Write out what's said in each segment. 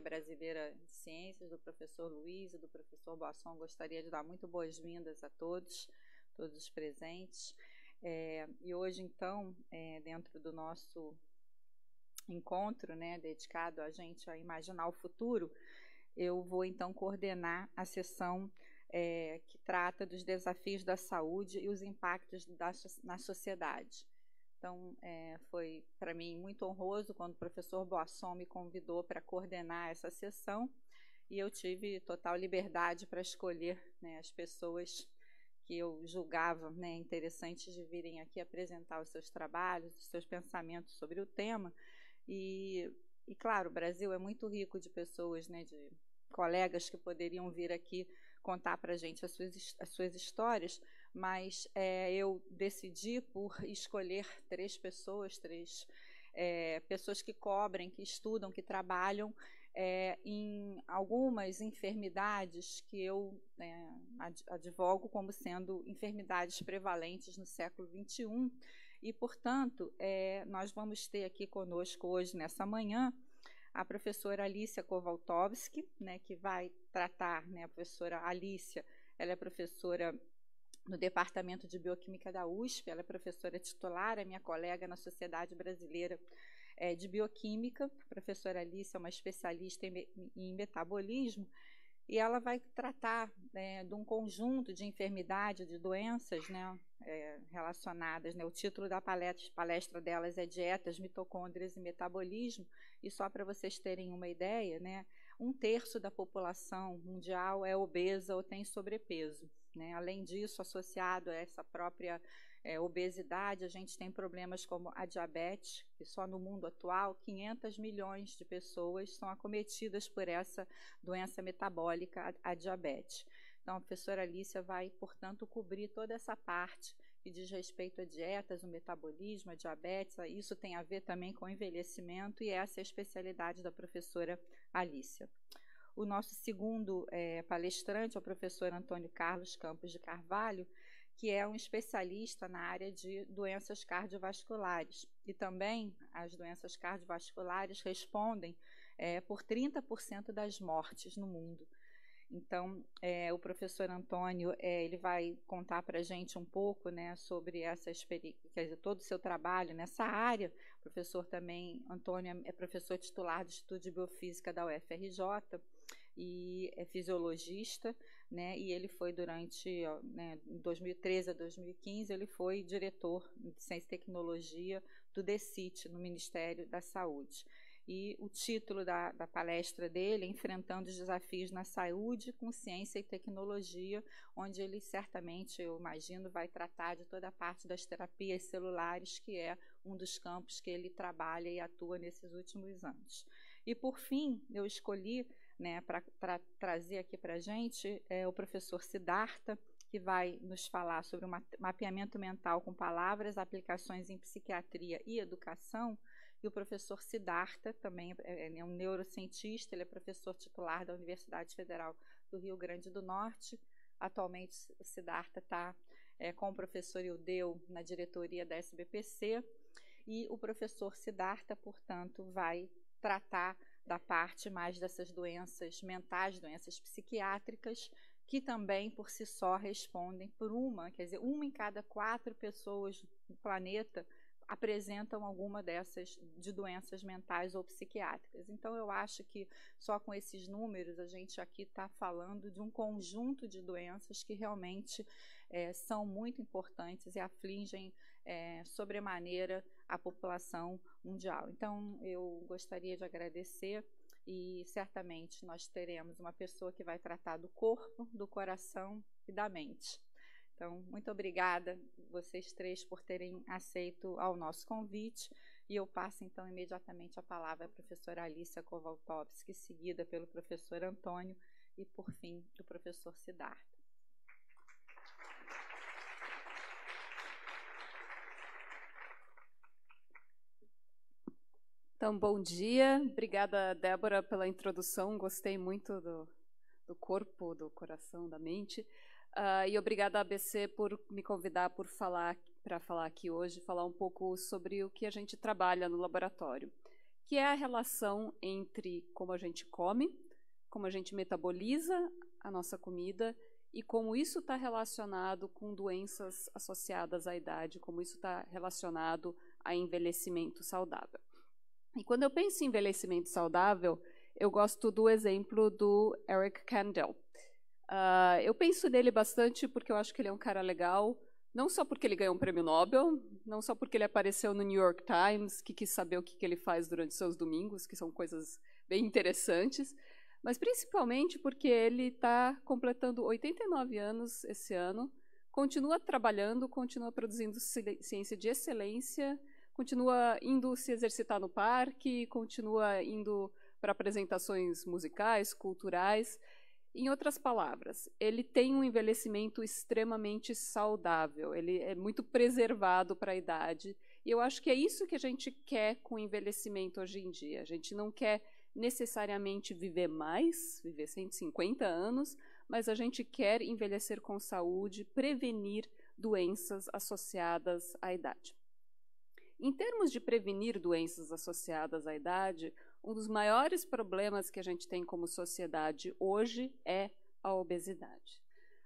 Brasileira de Ciências, do professor Luiz e do professor Boasson. Gostaria de dar muito boas-vindas a todos, todos os presentes. É, e hoje, então, é, dentro do nosso encontro né, dedicado a gente a imaginar o futuro, eu vou então coordenar a sessão é, que trata dos desafios da saúde e os impactos da, na sociedade. Então, é, foi para mim muito honroso quando o professor Boasson me convidou para coordenar essa sessão e eu tive total liberdade para escolher né, as pessoas que eu julgava né, interessantes de virem aqui apresentar os seus trabalhos, os seus pensamentos sobre o tema. E, e claro, o Brasil é muito rico de pessoas, né, de colegas que poderiam vir aqui contar para a gente as suas, as suas histórias, mas é, eu decidi por escolher três pessoas, três é, pessoas que cobrem, que estudam, que trabalham é, em algumas enfermidades que eu é, advogo como sendo enfermidades prevalentes no século XXI. E, portanto, é, nós vamos ter aqui conosco hoje, nessa manhã, a professora Alicia Kowaltowski, né, que vai tratar, né, a professora Alicia, ela é professora no Departamento de Bioquímica da USP, ela é professora titular, é minha colega na Sociedade Brasileira é, de Bioquímica, a professora Alice é uma especialista em, em metabolismo, e ela vai tratar né, de um conjunto de enfermidades, de doenças né, é, relacionadas. Né? O título da palestra, palestra delas é Dietas, Mitocôndrias e Metabolismo, e só para vocês terem uma ideia, né, um terço da população mundial é obesa ou tem sobrepeso. Né? Além disso, associado a essa própria é, obesidade, a gente tem problemas como a diabetes, que só no mundo atual 500 milhões de pessoas são acometidas por essa doença metabólica, a, a diabetes. Então, a professora Alicia vai, portanto, cobrir toda essa parte que diz respeito a dietas, o metabolismo, a diabetes, isso tem a ver também com envelhecimento e essa é a especialidade da professora Alícia o nosso segundo é, palestrante é o professor Antônio Carlos Campos de Carvalho, que é um especialista na área de doenças cardiovasculares. E também as doenças cardiovasculares respondem é, por 30% das mortes no mundo. Então, é, o professor Antônio é, ele vai contar para a gente um pouco né, sobre essa experiência, quer dizer, todo o seu trabalho nessa área. O professor também, Antônio, é, é professor titular do Instituto de Biofísica da UFRJ e é fisiologista, né? E ele foi durante né, 2013 a 2015 ele foi diretor de ciência e tecnologia do DECIT no Ministério da Saúde. E o título da, da palestra dele é Enfrentando os Desafios na Saúde com Ciência e Tecnologia, onde ele certamente, eu imagino, vai tratar de toda a parte das terapias celulares, que é um dos campos que ele trabalha e atua nesses últimos anos. E, por fim, eu escolhi né, para trazer aqui para a gente é o professor Sidarta, que vai nos falar sobre o mapeamento mental com palavras, aplicações em psiquiatria e educação. E o professor Sidarta também é, é, é um neurocientista, ele é professor titular da Universidade Federal do Rio Grande do Norte. Atualmente, o Sidarta está é, com o professor Ildeu na diretoria da SBPC. E o professor Sidarta, portanto, vai tratar da parte mais dessas doenças mentais, doenças psiquiátricas, que também por si só respondem por uma, quer dizer, uma em cada quatro pessoas no planeta apresentam alguma dessas de doenças mentais ou psiquiátricas. Então eu acho que só com esses números a gente aqui está falando de um conjunto de doenças que realmente é, são muito importantes e afligem é, sobremaneira a população mundial. Então, eu gostaria de agradecer e certamente nós teremos uma pessoa que vai tratar do corpo, do coração e da mente. Então, muito obrigada vocês três por terem aceito ao nosso convite. E eu passo então imediatamente a palavra à professora Alicia Kowaltowski, seguida pelo professor Antônio e, por fim, do professor Siddhartha. Então, bom dia. Obrigada, Débora, pela introdução. Gostei muito do, do corpo, do coração, da mente. Uh, e obrigada, ABC, por me convidar por falar para falar aqui hoje, falar um pouco sobre o que a gente trabalha no laboratório, que é a relação entre como a gente come, como a gente metaboliza a nossa comida e como isso está relacionado com doenças associadas à idade, como isso está relacionado a envelhecimento saudável. E quando eu penso em envelhecimento saudável, eu gosto do exemplo do Eric Kandel. Uh, eu penso nele bastante porque eu acho que ele é um cara legal, não só porque ele ganhou um prêmio Nobel, não só porque ele apareceu no New York Times, que quis saber o que, que ele faz durante seus domingos, que são coisas bem interessantes, mas principalmente porque ele está completando 89 anos esse ano, continua trabalhando, continua produzindo ciência de excelência continua indo se exercitar no parque, continua indo para apresentações musicais, culturais. Em outras palavras, ele tem um envelhecimento extremamente saudável, ele é muito preservado para a idade. E eu acho que é isso que a gente quer com o envelhecimento hoje em dia. A gente não quer necessariamente viver mais, viver 150 anos, mas a gente quer envelhecer com saúde, prevenir doenças associadas à idade. Em termos de prevenir doenças associadas à idade, um dos maiores problemas que a gente tem como sociedade hoje é a obesidade.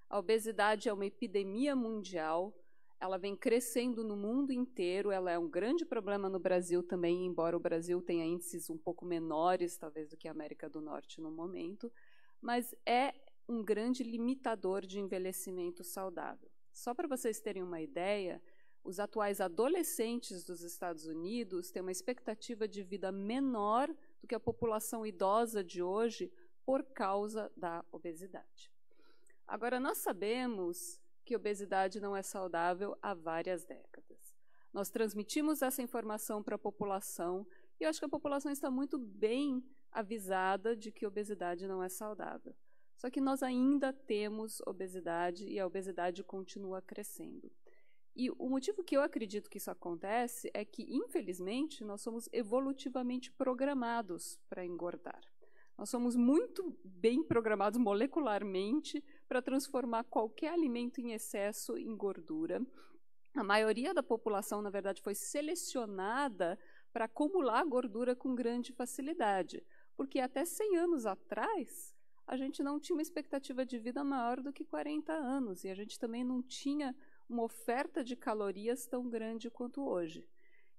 A obesidade é uma epidemia mundial, ela vem crescendo no mundo inteiro, ela é um grande problema no Brasil também, embora o Brasil tenha índices um pouco menores, talvez, do que a América do Norte no momento, mas é um grande limitador de envelhecimento saudável. Só para vocês terem uma ideia, os atuais adolescentes dos Estados Unidos têm uma expectativa de vida menor do que a população idosa de hoje por causa da obesidade. Agora, nós sabemos que obesidade não é saudável há várias décadas. Nós transmitimos essa informação para a população e eu acho que a população está muito bem avisada de que obesidade não é saudável. Só que nós ainda temos obesidade e a obesidade continua crescendo. E o motivo que eu acredito que isso acontece é que, infelizmente, nós somos evolutivamente programados para engordar. Nós somos muito bem programados molecularmente para transformar qualquer alimento em excesso em gordura. A maioria da população, na verdade, foi selecionada para acumular gordura com grande facilidade, porque até 100 anos atrás a gente não tinha uma expectativa de vida maior do que 40 anos e a gente também não tinha uma oferta de calorias tão grande quanto hoje.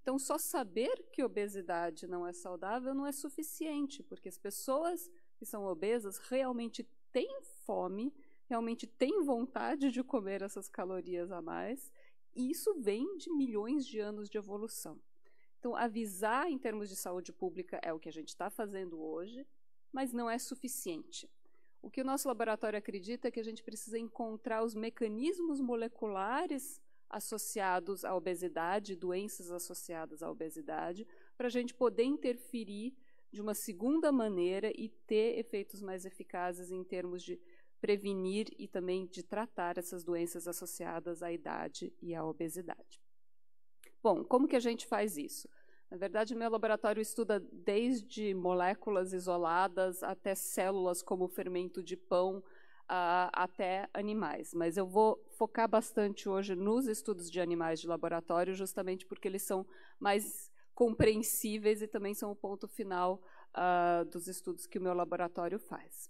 Então, só saber que obesidade não é saudável não é suficiente, porque as pessoas que são obesas realmente têm fome, realmente têm vontade de comer essas calorias a mais, e isso vem de milhões de anos de evolução. Então, avisar em termos de saúde pública é o que a gente está fazendo hoje, mas não é suficiente. O que o nosso laboratório acredita é que a gente precisa encontrar os mecanismos moleculares associados à obesidade, doenças associadas à obesidade, para a gente poder interferir de uma segunda maneira e ter efeitos mais eficazes em termos de prevenir e também de tratar essas doenças associadas à idade e à obesidade. Bom, como que a gente faz isso? Na verdade, meu laboratório estuda desde moléculas isoladas até células como fermento de pão, Uh, até animais. Mas eu vou focar bastante hoje nos estudos de animais de laboratório, justamente porque eles são mais compreensíveis e também são o ponto final uh, dos estudos que o meu laboratório faz.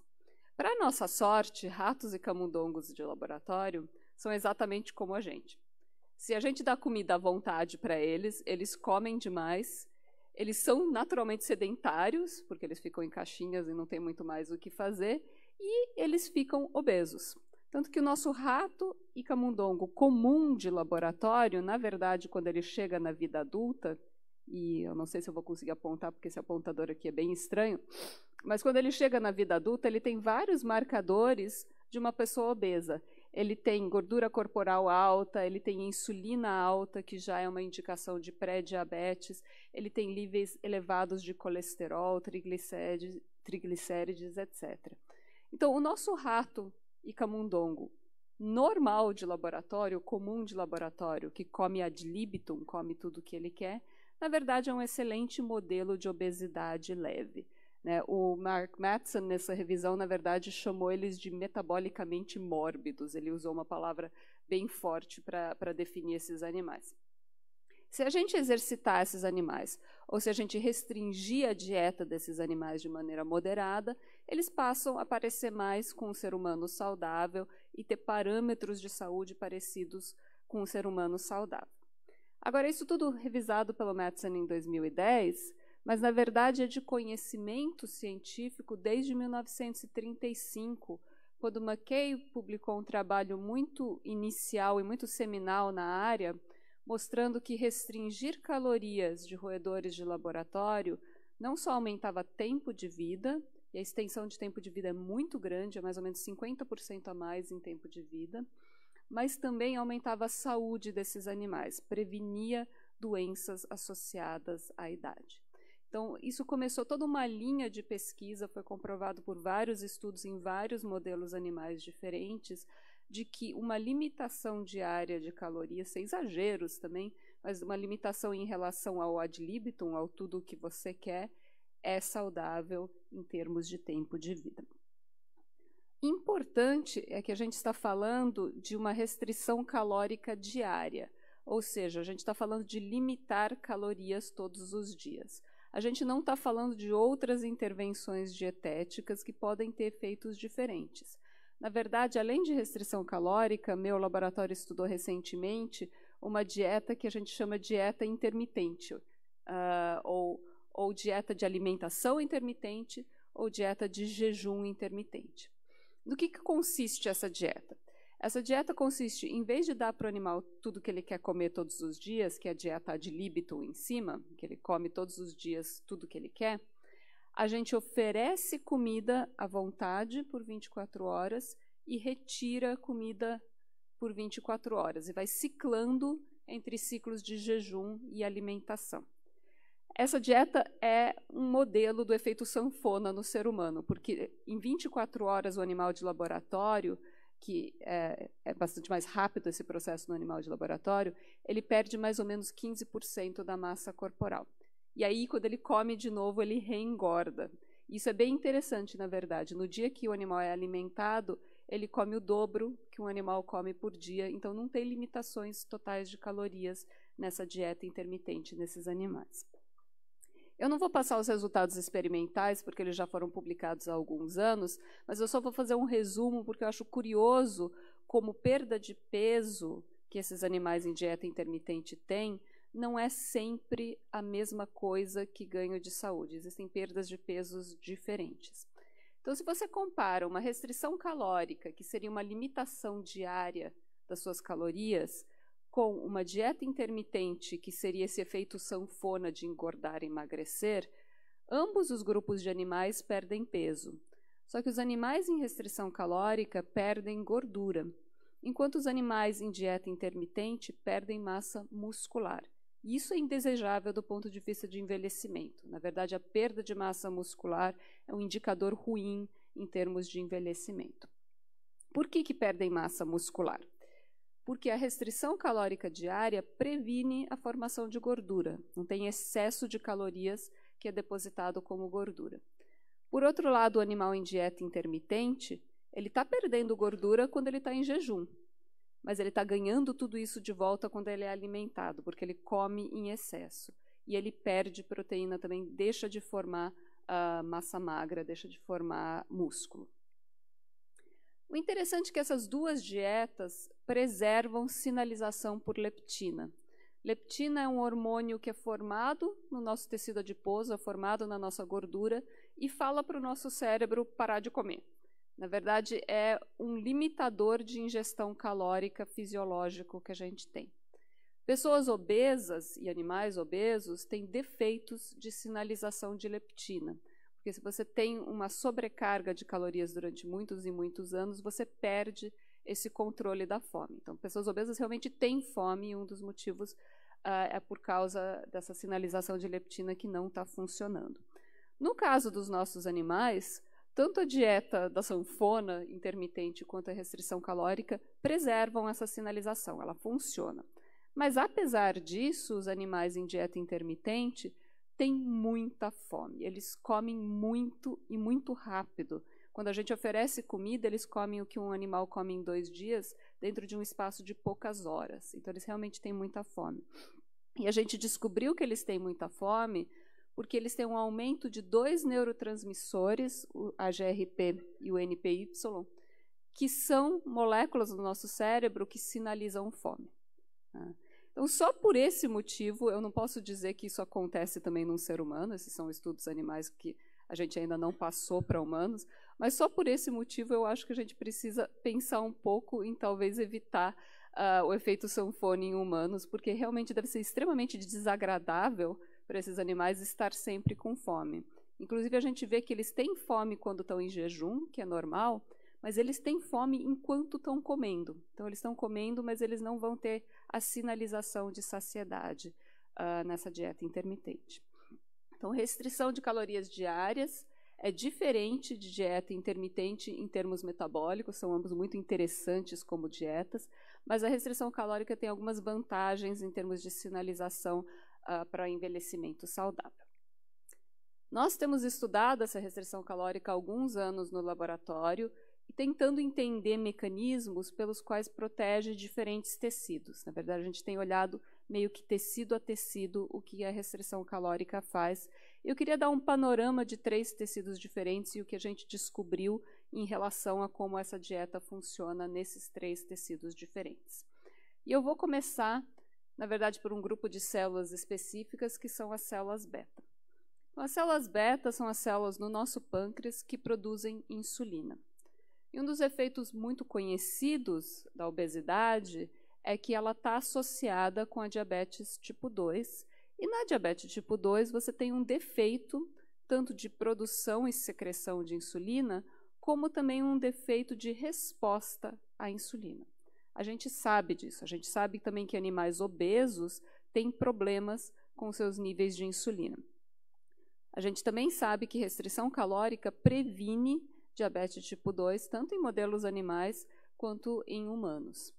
Para nossa sorte, ratos e camundongos de laboratório são exatamente como a gente. Se a gente dá comida à vontade para eles, eles comem demais. Eles são naturalmente sedentários, porque eles ficam em caixinhas e não tem muito mais o que fazer, e eles ficam obesos. Tanto que o nosso rato e camundongo comum de laboratório, na verdade, quando ele chega na vida adulta, e eu não sei se eu vou conseguir apontar, porque esse apontador aqui é bem estranho, mas quando ele chega na vida adulta, ele tem vários marcadores de uma pessoa obesa ele tem gordura corporal alta, ele tem insulina alta, que já é uma indicação de pré-diabetes, ele tem níveis elevados de colesterol, triglicérides, triglicérides, etc. Então, o nosso rato camundongo normal de laboratório, comum de laboratório, que come ad libitum, come tudo o que ele quer, na verdade é um excelente modelo de obesidade leve. Né? O Mark Matson, nessa revisão, na verdade, chamou eles de metabolicamente mórbidos. Ele usou uma palavra bem forte para definir esses animais. Se a gente exercitar esses animais, ou se a gente restringir a dieta desses animais de maneira moderada, eles passam a parecer mais com um ser humano saudável e ter parâmetros de saúde parecidos com um ser humano saudável. Agora, isso tudo revisado pelo Madsen em 2010, mas na verdade é de conhecimento científico desde 1935, quando McKay publicou um trabalho muito inicial e muito seminal na área, mostrando que restringir calorias de roedores de laboratório não só aumentava tempo de vida, e a extensão de tempo de vida é muito grande, é mais ou menos 50% a mais em tempo de vida, mas também aumentava a saúde desses animais, prevenia doenças associadas à idade. Então, isso começou toda uma linha de pesquisa, foi comprovado por vários estudos em vários modelos animais diferentes, de que uma limitação diária de calorias, sem exageros também, mas uma limitação em relação ao ad libitum, ao tudo o que você quer, é saudável em termos de tempo de vida. Importante é que a gente está falando de uma restrição calórica diária, ou seja, a gente está falando de limitar calorias todos os dias. A gente não está falando de outras intervenções dietéticas que podem ter efeitos diferentes. Na verdade, além de restrição calórica, meu laboratório estudou recentemente uma dieta que a gente chama dieta intermitente, uh, ou, ou dieta de alimentação intermitente, ou dieta de jejum intermitente. Do que, que consiste essa dieta? Essa dieta consiste, em vez de dar para o animal tudo que ele quer comer todos os dias, que é a dieta ad libitum em cima, que ele come todos os dias tudo que ele quer, a gente oferece comida à vontade por 24 horas e retira comida por 24 horas e vai ciclando entre ciclos de jejum e alimentação. Essa dieta é um modelo do efeito sanfona no ser humano, porque em 24 horas o animal de laboratório que é, é, bastante mais rápido esse processo no animal de laboratório, ele perde mais ou menos 15% da massa corporal. E aí, quando ele come de novo, ele reengorda. Isso é bem interessante, na verdade. No dia que o animal é alimentado, ele come o dobro que um animal come por dia, então não tem limitações totais de calorias nessa dieta intermitente nesses animais. Eu não vou passar os resultados experimentais, porque eles já foram publicados há alguns anos, mas eu só vou fazer um resumo, porque eu acho curioso como perda de peso que esses animais em dieta intermitente têm não é sempre a mesma coisa que ganho de saúde. Existem perdas de pesos diferentes. Então, se você compara uma restrição calórica, que seria uma limitação diária das suas calorias, com uma dieta intermitente, que seria esse efeito sanfona de engordar e emagrecer, ambos os grupos de animais perdem peso. Só que os animais em restrição calórica perdem gordura, enquanto os animais em dieta intermitente perdem massa muscular. Isso é indesejável do ponto de vista de envelhecimento. Na verdade, a perda de massa muscular é um indicador ruim em termos de envelhecimento. Por que, que perdem massa muscular? porque a restrição calórica diária previne a formação de gordura, não tem excesso de calorias que é depositado como gordura. Por outro lado, o animal em dieta intermitente, ele está perdendo gordura quando ele está em jejum, mas ele está ganhando tudo isso de volta quando ele é alimentado, porque ele come em excesso. E ele perde proteína também, deixa de formar uh, massa magra, deixa de formar músculo. O interessante é que essas duas dietas preservam sinalização por leptina. Leptina é um hormônio que é formado no nosso tecido adiposo, é formado na nossa gordura e fala para o nosso cérebro parar de comer. Na verdade, é um limitador de ingestão calórica fisiológico que a gente tem. Pessoas obesas e animais obesos têm defeitos de sinalização de leptina. Porque se você tem uma sobrecarga de calorias durante muitos e muitos anos, você perde esse controle da fome. Então, pessoas obesas realmente têm fome e um dos motivos uh, é por causa dessa sinalização de leptina que não está funcionando. No caso dos nossos animais, tanto a dieta da sanfona intermitente quanto a restrição calórica preservam essa sinalização, ela funciona. Mas apesar disso, os animais em dieta intermitente têm muita fome. Eles comem muito e muito rápido. Quando a gente oferece comida, eles comem o que um animal come em dois dias, dentro de um espaço de poucas horas. Então, eles realmente têm muita fome. E a gente descobriu que eles têm muita fome porque eles têm um aumento de dois neurotransmissores, o AGRP e o NPY, que são moléculas do nosso cérebro que sinalizam fome. Né? Então, só por esse motivo, eu não posso dizer que isso acontece também num ser humano, esses são estudos animais que a gente ainda não passou para humanos, mas só por esse motivo eu acho que a gente precisa pensar um pouco em talvez evitar uh, o efeito sanfone em humanos, porque realmente deve ser extremamente desagradável para esses animais estar sempre com fome. Inclusive, a gente vê que eles têm fome quando estão em jejum, que é normal, mas eles têm fome enquanto estão comendo. Então, eles estão comendo, mas eles não vão ter a sinalização de saciedade uh, nessa dieta intermitente. Então, restrição de calorias diárias é diferente de dieta intermitente em termos metabólicos, são ambos muito interessantes como dietas, mas a restrição calórica tem algumas vantagens em termos de sinalização uh, para envelhecimento saudável. Nós temos estudado essa restrição calórica há alguns anos no laboratório e tentando entender mecanismos pelos quais protege diferentes tecidos. Na verdade, a gente tem olhado meio que tecido a tecido o que a restrição calórica faz. Eu queria dar um panorama de três tecidos diferentes e o que a gente descobriu em relação a como essa dieta funciona nesses três tecidos diferentes. E eu vou começar, na verdade, por um grupo de células específicas que são as células beta. Então, as células beta são as células no nosso pâncreas que produzem insulina. E um dos efeitos muito conhecidos da obesidade é que ela está associada com a diabetes tipo 2. E na diabetes tipo 2, você tem um defeito tanto de produção e secreção de insulina, como também um defeito de resposta à insulina. A gente sabe disso, a gente sabe também que animais obesos têm problemas com seus níveis de insulina. A gente também sabe que restrição calórica previne diabetes tipo 2, tanto em modelos animais quanto em humanos.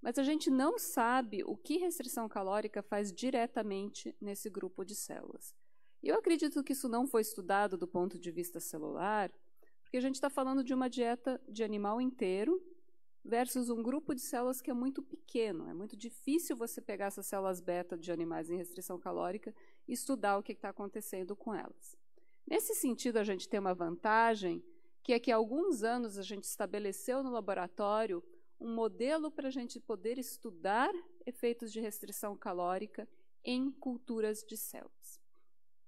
Mas a gente não sabe o que restrição calórica faz diretamente nesse grupo de células. E eu acredito que isso não foi estudado do ponto de vista celular, porque a gente está falando de uma dieta de animal inteiro versus um grupo de células que é muito pequeno. É muito difícil você pegar essas células beta de animais em restrição calórica e estudar o que está acontecendo com elas. Nesse sentido, a gente tem uma vantagem que é que há alguns anos a gente estabeleceu no laboratório um modelo para a gente poder estudar efeitos de restrição calórica em culturas de células.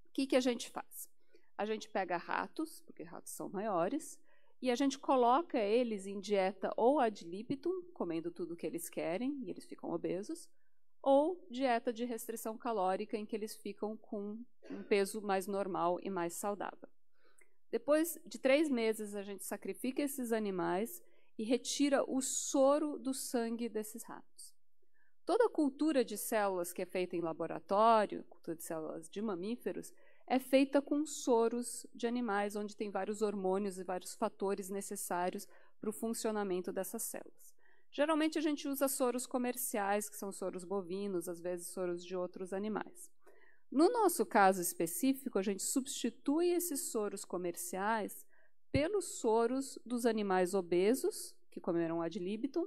O que, que a gente faz? A gente pega ratos, porque ratos são maiores, e a gente coloca eles em dieta ou ad libitum, comendo tudo o que eles querem e eles ficam obesos, ou dieta de restrição calórica, em que eles ficam com um peso mais normal e mais saudável. Depois de três meses, a gente sacrifica esses animais e retira o soro do sangue desses ratos. Toda cultura de células que é feita em laboratório, cultura de células de mamíferos, é feita com soros de animais, onde tem vários hormônios e vários fatores necessários para o funcionamento dessas células. Geralmente a gente usa soros comerciais, que são soros bovinos, às vezes soros de outros animais. No nosso caso específico, a gente substitui esses soros comerciais pelos soros dos animais obesos, que comeram ad libitum,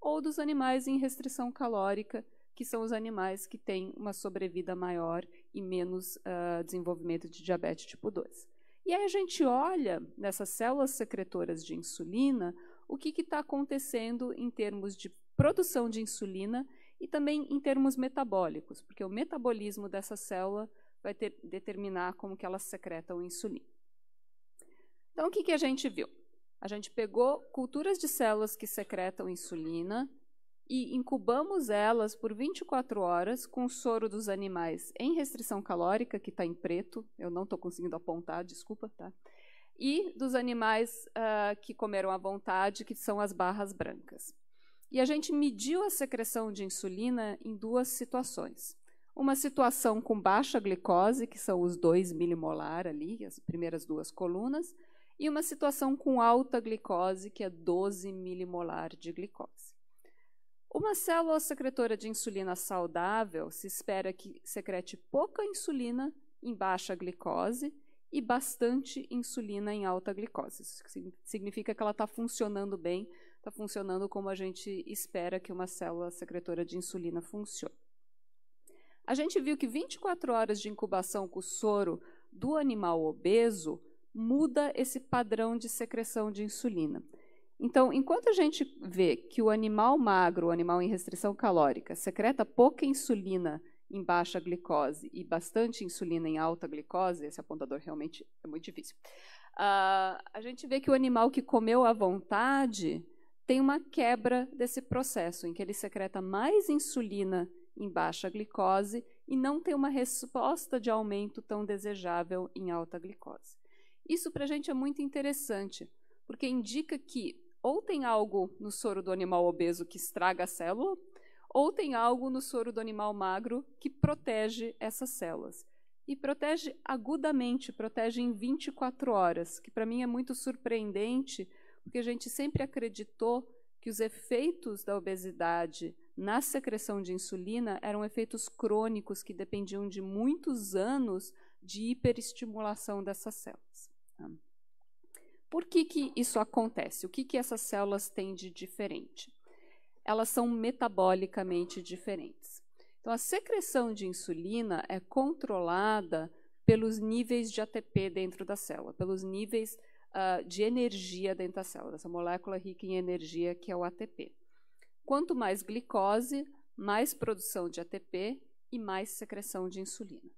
ou dos animais em restrição calórica, que são os animais que têm uma sobrevida maior e menos uh, desenvolvimento de diabetes tipo 2. E aí a gente olha nessas células secretoras de insulina o que está acontecendo em termos de produção de insulina e também em termos metabólicos, porque o metabolismo dessa célula vai ter, determinar como que elas secretam insulina. Então, o que, que a gente viu? A gente pegou culturas de células que secretam insulina e incubamos elas por 24 horas com o soro dos animais em restrição calórica, que está em preto, eu não estou conseguindo apontar, desculpa, tá? E dos animais uh, que comeram à vontade, que são as barras brancas. E a gente mediu a secreção de insulina em duas situações. Uma situação com baixa glicose, que são os 2 milimolar ali, as primeiras duas colunas, e uma situação com alta glicose, que é 12 milimolar de glicose. Uma célula secretora de insulina saudável se espera que secrete pouca insulina em baixa glicose e bastante insulina em alta glicose. Isso significa que ela está funcionando bem está funcionando como a gente espera que uma célula secretora de insulina funcione. A gente viu que 24 horas de incubação com soro do animal obeso muda esse padrão de secreção de insulina. Então, enquanto a gente vê que o animal magro, o animal em restrição calórica, secreta pouca insulina em baixa glicose e bastante insulina em alta glicose, esse apontador realmente é muito difícil. Uh, a gente vê que o animal que comeu à vontade tem uma quebra desse processo, em que ele secreta mais insulina em baixa glicose e não tem uma resposta de aumento tão desejável em alta glicose. Isso para a gente é muito interessante, porque indica que ou tem algo no soro do animal obeso que estraga a célula, ou tem algo no soro do animal magro que protege essas células. E protege agudamente, protege em 24 horas, que para mim é muito surpreendente porque a gente sempre acreditou que os efeitos da obesidade na secreção de insulina eram efeitos crônicos que dependiam de muitos anos de hiperestimulação dessas células. Tá? Por que, que isso acontece? O que, que essas células têm de diferente? Elas são metabolicamente diferentes. Então, a secreção de insulina é controlada pelos níveis de ATP dentro da célula, pelos níveis uh, de energia dentro da célula, essa molécula rica em energia que é o ATP. Quanto mais glicose, mais produção de ATP e mais secreção de insulina.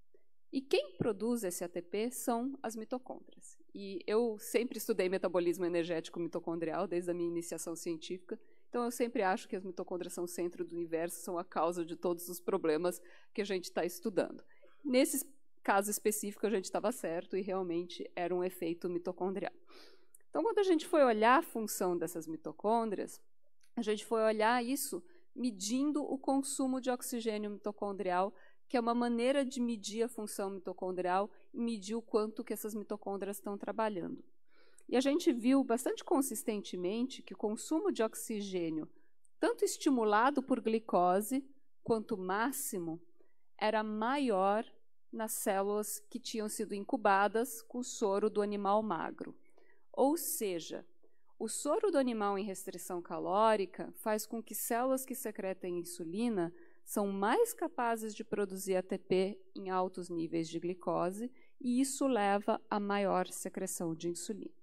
E quem produz esse ATP são as mitocôndrias. E eu sempre estudei metabolismo energético mitocondrial desde a minha iniciação científica, então eu sempre acho que as mitocôndrias são o centro do universo, são a causa de todos os problemas que a gente está estudando. Nesses caso específico a gente estava certo e realmente era um efeito mitocondrial. Então, quando a gente foi olhar a função dessas mitocôndrias, a gente foi olhar isso medindo o consumo de oxigênio mitocondrial, que é uma maneira de medir a função mitocondrial e medir o quanto que essas mitocôndrias estão trabalhando. E a gente viu bastante consistentemente que o consumo de oxigênio, tanto estimulado por glicose quanto máximo, era maior nas células que tinham sido incubadas com o soro do animal magro. Ou seja, o soro do animal em restrição calórica faz com que células que secretem insulina são mais capazes de produzir ATP em altos níveis de glicose e isso leva a maior secreção de insulina.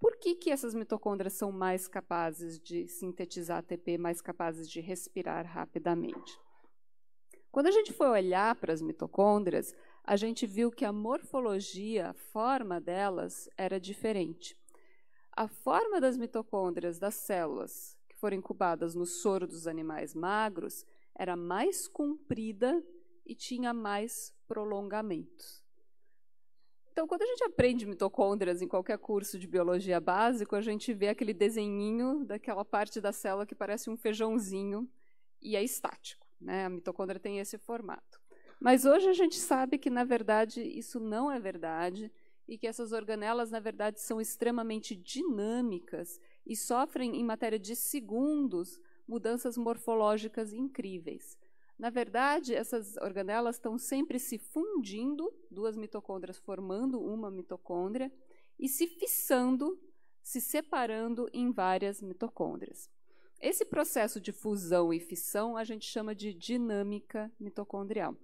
Por que, que essas mitocôndrias são mais capazes de sintetizar ATP, mais capazes de respirar rapidamente? Quando a gente foi olhar para as mitocôndrias, a gente viu que a morfologia, a forma delas, era diferente. A forma das mitocôndrias das células que foram incubadas no soro dos animais magros era mais comprida e tinha mais prolongamentos. Então, quando a gente aprende mitocôndrias em qualquer curso de biologia básico, a gente vê aquele desenhinho daquela parte da célula que parece um feijãozinho e é estático. Né? A mitocôndria tem esse formato. Mas hoje a gente sabe que, na verdade, isso não é verdade e que essas organelas, na verdade, são extremamente dinâmicas e sofrem, em matéria de segundos, mudanças morfológicas incríveis. Na verdade, essas organelas estão sempre se fundindo, duas mitocôndrias formando uma mitocôndria, e se fissando, se separando em várias mitocôndrias. Esse processo de fusão e fissão a gente chama de dinâmica mitocondrial.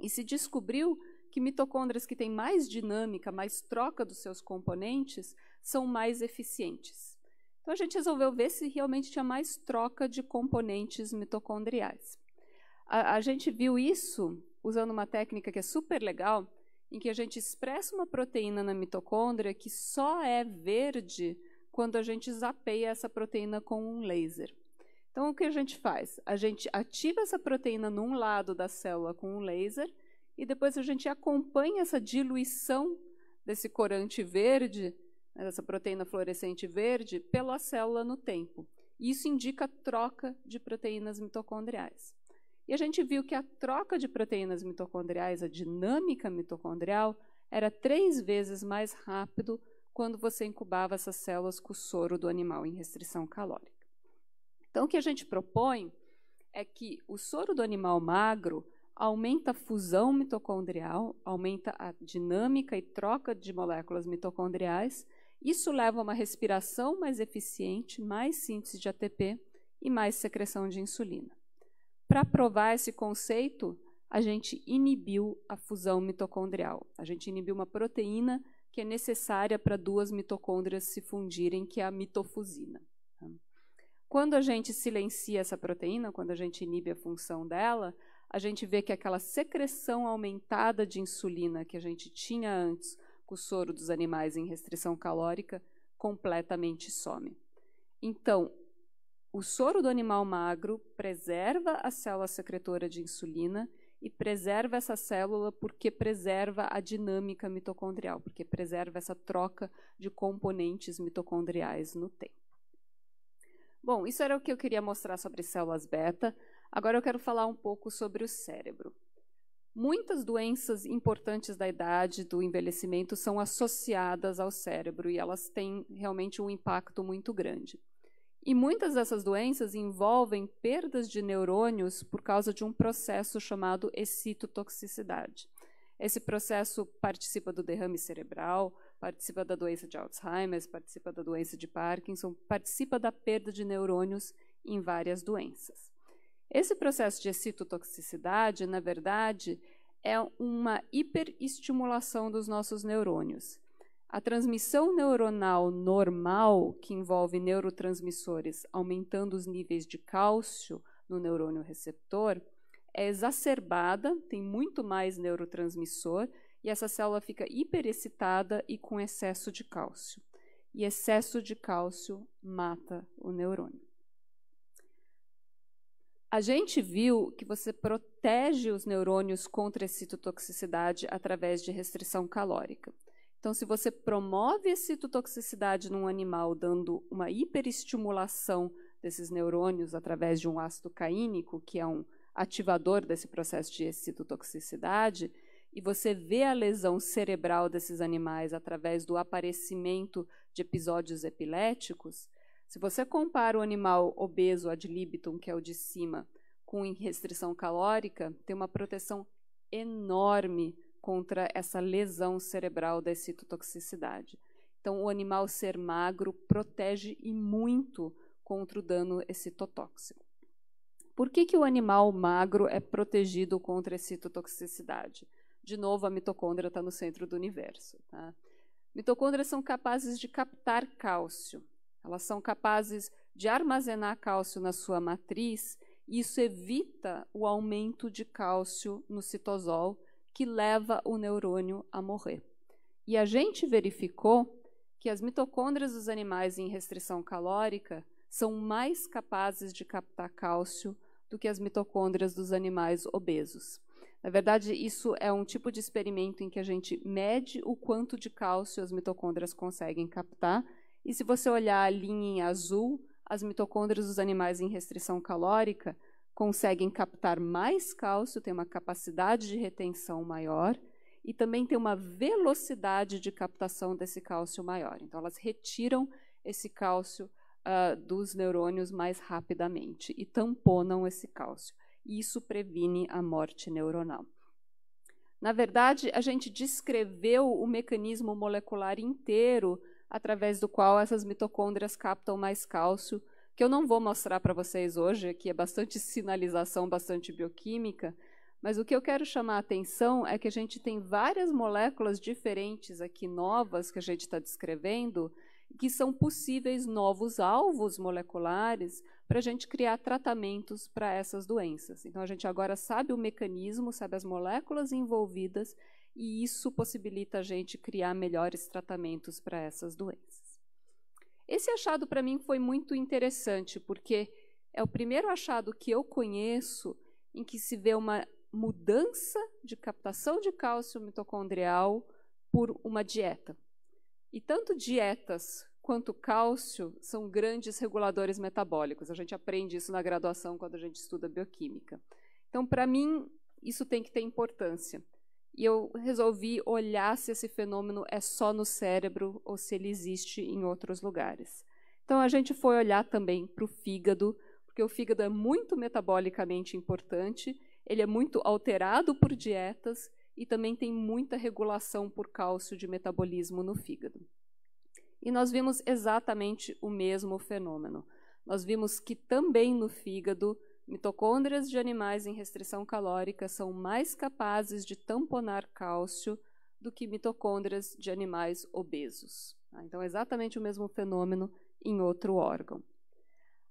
E se descobriu que mitocôndrias que têm mais dinâmica, mais troca dos seus componentes, são mais eficientes. Então a gente resolveu ver se realmente tinha mais troca de componentes mitocondriais. A, a gente viu isso usando uma técnica que é super legal, em que a gente expressa uma proteína na mitocôndria que só é verde quando a gente zapeia essa proteína com um laser. Então, o que a gente faz? A gente ativa essa proteína num lado da célula com um laser e depois a gente acompanha essa diluição desse corante verde, né, dessa proteína fluorescente verde, pela célula no tempo. Isso indica troca de proteínas mitocondriais. E a gente viu que a troca de proteínas mitocondriais, a dinâmica mitocondrial, era três vezes mais rápido quando você incubava essas células com o soro do animal em restrição calórica. Então, o que a gente propõe é que o soro do animal magro aumenta a fusão mitocondrial, aumenta a dinâmica e troca de moléculas mitocondriais. Isso leva a uma respiração mais eficiente, mais síntese de ATP e mais secreção de insulina. Para provar esse conceito, a gente inibiu a fusão mitocondrial. A gente inibiu uma proteína que é necessária para duas mitocôndrias se fundirem, que é a mitofusina. Tá? Quando a gente silencia essa proteína, quando a gente inibe a função dela, a gente vê que aquela secreção aumentada de insulina que a gente tinha antes com o soro dos animais em restrição calórica completamente some. Então, o soro do animal magro preserva a célula secretora de insulina e preserva essa célula porque preserva a dinâmica mitocondrial, porque preserva essa troca de componentes mitocondriais no tempo. Bom, isso era o que eu queria mostrar sobre células beta. Agora eu quero falar um pouco sobre o cérebro. Muitas doenças importantes da idade, do envelhecimento, são associadas ao cérebro e elas têm realmente um impacto muito grande. E muitas dessas doenças envolvem perdas de neurônios por causa de um processo chamado excitotoxicidade. Esse processo participa do derrame cerebral, participa da doença de Alzheimer, participa da doença de Parkinson, participa da perda de neurônios em várias doenças. Esse processo de excitotoxicidade, na verdade, é uma hiperestimulação dos nossos neurônios. A transmissão neuronal normal, que envolve neurotransmissores aumentando os níveis de cálcio no neurônio receptor, é exacerbada, tem muito mais neurotransmissor, e essa célula fica hiperexcitada e com excesso de cálcio. E excesso de cálcio mata o neurônio. A gente viu que você protege os neurônios contra a citotoxicidade através de restrição calórica. Então, se você promove a citotoxicidade num animal dando uma hiperestimulação desses neurônios através de um ácido caínico, que é um ativador desse processo de excitotoxicidade, e você vê a lesão cerebral desses animais através do aparecimento de episódios epiléticos, se você compara o animal obeso ad libitum, que é o de cima, com restrição calórica, tem uma proteção enorme contra essa lesão cerebral da excitotoxicidade. Então, o animal ser magro protege e muito contra o dano excitotóxico. Por que, que o animal magro é protegido contra a excitotoxicidade? De novo, a mitocôndria está no centro do universo. Tá? Mitocôndrias são capazes de captar cálcio. Elas são capazes de armazenar cálcio na sua matriz. E isso evita o aumento de cálcio no citosol, que leva o neurônio a morrer. E a gente verificou que as mitocôndrias dos animais em restrição calórica são mais capazes de captar cálcio do que as mitocôndrias dos animais obesos. Na verdade, isso é um tipo de experimento em que a gente mede o quanto de cálcio as mitocôndrias conseguem captar. E se você olhar a linha em azul, as mitocôndrias dos animais em restrição calórica conseguem captar mais cálcio, têm uma capacidade de retenção maior e também têm uma velocidade de captação desse cálcio maior. Então, elas retiram esse cálcio uh, dos neurônios mais rapidamente e tamponam esse cálcio. E isso previne a morte neuronal. Na verdade, a gente descreveu o mecanismo molecular inteiro através do qual essas mitocôndrias captam mais cálcio que eu não vou mostrar para vocês hoje, que é bastante sinalização, bastante bioquímica, mas o que eu quero chamar a atenção é que a gente tem várias moléculas diferentes aqui, novas, que a gente está descrevendo, que são possíveis novos alvos moleculares para a gente criar tratamentos para essas doenças. Então, a gente agora sabe o mecanismo, sabe as moléculas envolvidas, e isso possibilita a gente criar melhores tratamentos para essas doenças. Esse achado para mim foi muito interessante, porque é o primeiro achado que eu conheço em que se vê uma mudança de captação de cálcio mitocondrial por uma dieta. E tanto dietas quanto cálcio são grandes reguladores metabólicos. A gente aprende isso na graduação quando a gente estuda bioquímica. Então, para mim, isso tem que ter importância. E eu resolvi olhar se esse fenômeno é só no cérebro ou se ele existe em outros lugares. Então a gente foi olhar também para o fígado, porque o fígado é muito metabolicamente importante, ele é muito alterado por dietas e também tem muita regulação por cálcio de metabolismo no fígado. E nós vimos exatamente o mesmo fenômeno. Nós vimos que também no fígado Mitocôndrias de animais em restrição calórica são mais capazes de tamponar cálcio do que mitocôndrias de animais obesos. Tá? Então, é exatamente o mesmo fenômeno em outro órgão.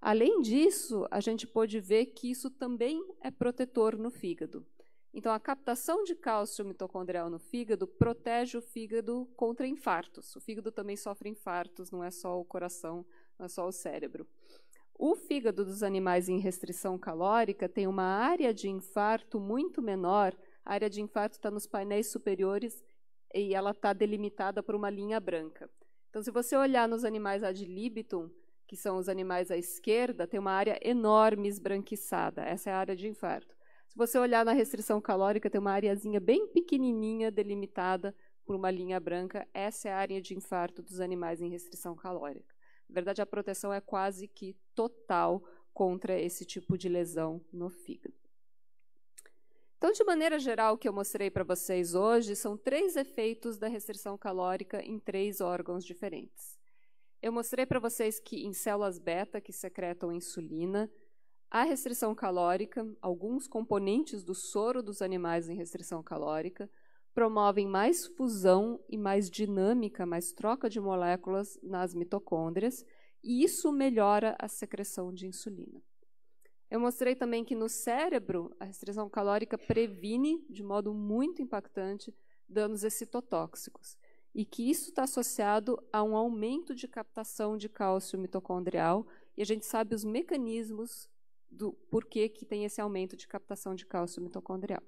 Além disso, a gente pode ver que isso também é protetor no fígado. Então, a captação de cálcio mitocondrial no fígado protege o fígado contra infartos. O fígado também sofre infartos, não é só o coração, não é só o cérebro. O fígado dos animais em restrição calórica tem uma área de infarto muito menor. A área de infarto está nos painéis superiores e ela está delimitada por uma linha branca. Então, se você olhar nos animais ad libitum, que são os animais à esquerda, tem uma área enorme esbranquiçada. Essa é a área de infarto. Se você olhar na restrição calórica, tem uma areazinha bem pequenininha delimitada por uma linha branca. Essa é a área de infarto dos animais em restrição calórica. Na verdade, a proteção é quase que total contra esse tipo de lesão no fígado. Então, de maneira geral, o que eu mostrei para vocês hoje são três efeitos da restrição calórica em três órgãos diferentes. Eu mostrei para vocês que em células beta que secretam insulina, a restrição calórica, alguns componentes do soro dos animais em restrição calórica, promovem mais fusão e mais dinâmica, mais troca de moléculas nas mitocôndrias, e isso melhora a secreção de insulina. Eu mostrei também que no cérebro a restrição calórica previne de modo muito impactante danos excitotóxicos e que isso está associado a um aumento de captação de cálcio mitocondrial e a gente sabe os mecanismos do porquê que tem esse aumento de captação de cálcio mitocondrial.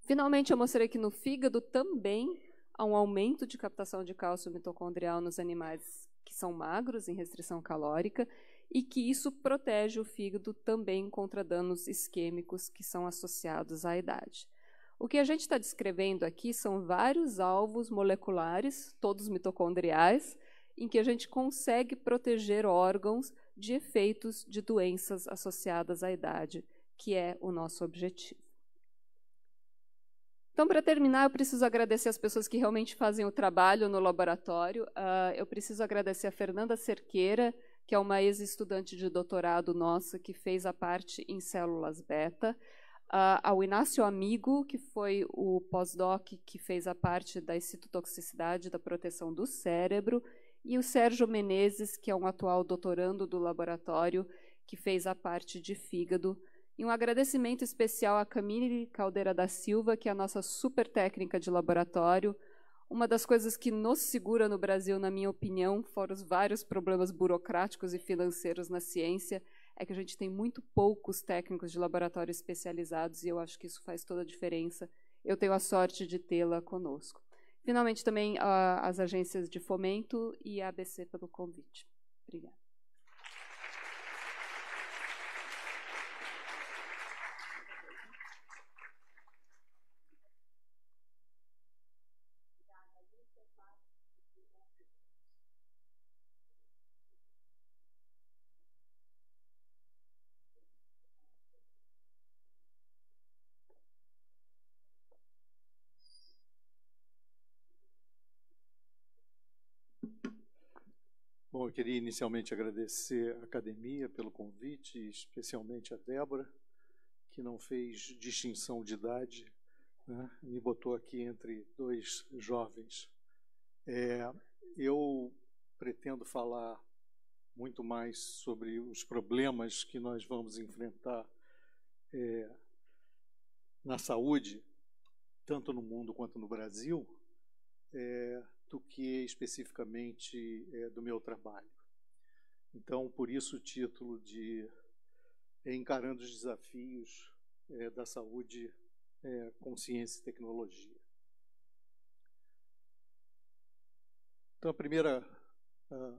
Finalmente, eu mostrei que no fígado também há um aumento de captação de cálcio mitocondrial nos animais que são magros em restrição calórica e que isso protege o fígado também contra danos isquêmicos que são associados à idade. O que a gente está descrevendo aqui são vários alvos moleculares, todos mitocondriais, em que a gente consegue proteger órgãos de efeitos de doenças associadas à idade, que é o nosso objetivo. Então, para terminar, eu preciso agradecer as pessoas que realmente fazem o trabalho no laboratório. Uh, eu preciso agradecer a Fernanda Cerqueira, que é uma ex-estudante de doutorado nossa, que fez a parte em células beta. Uh, ao Inácio Amigo, que foi o pós-doc que fez a parte da excitotoxicidade da proteção do cérebro, e o Sérgio Menezes, que é um atual doutorando do laboratório, que fez a parte de fígado e um agradecimento especial à Camille Caldeira da Silva, que é a nossa super técnica de laboratório. Uma das coisas que nos segura no Brasil, na minha opinião, fora os vários problemas burocráticos e financeiros na ciência, é que a gente tem muito poucos técnicos de laboratório especializados e eu acho que isso faz toda a diferença. Eu tenho a sorte de tê-la conosco. Finalmente, também ah, as agências de fomento e a ABC pelo convite. Obrigada. eu queria inicialmente agradecer a academia pelo convite, especialmente a Débora, que não fez distinção de idade, né? me botou aqui entre dois jovens. É, eu pretendo falar muito mais sobre os problemas que nós vamos enfrentar é, na saúde, tanto no mundo quanto no Brasil. É, do que especificamente é, do meu trabalho. Então, por isso o título de é Encarando os Desafios é, da Saúde é, com Ciência e Tecnologia. Então, a primeira a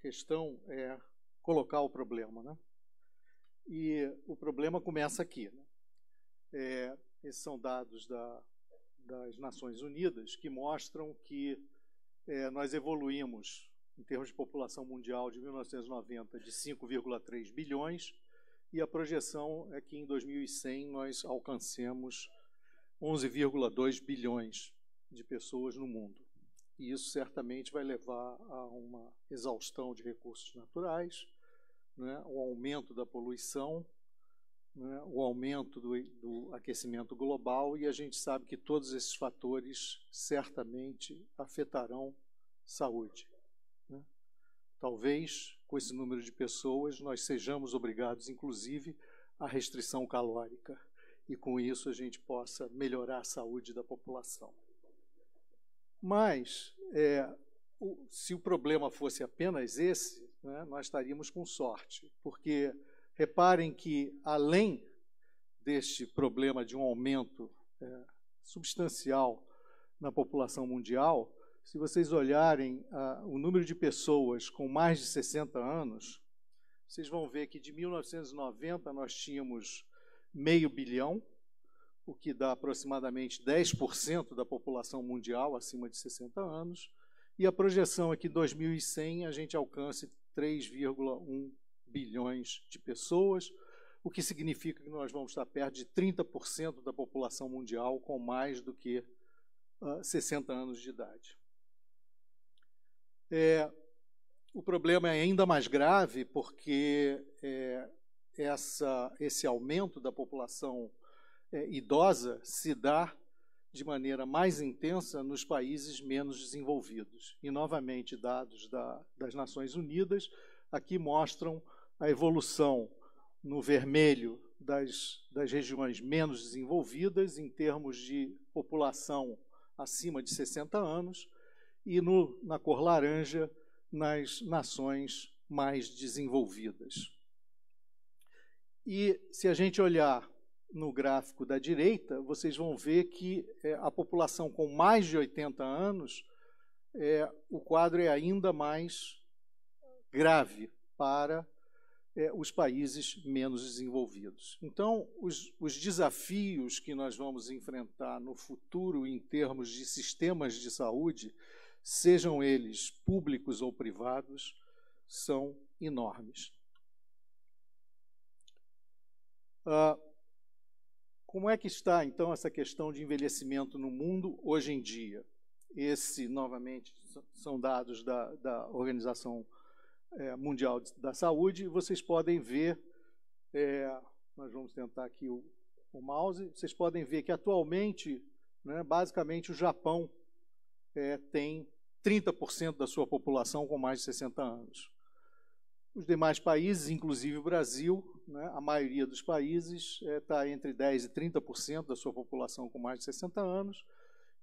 questão é colocar o problema. Né? E o problema começa aqui. Né? É, esses são dados da das Nações Unidas que mostram que é, nós evoluímos em termos de população mundial de 1990 de 5,3 bilhões e a projeção é que em 2100 nós alcancemos 11,2 bilhões de pessoas no mundo. E isso certamente vai levar a uma exaustão de recursos naturais, né, o aumento da poluição né, o aumento do, do aquecimento global, e a gente sabe que todos esses fatores certamente afetarão saúde. Né? Talvez, com esse número de pessoas, nós sejamos obrigados, inclusive, à restrição calórica, e com isso a gente possa melhorar a saúde da população. Mas, é, o, se o problema fosse apenas esse, né, nós estaríamos com sorte, porque Reparem que, além deste problema de um aumento é, substancial na população mundial, se vocês olharem ah, o número de pessoas com mais de 60 anos, vocês vão ver que de 1990 nós tínhamos meio bilhão, o que dá aproximadamente 10% da população mundial acima de 60 anos, e a projeção é que em 2100 a gente alcance 3,1 bilhões de pessoas, o que significa que nós vamos estar perto de 30% da população mundial com mais do que uh, ah, 60 anos de idade. É, o problema é ainda mais grave porque é, essa, esse aumento da população é, idosa se dá de maneira mais intensa nos países menos desenvolvidos. E, novamente, dados da, das Nações Unidas aqui mostram a evolução no vermelho das, das regiões menos desenvolvidas, em termos de população acima de 60 anos, e no, na cor laranja, nas nações mais desenvolvidas. E se a gente olhar no gráfico da direita, vocês vão ver que é, a população com mais de 80 anos, é, o quadro é ainda mais grave para é, os países menos desenvolvidos. Então, os, os desafios que nós vamos enfrentar no futuro em termos de sistemas de saúde, sejam eles públicos ou privados, são enormes. Ah, como é que está, então, essa questão de envelhecimento no mundo hoje em dia? Esse, novamente, são dados da, da Organização é, Mundial da Saúde, vocês podem ver, é, nós vamos tentar aqui o, o, mouse, vocês podem ver que atualmente, né, basicamente, o Japão é, tem 30% da sua população com mais de 60 anos. Os demais países, inclusive o Brasil, né, a maioria dos países está é, tá entre 10% e 30% da sua população com mais de 60 anos,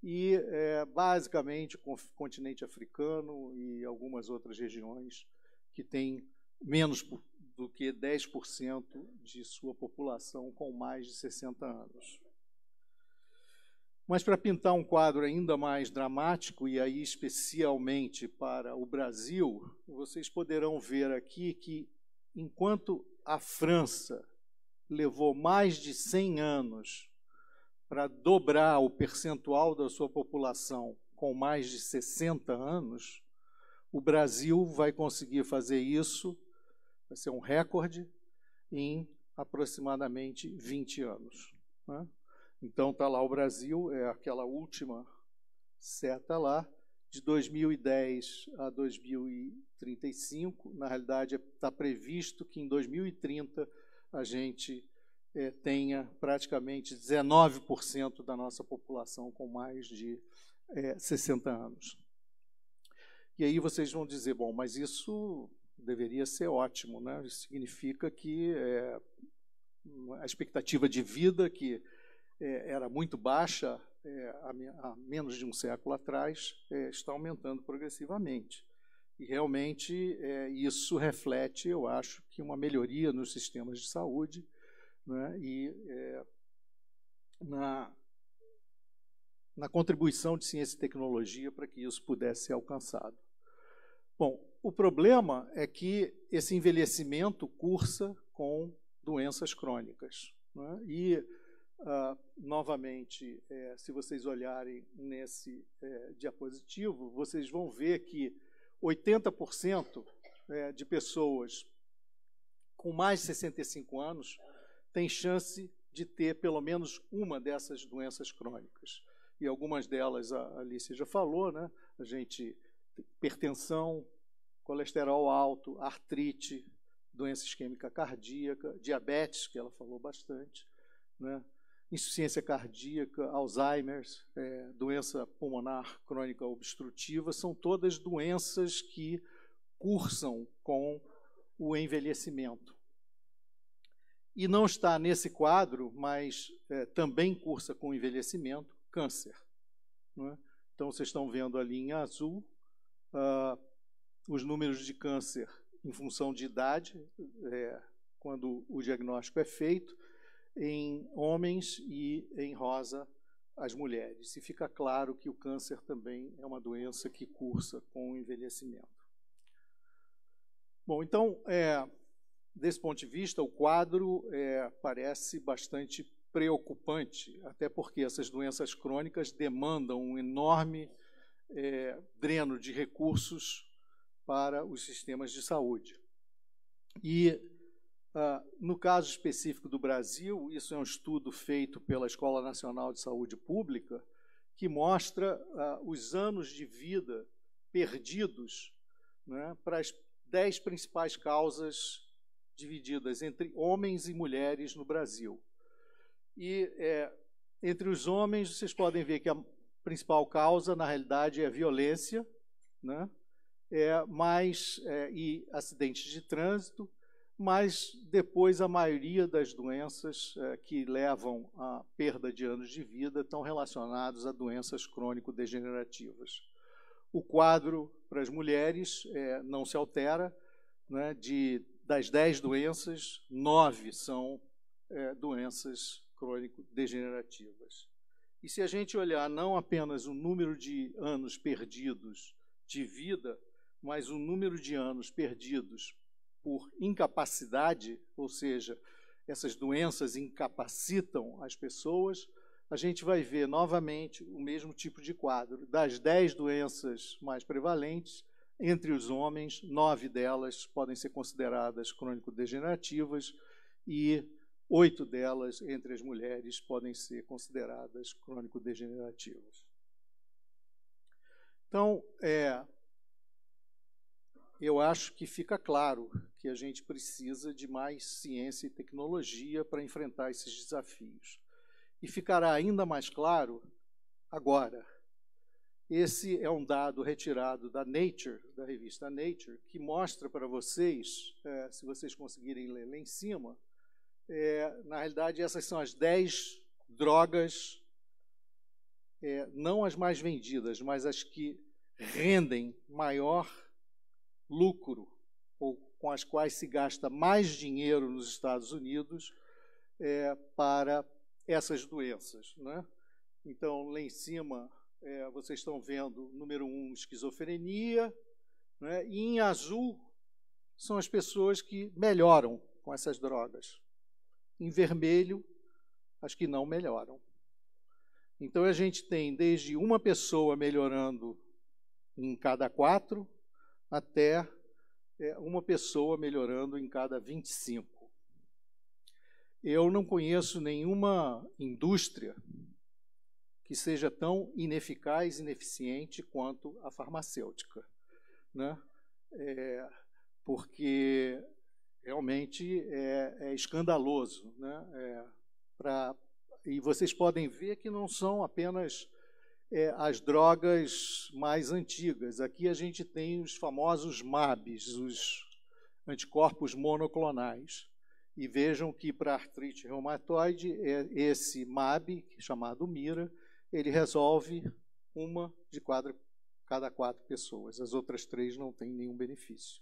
e é, basicamente o continente africano e algumas outras regiões que tem menos do que 10% de sua população com mais de 60 anos. Mas para pintar um quadro ainda mais dramático, e aí especialmente para o Brasil, vocês poderão ver aqui que enquanto a França levou mais de 100 anos para dobrar o percentual da sua população com mais de 60 anos, o Brasil vai conseguir fazer isso, vai ser um recorde, em aproximadamente 20 anos. Né? Então está lá o Brasil, é aquela última seta lá, de 2010 a 2035. Na realidade, está previsto que em 2030 a gente é, tenha praticamente 19% da nossa população com mais de é, 60 anos. E aí vocês vão dizer, bom, mas isso deveria ser ótimo, né? Isso significa que é, a expectativa de vida que é, era muito baixa é, há, menos de um século atrás é, está aumentando progressivamente. E realmente é, isso reflete, eu acho, que uma melhoria nos sistemas de saúde né? e é, na na contribuição de ciência e tecnologia para que isso pudesse ser alcançado. Bom, o problema é que esse envelhecimento cursa com doenças crônicas. Né? E, ah, novamente, é, se vocês olharem nesse é, diapositivo, vocês vão ver que 80% é, de pessoas com mais de 65 anos têm chance de ter pelo menos uma dessas doenças crônicas e algumas delas a Alice já falou, né? A gente hipertensão, colesterol alto, artrite, doença isquêmica cardíaca, diabetes, que ela falou bastante, né? insuficiência cardíaca, Alzheimer, é, doença pulmonar crônica obstrutiva, são todas doenças que cursam com o envelhecimento. E não está nesse quadro, mas é, também cursa com o envelhecimento, câncer. É? Então, vocês estão vendo ali em azul uh, os números de câncer em função de idade, é, quando o diagnóstico é feito, em homens e em rosa as mulheres. E fica claro que o câncer também é uma doença que cursa com o envelhecimento. Bom, então, é, desse ponto de vista, o quadro é, parece bastante preocupante, até porque essas doenças crônicas demandam um enorme é, dreno de recursos para os sistemas de saúde. E, ah, no caso específico do Brasil, isso é um estudo feito pela Escola Nacional de Saúde Pública, que mostra ah, os anos de vida perdidos né, para as dez principais causas divididas entre homens e mulheres no Brasil. E é, entre os homens, vocês podem ver que a principal causa, na realidade, é violência, né? é, mais é, e acidentes de trânsito, mas depois a maioria das doenças é, que levam à perda de anos de vida estão relacionadas a doenças crônico-degenerativas. O quadro para as mulheres é, não se altera, né? de, das 10 doenças, 9 são é, doenças crônico-degenerativas. E se a gente olhar não apenas o número de anos perdidos de vida, mas o número de anos perdidos por incapacidade, ou seja, essas doenças incapacitam as pessoas, a gente vai ver novamente o mesmo tipo de quadro. Das dez doenças mais prevalentes, entre os homens, nove delas podem ser consideradas crônico-degenerativas e oito delas, entre as mulheres, podem ser consideradas crônico-degenerativas. Então, é, eu acho que fica claro que a gente precisa de mais ciência e tecnologia para enfrentar esses desafios. E ficará ainda mais claro agora. Esse é um dado retirado da Nature, da revista Nature, que mostra para vocês, é, se vocês conseguirem ler lá em cima, é, na realidade, essas são as 10 drogas, é, não as mais vendidas, mas as que rendem maior lucro, ou com as quais se gasta mais dinheiro nos Estados Unidos é, para essas doenças. Né? Então, lá em cima, é, vocês estão vendo, número um, esquizofrenia, né? e em azul são as pessoas que melhoram com essas drogas em vermelho as que não melhoram. Então a gente tem desde uma pessoa melhorando em cada quatro até é, uma pessoa melhorando em cada 25. Eu não conheço nenhuma indústria que seja tão ineficaz, ineficiente quanto a farmacêutica, né? É, porque realmente é, é escandaloso. Né? É, pra, e vocês podem ver que não são apenas é, as drogas mais antigas. Aqui a gente tem os famosos MABs, os anticorpos monoclonais. E vejam que para artrite reumatoide, é, esse MAB, chamado MIRA, ele resolve uma de quadra, cada quatro pessoas. As outras três não têm nenhum benefício.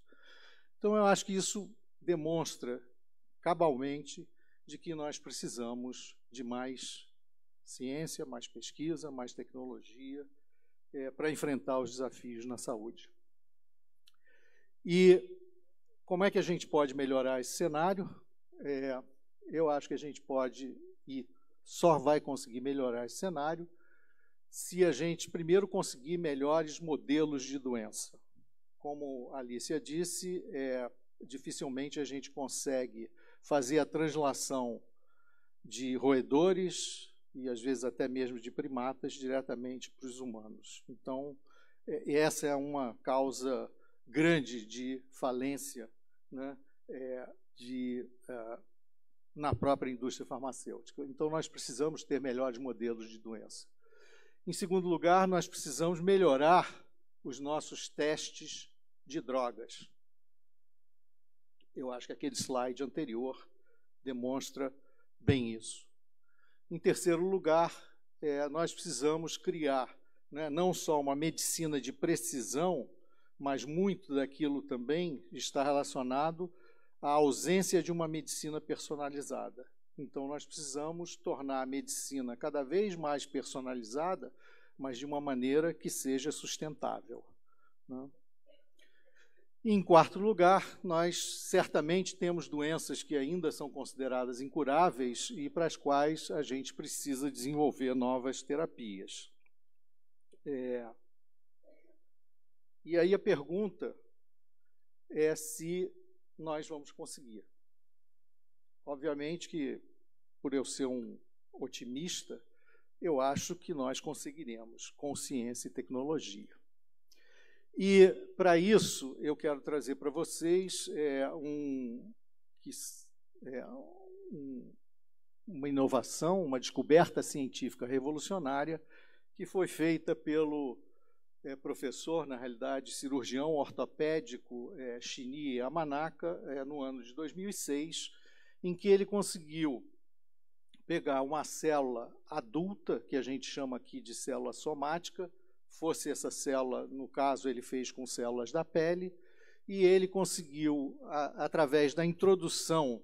Então, eu acho que isso demonstra cabalmente de que nós precisamos de mais ciência, mais pesquisa, mais tecnologia é, para enfrentar os desafios na saúde. E como é que a gente pode melhorar esse cenário? É, eu acho que a gente pode e só vai conseguir melhorar esse cenário se a gente primeiro conseguir melhores modelos de doença. Como a Alicia disse, é, dificilmente a gente consegue fazer a translação de roedores e às vezes até mesmo de primatas diretamente para os humanos. Então, é, essa é uma causa grande de falência né, é, de, é, na própria indústria farmacêutica. Então, nós precisamos ter melhores modelos de doença. Em segundo lugar, nós precisamos melhorar os nossos testes de drogas. Eu acho que aquele slide anterior demonstra bem isso. Em terceiro lugar, é, nós precisamos criar né, não só uma medicina de precisão, mas muito daquilo também está relacionado à ausência de uma medicina personalizada. Então, nós precisamos tornar a medicina cada vez mais personalizada, mas de uma maneira que seja sustentável. Né? em quarto lugar, nós certamente temos doenças que ainda são consideradas incuráveis e para as quais a gente precisa desenvolver novas terapias. É... E aí a pergunta é se nós vamos conseguir. Obviamente que, por eu ser um otimista, eu acho que nós conseguiremos com ciência e tecnologia. E para isso eu quero trazer para vocês é, um, que, é, um, uma inovação, uma descoberta científica revolucionária que foi feita pelo é, professor, na realidade, cirurgião ortopédico é, Shini Amanaka, é, no ano de 2006, em que ele conseguiu pegar uma célula adulta, que a gente chama aqui de célula somática, fosse essa célula, no caso ele fez com células da pele, e ele conseguiu, a, através da introdução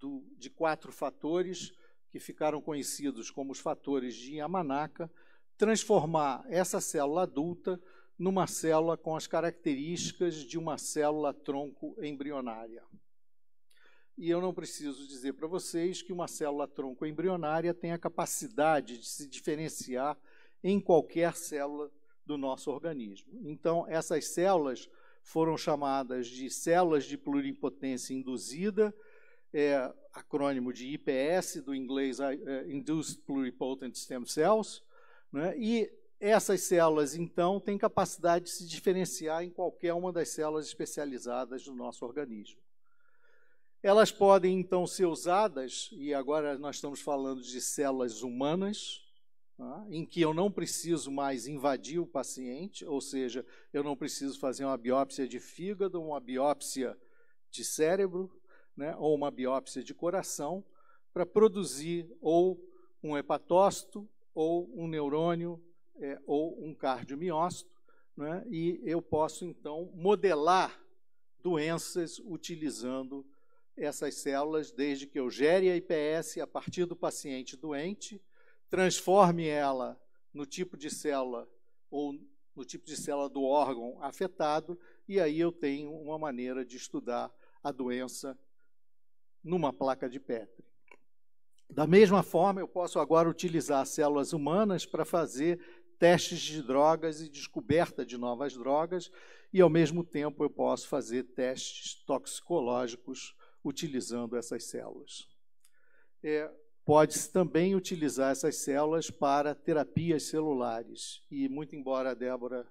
do, de quatro fatores, que ficaram conhecidos como os fatores de Yamanaka, transformar essa célula adulta numa célula com as características de uma célula tronco embrionária. E eu não preciso dizer para vocês que uma célula tronco embrionária tem a capacidade de se diferenciar em qualquer célula do nosso organismo. Então, essas células foram chamadas de células de pluripotência induzida, é, acrônimo de IPS, do inglês eh, eh, Induced Pluripotent Stem Cells, né? e essas células, então, têm capacidade de se diferenciar em qualquer uma das células especializadas do nosso organismo. Elas podem, então, ser usadas, e agora nós estamos falando de células humanas, em que eu não preciso mais invadir o paciente, ou seja, eu não preciso fazer uma biópsia de fígado, uma biópsia de cérebro, né, ou uma biópsia de coração, para produzir ou um hepatócito, ou um neurônio, é, ou um cardiomiócito, né, e eu posso, então, modelar doenças utilizando essas células, desde que eu gere a IPS a partir do paciente doente, transforme ela no tipo de célula ou no tipo de célula do órgão afetado, e aí eu tenho uma maneira de estudar a doença numa placa de Petri. Da mesma forma, eu posso agora utilizar células humanas para fazer testes de drogas e descoberta de novas drogas, e ao mesmo tempo eu posso fazer testes toxicológicos utilizando essas células. É, pode também utilizar essas células para terapias celulares. E, muito embora a Débora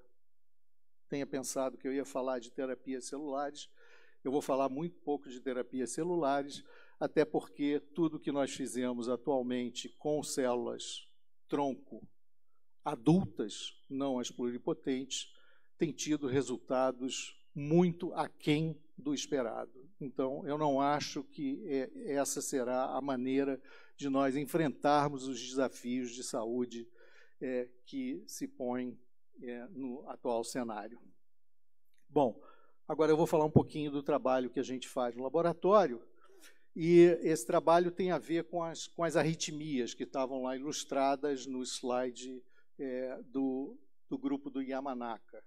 tenha pensado que eu ia falar de terapias celulares, eu vou falar muito pouco de terapias celulares, até porque tudo que nós fizemos atualmente com células tronco adultas, não as pluripotentes, tem tido resultados muito aquém do esperado. Então, eu não acho que eh, essa será a maneira de nós enfrentarmos os desafios de saúde é, que se põem é, no atual cenário. Bom, agora eu vou falar um pouquinho do trabalho que a gente faz no laboratório. E esse trabalho tem a ver com as, com as arritmias que estavam lá ilustradas no slide é, do, do grupo do Yamanaka.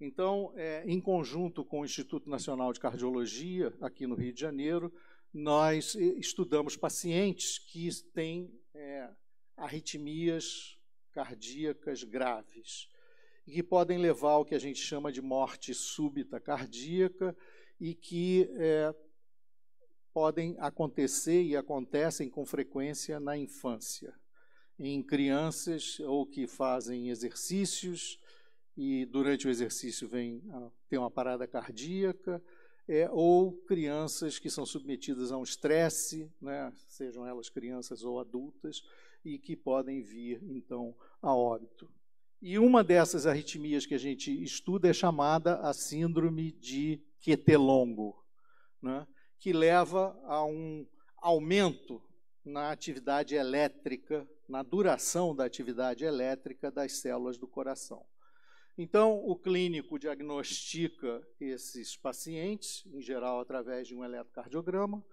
Então, é, em conjunto com o Instituto Nacional de Cardiologia, aqui no Rio de Janeiro, nós eh, estudamos pacientes que têm é, arritmias cardíacas graves e que podem levar ao que a gente chama de morte súbita cardíaca e que é, podem acontecer e acontecem com frequência na infância, em crianças ou que fazem exercícios e durante o exercício vem tem uma parada cardíaca é, ou crianças que são submetidas a um estresse, né, sejam elas crianças ou adultas, e que podem vir, então, a óbito. E uma dessas arritmias que a gente estuda é chamada a síndrome de Quetelongo, né, que leva a um aumento na atividade elétrica, na duração da atividade elétrica das células do coração. Então, o clínico diagnostica esses pacientes, em geral através de um eletrocardiograma.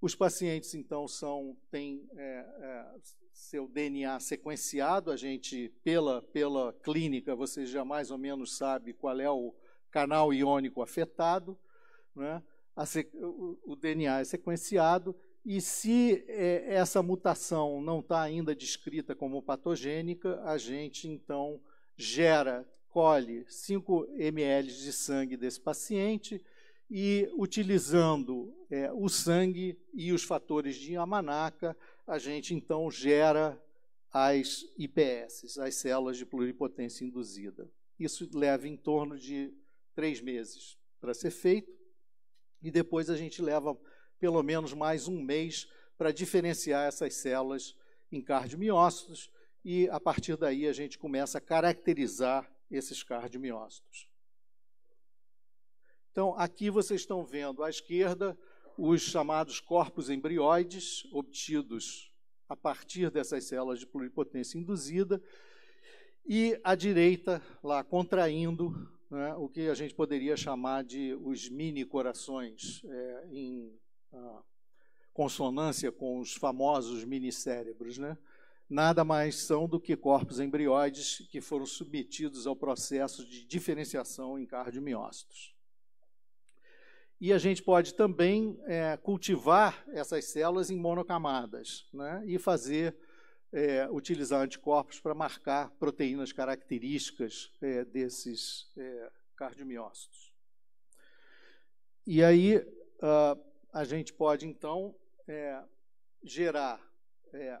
Os pacientes, então, são, têm é, é, seu DNA sequenciado. A gente, pela, pela clínica, você já mais ou menos sabe qual é o canal iônico afetado. Né? o, DNA é sequenciado. E se é, essa mutação não está ainda descrita como patogênica, a gente, então, gera colhe 5 ml de sangue desse paciente e, utilizando é, o sangue e os fatores de Yamanaka, a gente então gera as IPS, as células de pluripotência induzida. Isso leva em torno de três meses para ser feito e depois a gente leva pelo menos mais um mês para diferenciar essas células em cardiomiócitos e a partir daí a gente começa a caracterizar esses cardiomiócitos. Então, aqui vocês estão vendo à esquerda os chamados corpos embrioides, obtidos a partir dessas células de pluripotência induzida, e à direita, lá contraindo, né, o que a gente poderia chamar de os mini-corações, é, em ah, consonância com os famosos cérebros, né? nada mais são do que corpos embrióides que foram submetidos ao processo de diferenciação em cardiomiócitos. E a gente pode também é, cultivar essas células em monocamadas né, e fazer, é, utilizar anticorpos para marcar proteínas características é, desses é, cardiomiócitos. E aí uh, a gente pode, então, é, gerar é,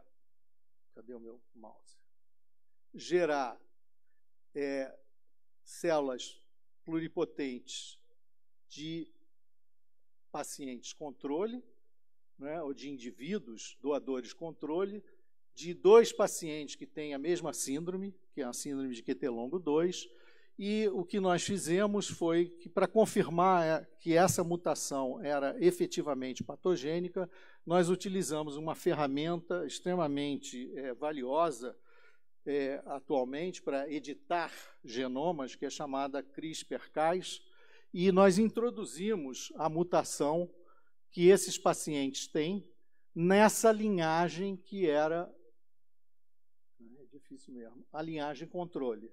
Cadê o meu mouse? Gerar é, células pluripotentes de pacientes controle, né, ou de indivíduos doadores controle, de dois pacientes que têm a mesma síndrome, que é a síndrome de QT longo 2, e o que nós fizemos foi que, para confirmar é, que essa mutação era efetivamente patogênica, nós utilizamos uma ferramenta extremamente é, valiosa é, atualmente para editar genomas, que é chamada CRISPR-Cas, e nós introduzimos a mutação que esses pacientes têm nessa linhagem que era. Né, é difícil mesmo, a linhagem controle.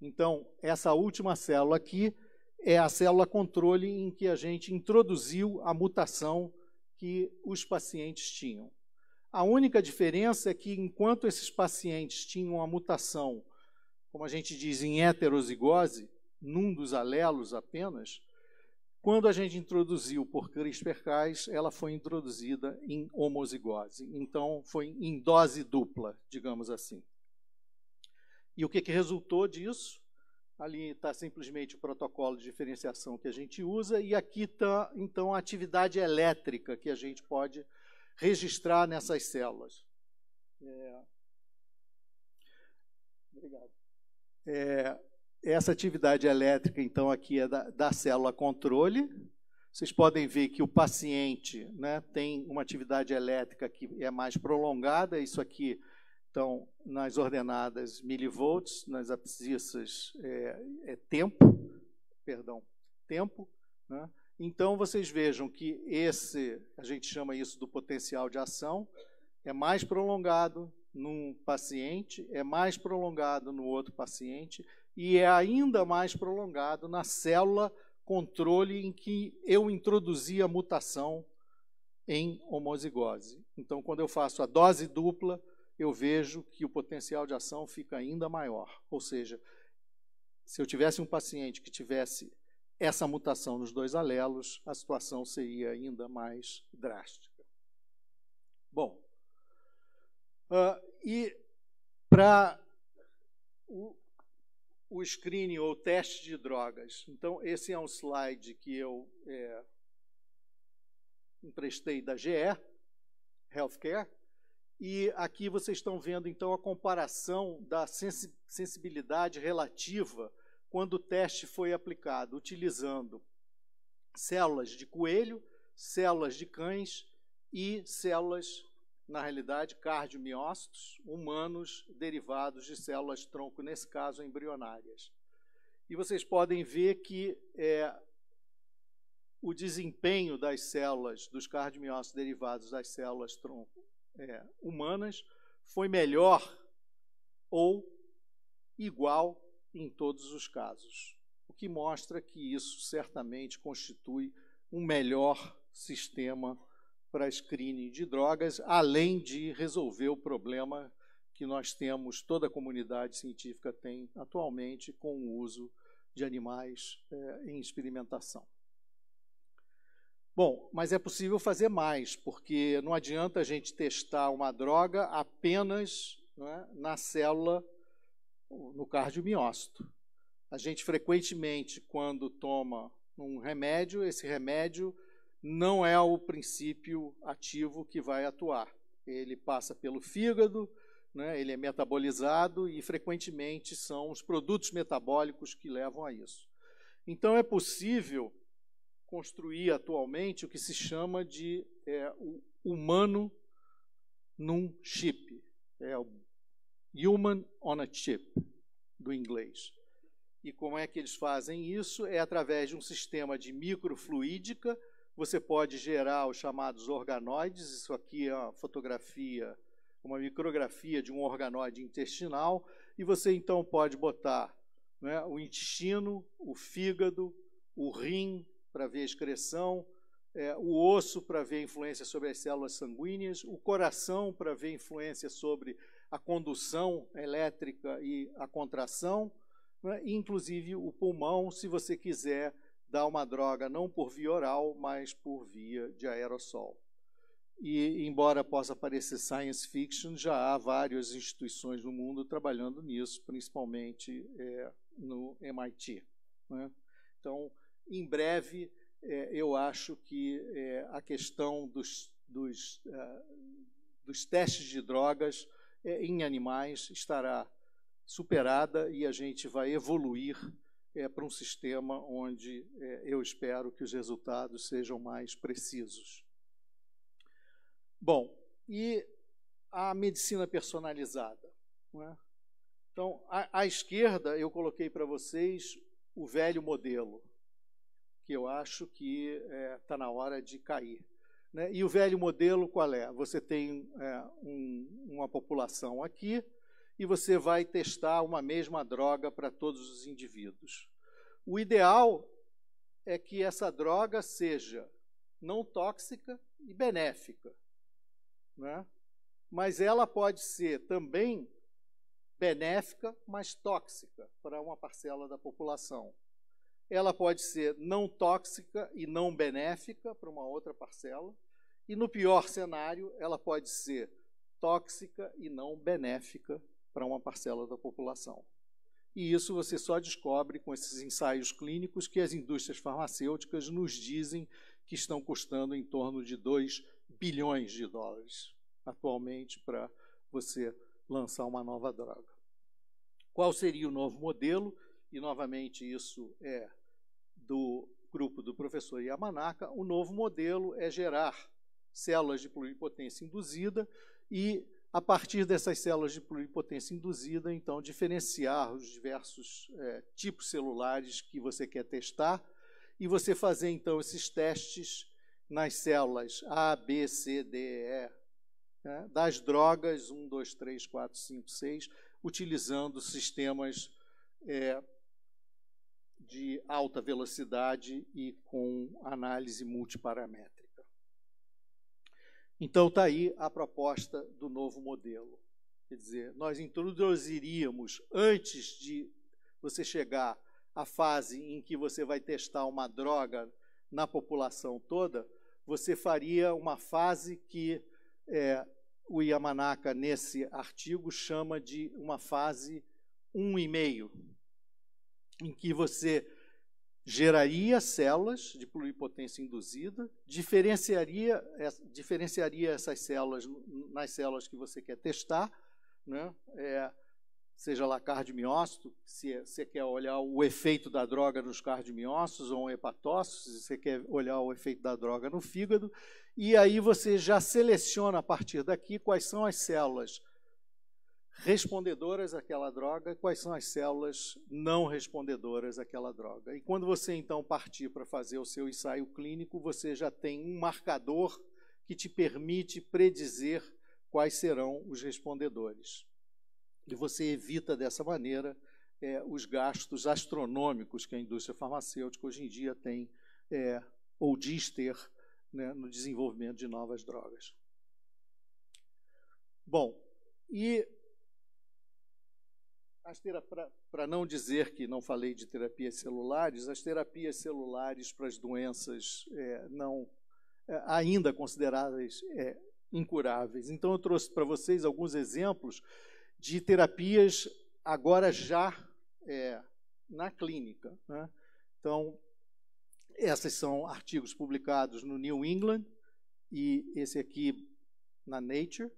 Então, essa última célula aqui é a célula controle em que a gente introduziu a mutação que os pacientes tinham. A única diferença é que, enquanto esses pacientes tinham a mutação, como a gente diz, em heterozigose, num dos alelos apenas, quando a gente introduziu por CRISPR-Cas, ela foi introduzida em homozigose. Então, foi em dose dupla, digamos assim. E o que, que resultou disso? Ali está simplesmente o protocolo de diferenciação que a gente usa, e aqui está, então, a atividade elétrica que a gente pode registrar nessas células. É... Obrigado. É... Essa atividade elétrica, então, aqui é da, da célula controle. Vocês podem ver que o paciente né, tem uma atividade elétrica que é mais prolongada, isso aqui então, nas ordenadas milivolts, nas abscissas é, é tempo, perdão, tempo. Né? Então, vocês vejam que esse, a gente chama isso do potencial de ação, é mais prolongado num paciente, é mais prolongado no outro paciente e é ainda mais prolongado na célula controle em que eu introduzi a mutação em homozigose. Então, quando eu faço a dose dupla, eu vejo que o potencial de ação fica ainda maior. Ou seja, se eu tivesse um paciente que tivesse essa mutação nos dois alelos, a situação seria ainda mais drástica. Bom, uh, e para o, o, screening ou teste de drogas, então esse é um slide que eu é, emprestei da GE Healthcare, e aqui vocês estão vendo então a comparação da sensibilidade relativa quando o teste foi aplicado, utilizando células de coelho, células de cães e células, na realidade, cardiomiócitos humanos derivados de células tronco, nesse caso embrionárias. E vocês podem ver que é, o desempenho das células, dos cardiomiócitos derivados das células tronco é, humanas foi melhor ou igual em todos os casos, o que mostra que isso certamente constitui um melhor sistema para screening de drogas, além de resolver o problema que nós temos, toda a comunidade científica tem atualmente com o uso de animais é, em experimentação. Bom, mas é possível fazer mais, porque não adianta a gente testar uma droga apenas é, na célula, no cardiomiócito. A gente frequentemente, quando toma um remédio, esse remédio não é o princípio ativo que vai atuar. Ele passa pelo fígado, né, ele é metabolizado e frequentemente são os produtos metabólicos que levam a isso. Então é possível construir atualmente o que se chama de é, humano num chip. É o Human on a Chip, do inglês. E como é que eles fazem isso? É através de um sistema de microfluídica. Você pode gerar os chamados organoides. Isso aqui é uma fotografia, uma micrografia de um organoide intestinal. E você então pode botar né, o intestino, o fígado, o rim, para ver a excreção, é, o osso para ver a influência sobre as células sanguíneas, o coração para ver a influência sobre a condução elétrica e a contração, né? e, inclusive o pulmão, se você quiser dar uma droga não por via oral, mas por via de aerossol. E, embora possa parecer science fiction, já há várias instituições no mundo trabalhando nisso, principalmente é, no MIT. Né? Então, em breve, é, eu acho que é, a questão dos, dos, é, dos testes de drogas é, em animais estará superada e a gente vai evoluir é, para um sistema onde é, eu espero que os resultados sejam mais precisos. Bom, e a medicina personalizada? Então, à, à esquerda, eu coloquei para vocês o velho modelo que eu acho que está é, tá na hora de cair. Né? E o velho modelo qual é? Você tem é, um, uma população aqui e você vai testar uma mesma droga para todos os indivíduos. O ideal é que essa droga seja não tóxica e benéfica. Né? Mas ela pode ser também benéfica, mas tóxica para uma parcela da população ela pode ser não tóxica e não benéfica para uma outra parcela, e no pior cenário, ela pode ser tóxica e não benéfica para uma parcela da população. E isso você só descobre com esses ensaios clínicos que as indústrias farmacêuticas nos dizem que estão custando em torno de 2 bilhões de dólares atualmente para você lançar uma nova droga. Qual seria o novo modelo? E novamente isso é do grupo do professor Yamanaka, o novo modelo é gerar células de pluripotência induzida e, a partir dessas células de pluripotência induzida, então, diferenciar os diversos é, tipos celulares que você quer testar e você fazer, então, esses testes nas células A, B, C, D, E, né, das drogas 1, 2, 3, 4, 5, 6, utilizando sistemas é, de alta velocidade e com análise multiparamétrica. Então está aí a proposta do novo modelo. Quer dizer, nós introduziríamos, antes de você chegar à fase em que você vai testar uma droga na população toda, você faria uma fase que é, o Yamanaka, nesse artigo, chama de uma fase 1,5 em que você geraria células de pluripotência induzida, diferenciaria, diferenciaria essas células nas células que você quer testar, né? É, seja lá cardiomiócito, se é, você quer olhar o efeito da droga nos cardiomiócitos ou hepatócitos, se você quer olhar o efeito da droga no fígado, e aí você já seleciona a partir daqui quais são as células respondedoras àquela droga, quais são as células não respondedoras àquela droga. E quando você então partir para fazer o seu ensaio clínico, você já tem um marcador que te permite predizer quais serão os respondedores. E você evita dessa maneira é, os gastos astronômicos que a indústria farmacêutica hoje em dia tem é, ou diz ter né, no desenvolvimento de novas drogas. Bom, e para não dizer que não falei de terapias celulares, as terapias celulares para as doenças é, não é, ainda consideradas é, incuráveis. Então, eu trouxe para vocês alguns exemplos de terapias agora já é, na clínica. Né? Então, esses são artigos publicados no New England e esse aqui na Nature.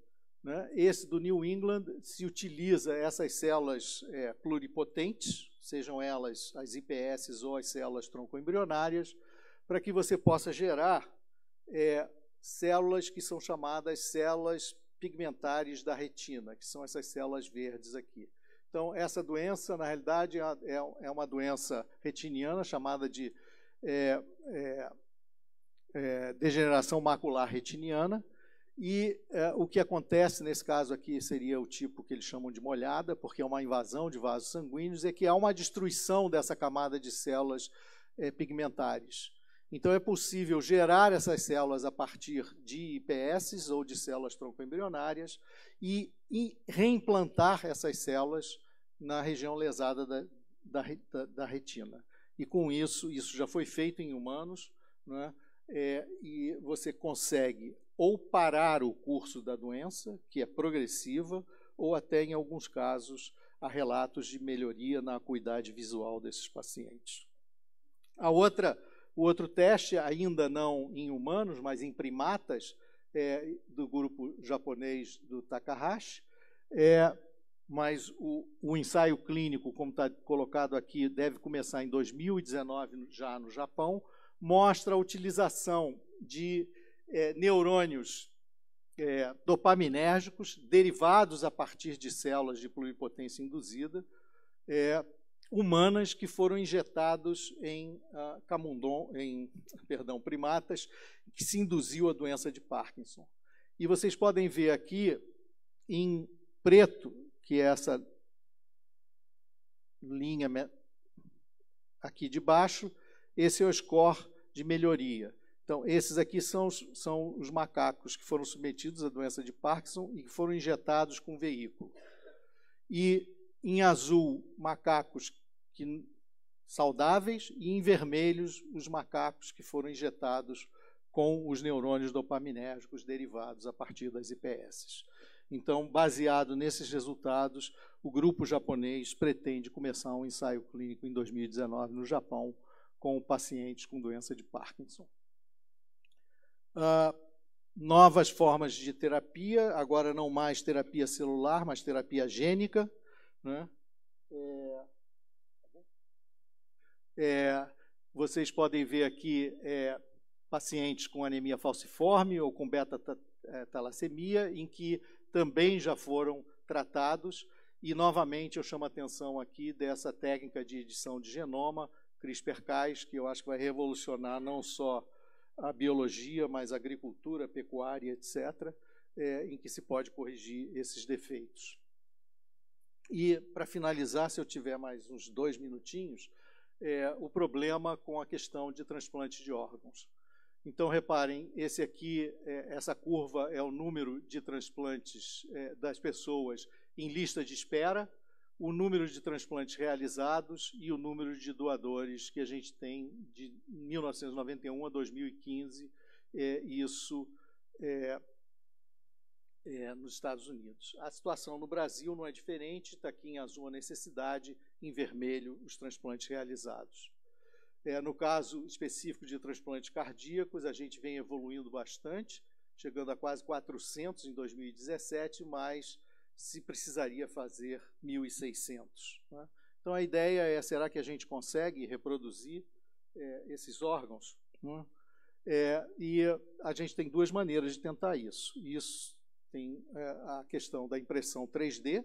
Né? Esse do New England se utiliza essas células é, pluripotentes, sejam elas as IPS ou as células troncoembrionárias, para que você possa gerar é, células que são chamadas células pigmentares da retina, que são essas células verdes aqui. Então, essa doença, na realidade, é, é, é uma doença retiniana chamada de é, é, é, degeneração macular retiniana, e eh, o que acontece nesse caso aqui seria o tipo que eles chamam de molhada, porque é uma invasão de vasos sanguíneos, é que há uma destruição dessa camada de células eh, pigmentares. Então é possível gerar essas células a partir de IPS ou de células troncoembrionárias e, e reimplantar essas células na região lesada da, da, da, retina. E com isso, isso já foi feito em humanos, né? é, eh, e você consegue ou parar o curso da doença, que é progressiva, ou até, em alguns casos, há relatos de melhoria na acuidade visual desses pacientes. A outra, o outro teste, ainda não em humanos, mas em primatas, é, do grupo japonês do Takahashi, é, mas o, o ensaio clínico, como está colocado aqui, deve começar em 2019 já no Japão, mostra a utilização de é, neurônios é, dopaminérgicos derivados a partir de células de pluripotência induzida é, humanas que foram injetados em ah, camundon, em perdão, primatas, que se induziu a doença de Parkinson. E vocês podem ver aqui em preto, que é essa linha aqui de baixo, esse é o score de melhoria. Então, esses aqui são os, são os macacos que foram submetidos à doença de Parkinson e que foram injetados com veículo. E em azul, macacos que, saudáveis, e em vermelhos, os macacos que foram injetados com os neurônios dopaminérgicos derivados a partir das IPS. Então, baseado nesses resultados, o grupo japonês pretende começar um ensaio clínico em 2019 no Japão com pacientes com doença de Parkinson. Uh, novas formas de terapia, agora não mais terapia celular, mas terapia gênica. Né? É, é, vocês podem ver aqui é, pacientes com anemia falciforme ou com beta-talassemia, é, em que também já foram tratados. E, novamente, eu chamo a atenção aqui dessa técnica de edição de genoma, CRISPR-Cas, que eu acho que vai revolucionar não só a biologia, mais a agricultura, a pecuária, etc., é, em que se pode corrigir esses defeitos. E, para finalizar, se eu tiver mais uns dois minutinhos, é, o problema com a questão de transplante de órgãos. Então, reparem, esse aqui, é, essa curva é o número de transplantes é, das pessoas em lista de espera, o número de transplantes realizados e o número de doadores que a gente tem de 1991 a 2015, é, isso é, é, nos Estados Unidos. A situação no Brasil não é diferente, está aqui em azul a necessidade, em vermelho os transplantes realizados. É, no caso específico de transplantes cardíacos, a gente vem evoluindo bastante, chegando a quase 400 em 2017, mas se precisaria fazer 1.600. Né? Então a ideia é: será que a gente consegue reproduzir é, esses órgãos? Né? É, e a gente tem duas maneiras de tentar isso. Isso tem é, a questão da impressão 3D,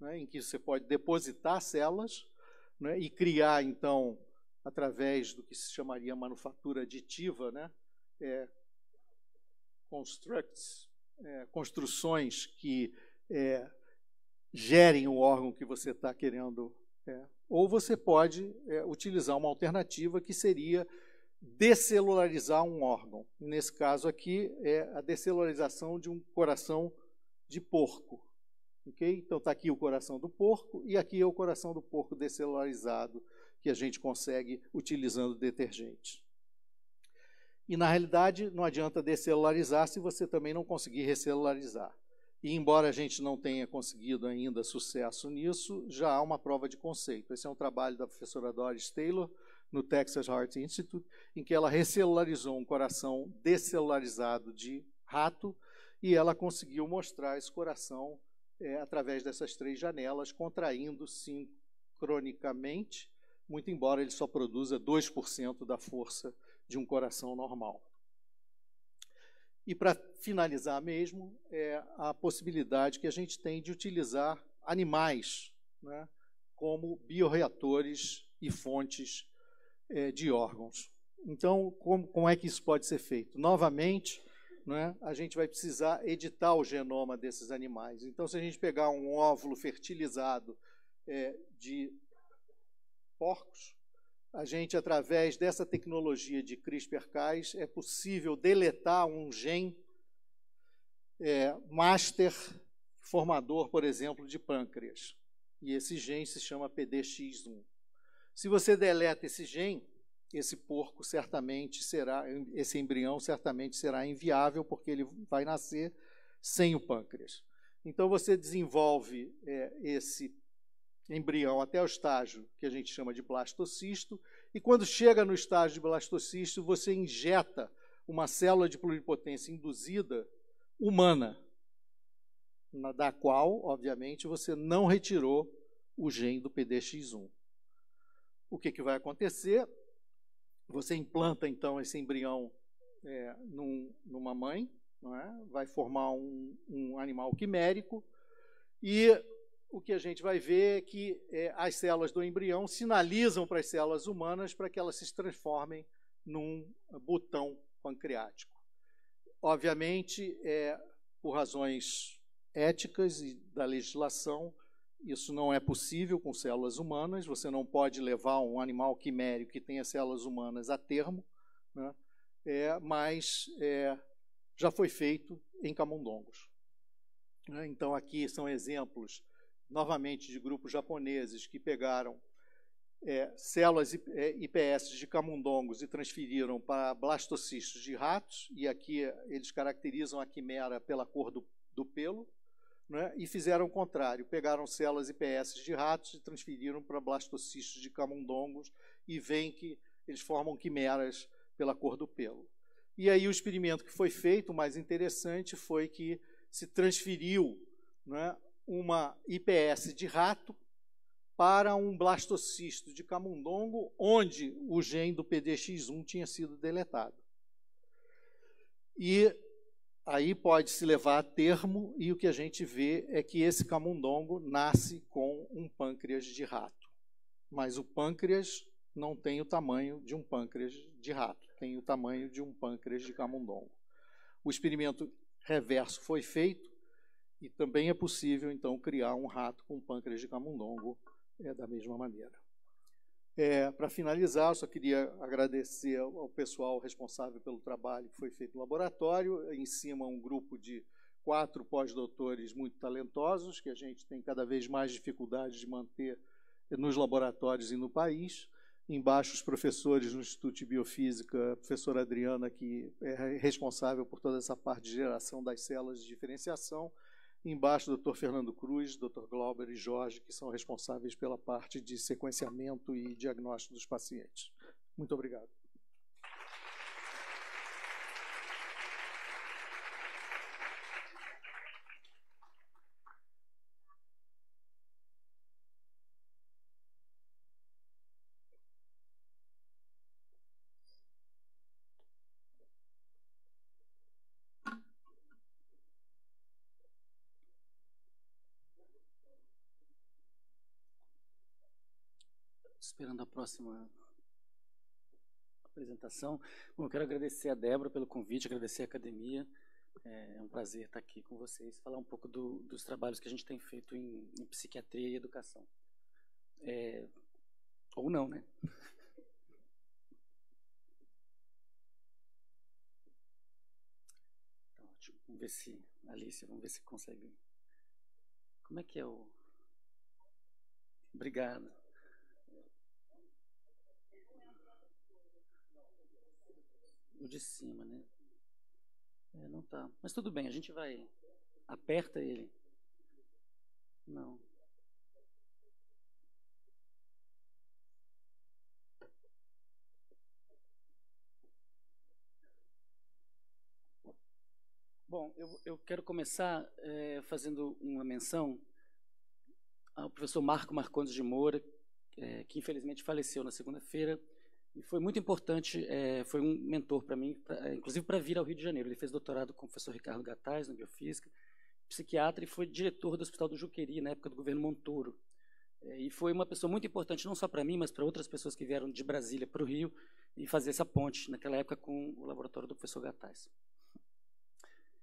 né, em que você pode depositar células né, e criar, então, através do que se chamaria manufatura aditiva, né, é, constructs, é, construções que é, gerem o órgão que você está querendo. É. Ou você pode é, utilizar uma alternativa que seria decelularizar um órgão. Nesse caso aqui é a decelularização de um coração de porco. Okay? Então está aqui o coração do porco e aqui é o coração do porco decelularizado que a gente consegue utilizando detergente. E na realidade não adianta decelularizar se você também não conseguir recelularizar. E embora a gente não tenha conseguido ainda sucesso nisso, já há uma prova de conceito. Esse é um trabalho da professora Doris Taylor, no Texas Heart Institute, em que ela recelularizou um coração decelularizado de rato e ela conseguiu mostrar esse coração é, através dessas três janelas, contraindo sincronicamente, muito embora ele só produza 2% da força de um coração normal. E para finalizar mesmo, é a possibilidade que a gente tem de utilizar animais né, como bioreatores e fontes é, de órgãos. Então, como, como, é que isso pode ser feito? Novamente, né, a gente vai precisar editar o genoma desses animais. Então, se a gente pegar um óvulo fertilizado é, de porcos, a gente, através dessa tecnologia de CRISPR-Cas, é possível deletar um gene é, master formador, por exemplo, de pâncreas. E esse gene se chama PDX1. Se você deleta esse gene, esse porco certamente será, esse embrião certamente será inviável, porque ele vai nascer sem o pâncreas. Então você desenvolve é, esse embrião até o estágio que a gente chama de blastocisto, e quando chega no estágio de blastocisto, você injeta uma célula de pluripotência induzida humana, da qual, obviamente, você não retirou o gene do PDX1. O que, que vai acontecer? Você implanta, então, esse embrião é, num, numa mãe, é? vai formar um, um animal quimérico, e o que a gente vai ver é que é, as células do embrião sinalizam para as células humanas para que elas se transformem num botão pancreático. Obviamente, é, por razões éticas e da legislação, isso não é possível com células humanas. Você não pode levar um animal quimérico que tenha células humanas a termo, né? é, mas é, já foi feito em camundongos. Né? Então, aqui são exemplos novamente de grupos japoneses que pegaram é, células IPS é, de camundongos e transferiram para blastocistos de ratos, e aqui é, eles caracterizam a quimera pela cor do, do pelo, né? e fizeram o contrário, pegaram células IPS de ratos e transferiram para blastocistos de camundongos, e veem que eles formam quimeras pela cor do pelo. E aí o experimento que foi feito, o mais interessante, foi que se transferiu né, uma IPS de rato para um blastocisto de camundongo, onde o gene do PDX1 tinha sido deletado. E aí pode se levar a termo, e o que a gente vê é que esse camundongo nasce com um pâncreas de rato. Mas o pâncreas não tem o tamanho de um pâncreas de rato, tem o tamanho de um pâncreas de camundongo. O experimento reverso foi feito, e também é possível, então, criar um rato com pâncreas de camundongo é, da mesma maneira. É, Para finalizar, só queria agradecer ao pessoal responsável pelo trabalho que foi feito no laboratório, em cima um grupo de quatro pós-doutores muito talentosos, que a gente tem cada vez mais dificuldade de manter nos laboratórios e no país. Embaixo, os professores no Instituto de Biofísica, a professora Adriana, que é responsável por toda essa parte de geração das células de diferenciação, embaixo o Dr. Fernando Cruz, Dr. Glauber e Jorge, que são responsáveis pela parte de sequenciamento e diagnóstico dos pacientes. Muito obrigado. esperando a próxima apresentação. Bom, eu quero agradecer a Débora pelo convite, agradecer a academia. É, é um prazer estar aqui com vocês, falar um pouco do, dos trabalhos que a gente tem feito em, em psiquiatria e educação. É, ou não, né? Então, ótimo. Vamos ver se. Alice, vamos ver se consegue. Como é que é o. Obrigado. o de cima, né? É, não tá. Mas tudo bem, a gente vai. Aperta ele. Não. Bom, eu, eu quero começar é, fazendo uma menção ao professor Marco Marcondes de Moura, é, que infelizmente faleceu na segunda-feira e foi muito importante, é, foi um mentor para mim, pra, eh, inclusive para vir ao Rio de Janeiro. Ele fez doutorado com o professor Ricardo Gataz, na biofísica, psiquiatra, e foi diretor do Hospital do Juqueri, na época do governo Montoro. É, e foi uma pessoa muito importante, não só para mim, mas para outras pessoas que vieram de Brasília para o Rio e fazer essa ponte, naquela época, com o laboratório do professor Gataz.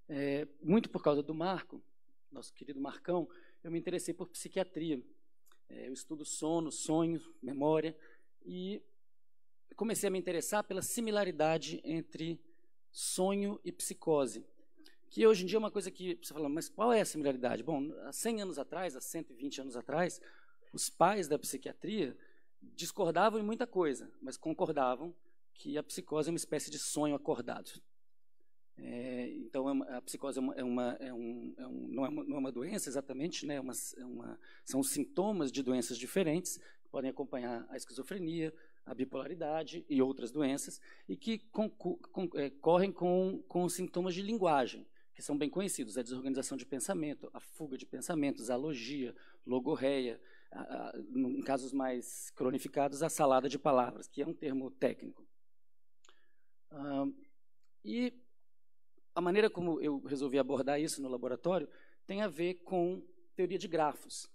É, muito por causa do Marco, nosso querido Marcão, eu me interessei por psiquiatria. eu estudo sono, sonho, memória, e comecei a me interessar pela similaridade entre sonho e psicose. Que hoje em dia é uma coisa que você fala, mas qual é a similaridade? Bom, há 100 anos atrás, há 120 anos atrás, os pais da psiquiatria discordavam em muita coisa, mas concordavam que a psicose é uma espécie de sonho acordado. É, então, é a psicose é uma, é uma, é um, é um, não, é uma, não, é uma, doença exatamente, né? uma, são sintomas de doenças diferentes, que podem acompanhar a esquizofrenia, a bipolaridade e outras doenças, e que com, com, é, correm com, com sintomas de linguagem, que são bem conhecidos, é a desorganização de pensamento, a fuga de pensamentos, a alogia, logorreia, a, a, em casos mais cronificados, a salada de palavras, que é um termo técnico. Ah, e a maneira como eu resolvi abordar isso no laboratório tem a ver com teoria de grafos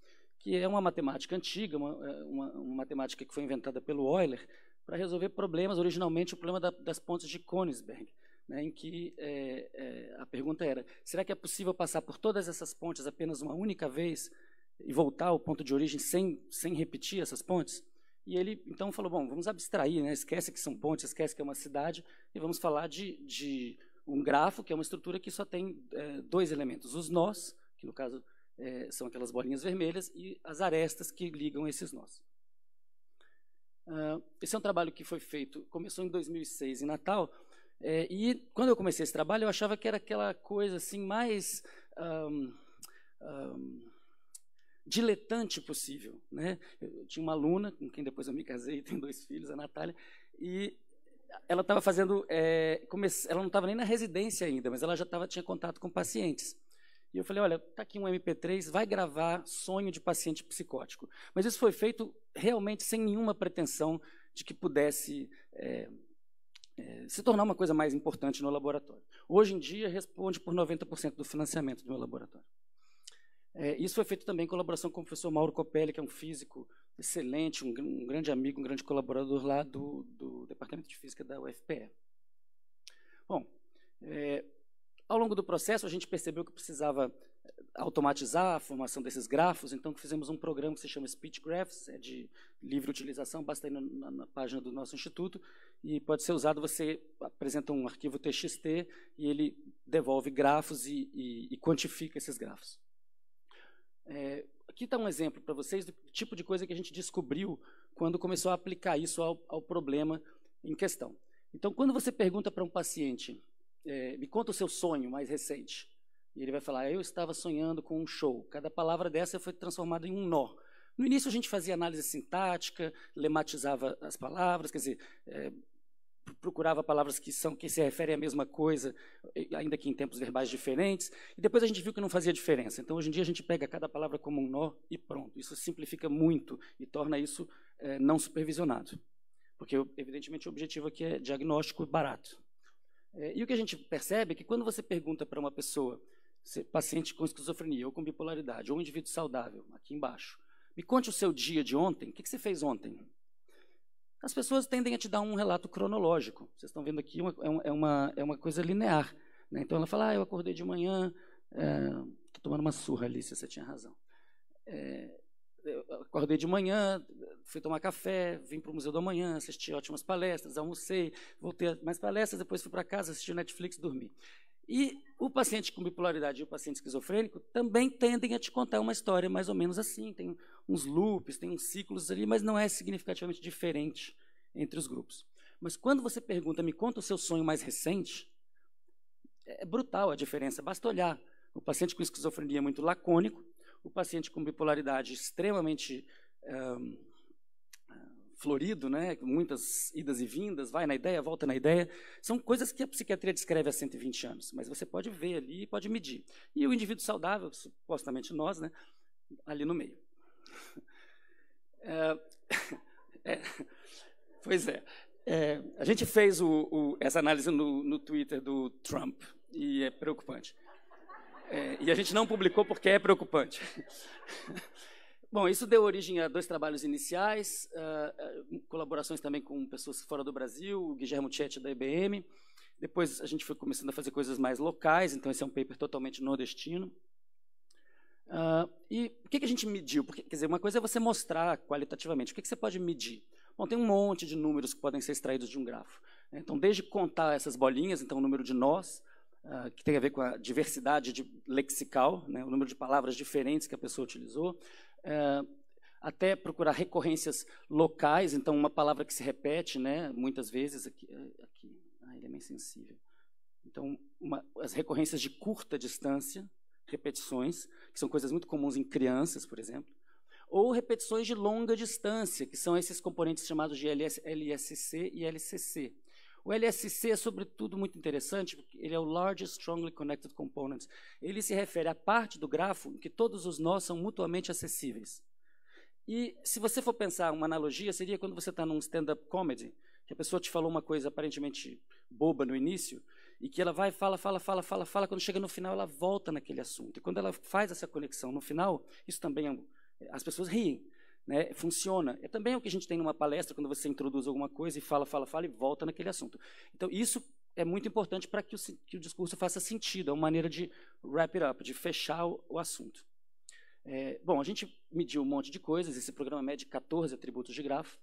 que é uma matemática antiga, uma, é, uma, uma matemática que foi inventada pelo Euler para resolver problemas, originalmente o problema da, das pontes de Königsberg, né, em que é, é, a pergunta era, será que é possível passar por todas essas pontes apenas uma única vez e voltar ao ponto de origem sem, sem repetir essas pontes? E ele então falou, bom, vamos abstrair, né, esquece que são pontes, esquece que é uma cidade, e vamos falar de, de um grafo, que é uma estrutura que só tem é, dois elementos, os nós, que no caso é, são aquelas bolinhas vermelhas, e as arestas que ligam esses nós. Uh, esse é um trabalho que foi feito, começou em 2006 em Natal, é, e quando eu comecei esse trabalho eu achava que era aquela coisa assim mais um, um, diletante possível, né? Eu tinha uma aluna com quem depois eu me casei, tenho dois filhos, a Natália, e ela estava fazendo, é, comece... ela não estava nem na residência ainda, mas ela já tava, tinha contato com pacientes. E eu falei, olha, tá aqui um MP3, vai gravar sonho de paciente psicótico. Mas isso foi feito realmente sem nenhuma pretensão de que pudesse é, é, se tornar uma coisa mais importante no laboratório. Hoje em dia, responde por 90% do financiamento do meu laboratório. É, isso foi feito também em colaboração com o professor Mauro Copelli, que é um físico excelente, um, um grande amigo, um grande colaborador lá do, do Departamento de Física da UFPE. Bom, é, ao longo do processo, a gente percebeu que precisava eh, automatizar a formação desses grafos, então fizemos um programa que se chama Speech Graphs, é de livre utilização, basta ir na, na, na página do nosso instituto, e pode ser usado, você apresenta um arquivo TXT e ele devolve grafos e, e, e quantifica esses grafos. É, aqui está um exemplo para vocês do tipo de coisa que a gente descobriu quando começou a aplicar isso ao, ao problema em questão. Então, quando você pergunta para um paciente é, me conta o seu sonho mais recente. E ele vai falar, eu estava sonhando com um show. Cada palavra dessa foi transformada em um nó. No início a gente fazia análise sintática, lematizava as palavras, quer dizer, é, procurava palavras que são que se referem à mesma coisa, ainda que em tempos verbais diferentes. E depois a gente viu que não fazia diferença. Então hoje em dia a gente pega cada palavra como um nó e pronto. Isso simplifica muito e torna isso é, não supervisionado, porque evidentemente o objetivo aqui é diagnóstico barato. É, e o que a gente percebe é que quando você pergunta para uma pessoa, paciente com esquizofrenia ou com bipolaridade, ou um indivíduo saudável, aqui embaixo, me conte o seu dia de ontem, o que, que você fez ontem? As pessoas tendem a te dar um relato cronológico. Vocês estão vendo aqui, uma, é, é uma, é uma coisa linear. Né? Então ela fala, ah, eu acordei de manhã, estou é, tomando uma surra ali, se você tinha razão. É, acordei de manhã, fui tomar café, vim para o Museu do Amanhã, assisti ótimas palestras, almocei, voltei a mais palestras, depois fui para casa, assisti o Netflix e dormi. E o paciente com bipolaridade e o paciente esquizofrênico também tendem a te contar uma história mais ou menos assim. Tem uns loops, tem uns ciclos ali, mas não é significativamente diferente entre os grupos. Mas quando você pergunta, me conta o seu sonho mais recente, é brutal a diferença. Basta olhar. O paciente com esquizofrenia é muito lacônico, o paciente com bipolaridade é extremamente um, eh, florido, né? muitas idas e vindas, vai na ideia, volta na ideia. São coisas que a psiquiatria descreve há 120 anos, mas você pode ver ali e pode medir. E o indivíduo saudável, supostamente nós, né? ali no meio. É, é, pois é, é, a gente fez o, o, essa análise no, no, Twitter do Trump e é preocupante. É, e a gente não publicou porque é preocupante. Bom, isso deu origem a dois trabalhos iniciais, uh, colaborações também com pessoas fora do Brasil, o Guilherme Tietchan da IBM. Depois a gente foi começando a fazer coisas mais locais, então esse é um paper totalmente nordestino. Uh, e o que, que, a gente mediu? Porque, quer dizer, uma coisa é você mostrar qualitativamente. O que, que você pode medir? Bom, tem um monte de números que podem ser extraídos de um grafo. Né? Então, desde contar essas bolinhas, então o número de nós, Uh, que tem a ver com a diversidade lexical, né, o número de palavras diferentes que a pessoa utilizou, é, até procurar recorrências locais, então uma palavra que se repete, né, muitas vezes aqui, eh, aqui ah, ele é meio sensível. Então, uma, as recorrências de curta distância, repetições, que são coisas muito comuns em crianças, por exemplo, ou repetições de longa distância, que são esses componentes chamados de LS, LSC e LCC. O LSC é, sobretudo, muito interessante, porque ele é o Largest Strongly Connected Components. Ele se refere à parte do grafo em que todos os nós são mutuamente acessíveis. E se você for pensar, uma analogia seria quando você está num stand-up comedy, que a pessoa te falou uma coisa aparentemente boba no início, e que ela vai, fala, fala, fala, fala, fala, quando chega no final ela volta naquele assunto. E quando ela faz essa conexão no final, isso também é, as pessoas riem né, funciona. É também o que a gente tem numa palestra, quando você introduz alguma coisa e fala, fala, fala e volta naquele assunto. Então, isso é muito importante para que, que, o discurso faça sentido, é uma maneira de wrap it up, de fechar o, o assunto. É, bom, a gente mediu um monte de coisas, esse programa mede 14 atributos de grafo,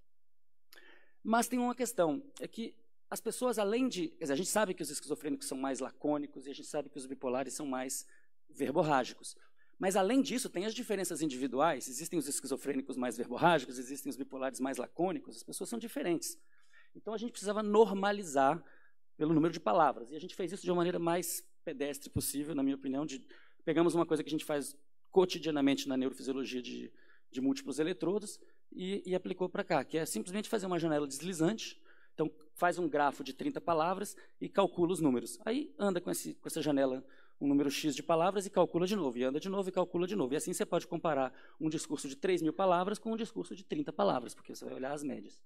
mas tem uma questão, é que as pessoas, além de... Dizer, a gente sabe que os esquizofrênicos são mais lacônicos e a gente sabe que os bipolares são mais verborrágicos. Mas, além disso, tem as diferenças individuais. Existem os esquizofrênicos mais verborrágicos, existem os bipolares mais lacônicos, as pessoas são diferentes. Então, a gente precisava normalizar pelo número de palavras. E a gente fez isso de uma maneira mais pedestre possível, na minha opinião. De, pegamos uma coisa que a gente faz cotidianamente na neurofisiologia de, de múltiplos eletrodos e, e aplicou para cá, que é simplesmente fazer uma janela deslizante. Então, faz um grafo de 30 palavras e calcula os números. Aí anda com, esse, com essa janela deslizante um número X de palavras e calcula de novo, e anda de novo e calcula de novo. E assim você pode comparar um discurso de 3 mil palavras com um discurso de 30 palavras, porque você vai olhar as médias.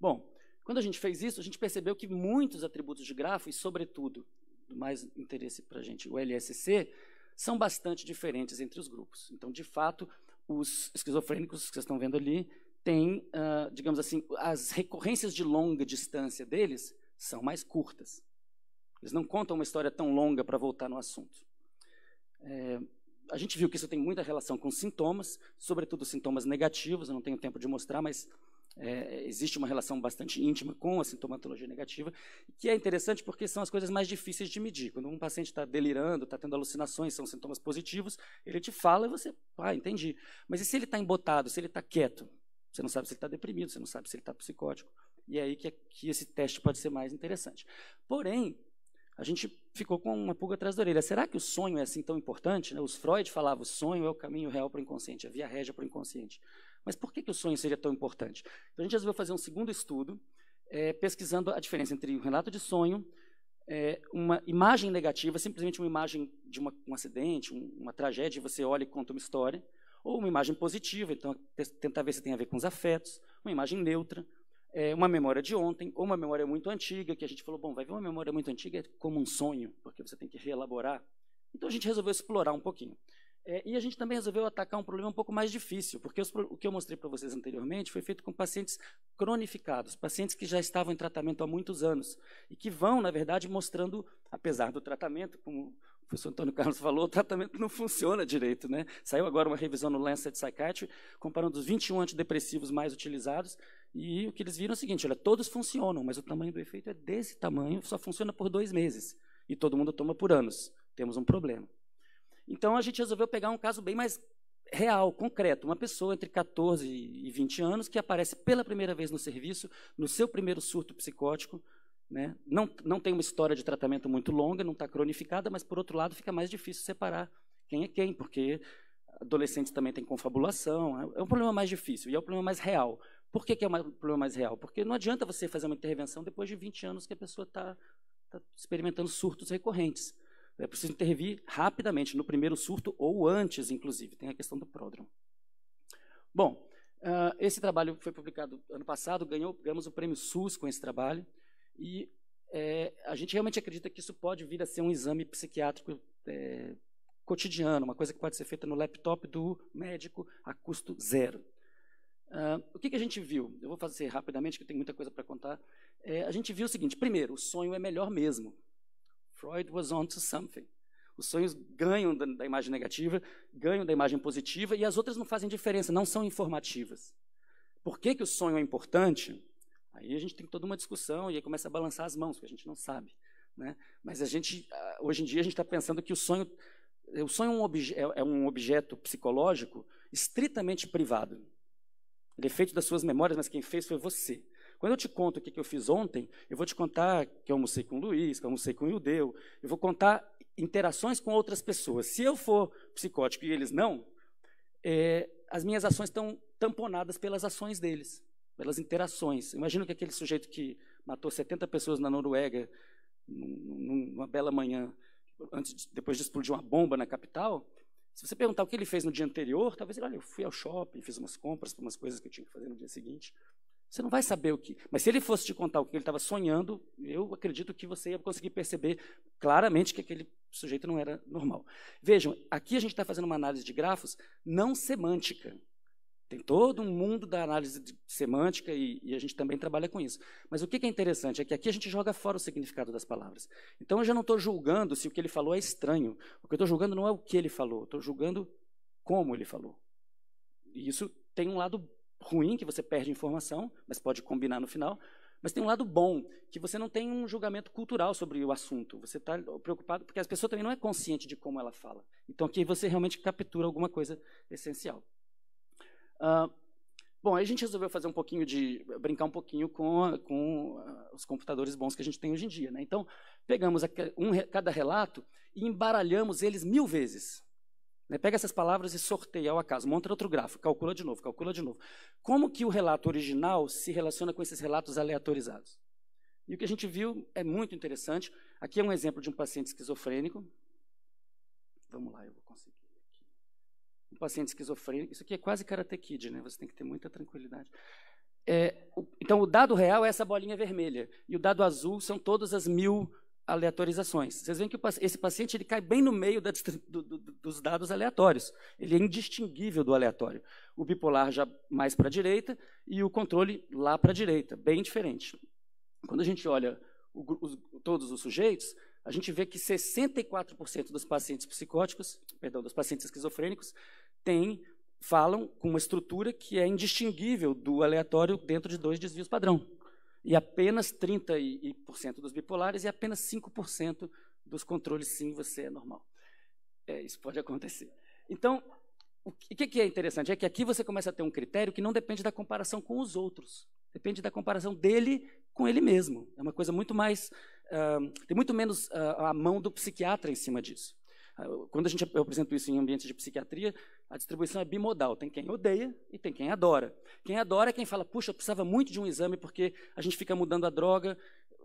Bom, quando a gente fez isso, a gente percebeu que muitos atributos de grafo, e sobretudo, do mais interesse para a gente, o LSC, são bastante diferentes entre os grupos. Então, de fato, os esquizofrênicos que vocês estão vendo ali têm, uh, digamos assim, as recorrências de longa distância deles são mais curtas. Eles não contam uma história tão longa para voltar no assunto. É, a gente viu que isso tem muita relação com sintomas, sobretudo sintomas negativos, eu não tenho tempo de mostrar, mas é, existe uma relação bastante íntima com a sintomatologia negativa, que é interessante porque são as coisas mais difíceis de medir. Quando um paciente está delirando, está tendo alucinações, são sintomas positivos, ele te fala e você, ah, entendi. Mas e se ele está embotado, se ele está quieto? Você não sabe se ele está deprimido, você não sabe se ele está psicótico. E é aí que, é, que esse teste pode ser mais interessante. Porém, a gente ficou com uma pulga atrás da orelha. Será que o sonho é assim tão importante? Né? Os Freud falavam o sonho é o caminho real para o inconsciente, a via régia para o inconsciente. Mas por que, que o sonho seria tão importante? Então a gente resolveu fazer um segundo estudo, é, pesquisando a diferença entre o relato de sonho, é, uma imagem negativa, simplesmente uma imagem de uma, um acidente, um, uma tragédia, você olha e conta uma história, ou uma imagem positiva, então tentar ver se tem a ver com os afetos, uma imagem neutra, é, uma memória de ontem ou uma memória muito antiga, que a gente falou, bom, vai ver uma memória muito antiga é como um sonho, porque você tem que reelaborar. Então a gente resolveu explorar um pouquinho. É, e a gente também resolveu atacar um problema um pouco mais difícil, porque os, o que eu mostrei para vocês anteriormente foi feito com pacientes cronificados, pacientes que já estavam em tratamento há muitos anos e que vão, na verdade, mostrando, apesar do tratamento, como o professor Antônio Carlos falou, o tratamento não funciona direito. Né? Saiu agora uma revisão no Lancet Psychiatry, comparando os 21 antidepressivos mais utilizados e o que eles viram é o seguinte: olha, todos funcionam, mas o tamanho do efeito é desse tamanho, só funciona por dois meses. E todo mundo toma por anos. Temos um problema. Então a gente resolveu pegar um caso bem mais real, concreto. Uma pessoa entre 14 e 20 anos que aparece pela primeira vez no serviço, no seu primeiro surto psicótico. Né? Não, não tem uma história de tratamento muito longa, não está cronificada, mas por outro lado fica mais difícil separar quem é quem, porque adolescentes também têm confabulação. É, é um problema mais difícil e é um problema mais real. Por que, que é um problema mais real? Porque não adianta você fazer uma intervenção depois de 20 anos que a pessoa está tá experimentando surtos recorrentes. É preciso intervir rapidamente, no primeiro surto ou antes, inclusive. Tem a questão do pródromo. Bom, uh, esse trabalho foi publicado ano passado, ganhou, ganhamos o prêmio SUS com esse trabalho, e é, a gente realmente acredita que isso pode vir a ser um exame psiquiátrico é, cotidiano, uma coisa que pode ser feita no laptop do médico a custo zero. Uh, o que, que, a gente viu? Eu vou fazer rapidamente, que eu tenho muita coisa para contar. É, a gente viu o seguinte: primeiro, o sonho é melhor mesmo. Freud was on to something. Os sonhos ganham da, da imagem negativa, ganham da imagem positiva, e as outras não fazem diferença, não são informativas. Por que, que o sonho é importante? Aí a gente tem toda uma discussão e aí começa a balançar as mãos, porque a gente não sabe. Né? Mas a gente, hoje em dia, a gente está pensando que o sonho, o sonho é um, obje, é, é um objeto psicológico estritamente privado. Ele é feito das suas memórias, mas quem fez foi você. Quando eu te conto o que eu fiz ontem, eu vou te contar que eu almocei com o Luiz, que eu almocei com o Ildeu, eu vou contar interações com outras pessoas. Se eu for psicótico e eles não, é, as minhas ações estão tamponadas pelas ações deles, pelas interações. Imagino que aquele sujeito que matou 70 pessoas na Noruega numa bela manhã, antes, depois de explodir uma bomba na capital, se você perguntar o que ele fez no dia anterior, talvez ele, olha, eu fui ao shopping, fiz umas compras para umas coisas que eu tinha que fazer no dia seguinte. Você não vai saber o que. Mas se ele fosse te contar o que ele estava sonhando, eu acredito que você ia conseguir perceber claramente que aquele sujeito não era normal. Vejam, aqui a gente está fazendo uma análise de grafos não semântica. Tem todo um mundo da análise semântica e, e, a gente também trabalha com isso. Mas o que, que é interessante é que aqui a gente joga fora o significado das palavras. Então eu já não estou julgando se o que ele falou é estranho. O que eu estou julgando não é o que ele falou, estou julgando como ele falou. E isso tem um lado ruim, que você perde informação, mas pode combinar no final. Mas tem um lado bom, que você não tem um julgamento cultural sobre o assunto. Você está preocupado, porque as pessoas também não é consciente de como ela fala. Então aqui você realmente captura alguma coisa essencial. Uh, bom, a gente resolveu fazer um pouquinho de brincar um pouquinho com, com ah, os computadores bons que a gente tem hoje em dia. Né? Então, pegamos um, cada relato e embaralhamos eles mil vezes. Né? Pega essas palavras e sorteia ao acaso, monta outro gráfico, calcula de novo, calcula de novo. Como que o relato original se relaciona com esses relatos aleatorizados? E o que a gente viu é muito interessante. Aqui é um exemplo de um paciente esquizofrênico. Vamos lá, eu vou um paciente esquizofrênico. Isso aqui é quase Karate Kid, né? Você tem que ter muita tranquilidade. É, o, então, o dado real é essa bolinha vermelha. E o dado azul são todas as mil aleatorizações. Vocês veem que o, esse paciente ele cai bem no meio da, do, do, dos dados aleatórios. Ele é indistinguível do aleatório. O bipolar já mais para a direita e o controle lá para a direita, bem diferente. Quando a gente olha o, os, todos os sujeitos, a gente vê que 64% dos pacientes psicóticos, perdão, dos pacientes esquizofrênicos, tem, falam com uma estrutura que é indistinguível do aleatório dentro de dois desvios padrão. E apenas 30% dos bipolares e apenas 5% dos controles sim, você é normal. É, isso pode acontecer. Então, o que, que é interessante? É que aqui você começa a ter um critério que não depende da comparação com os outros. Depende da comparação dele com ele mesmo. É uma coisa muito mais. Uh, tem muito menos uh, a mão do psiquiatra em cima disso. Uh, quando a gente, eu apresento isso em ambientes de psiquiatria, a distribuição é bimodal, tem quem odeia e tem quem adora. Quem adora é quem fala, puxa, eu precisava muito de um exame porque a gente fica mudando a droga,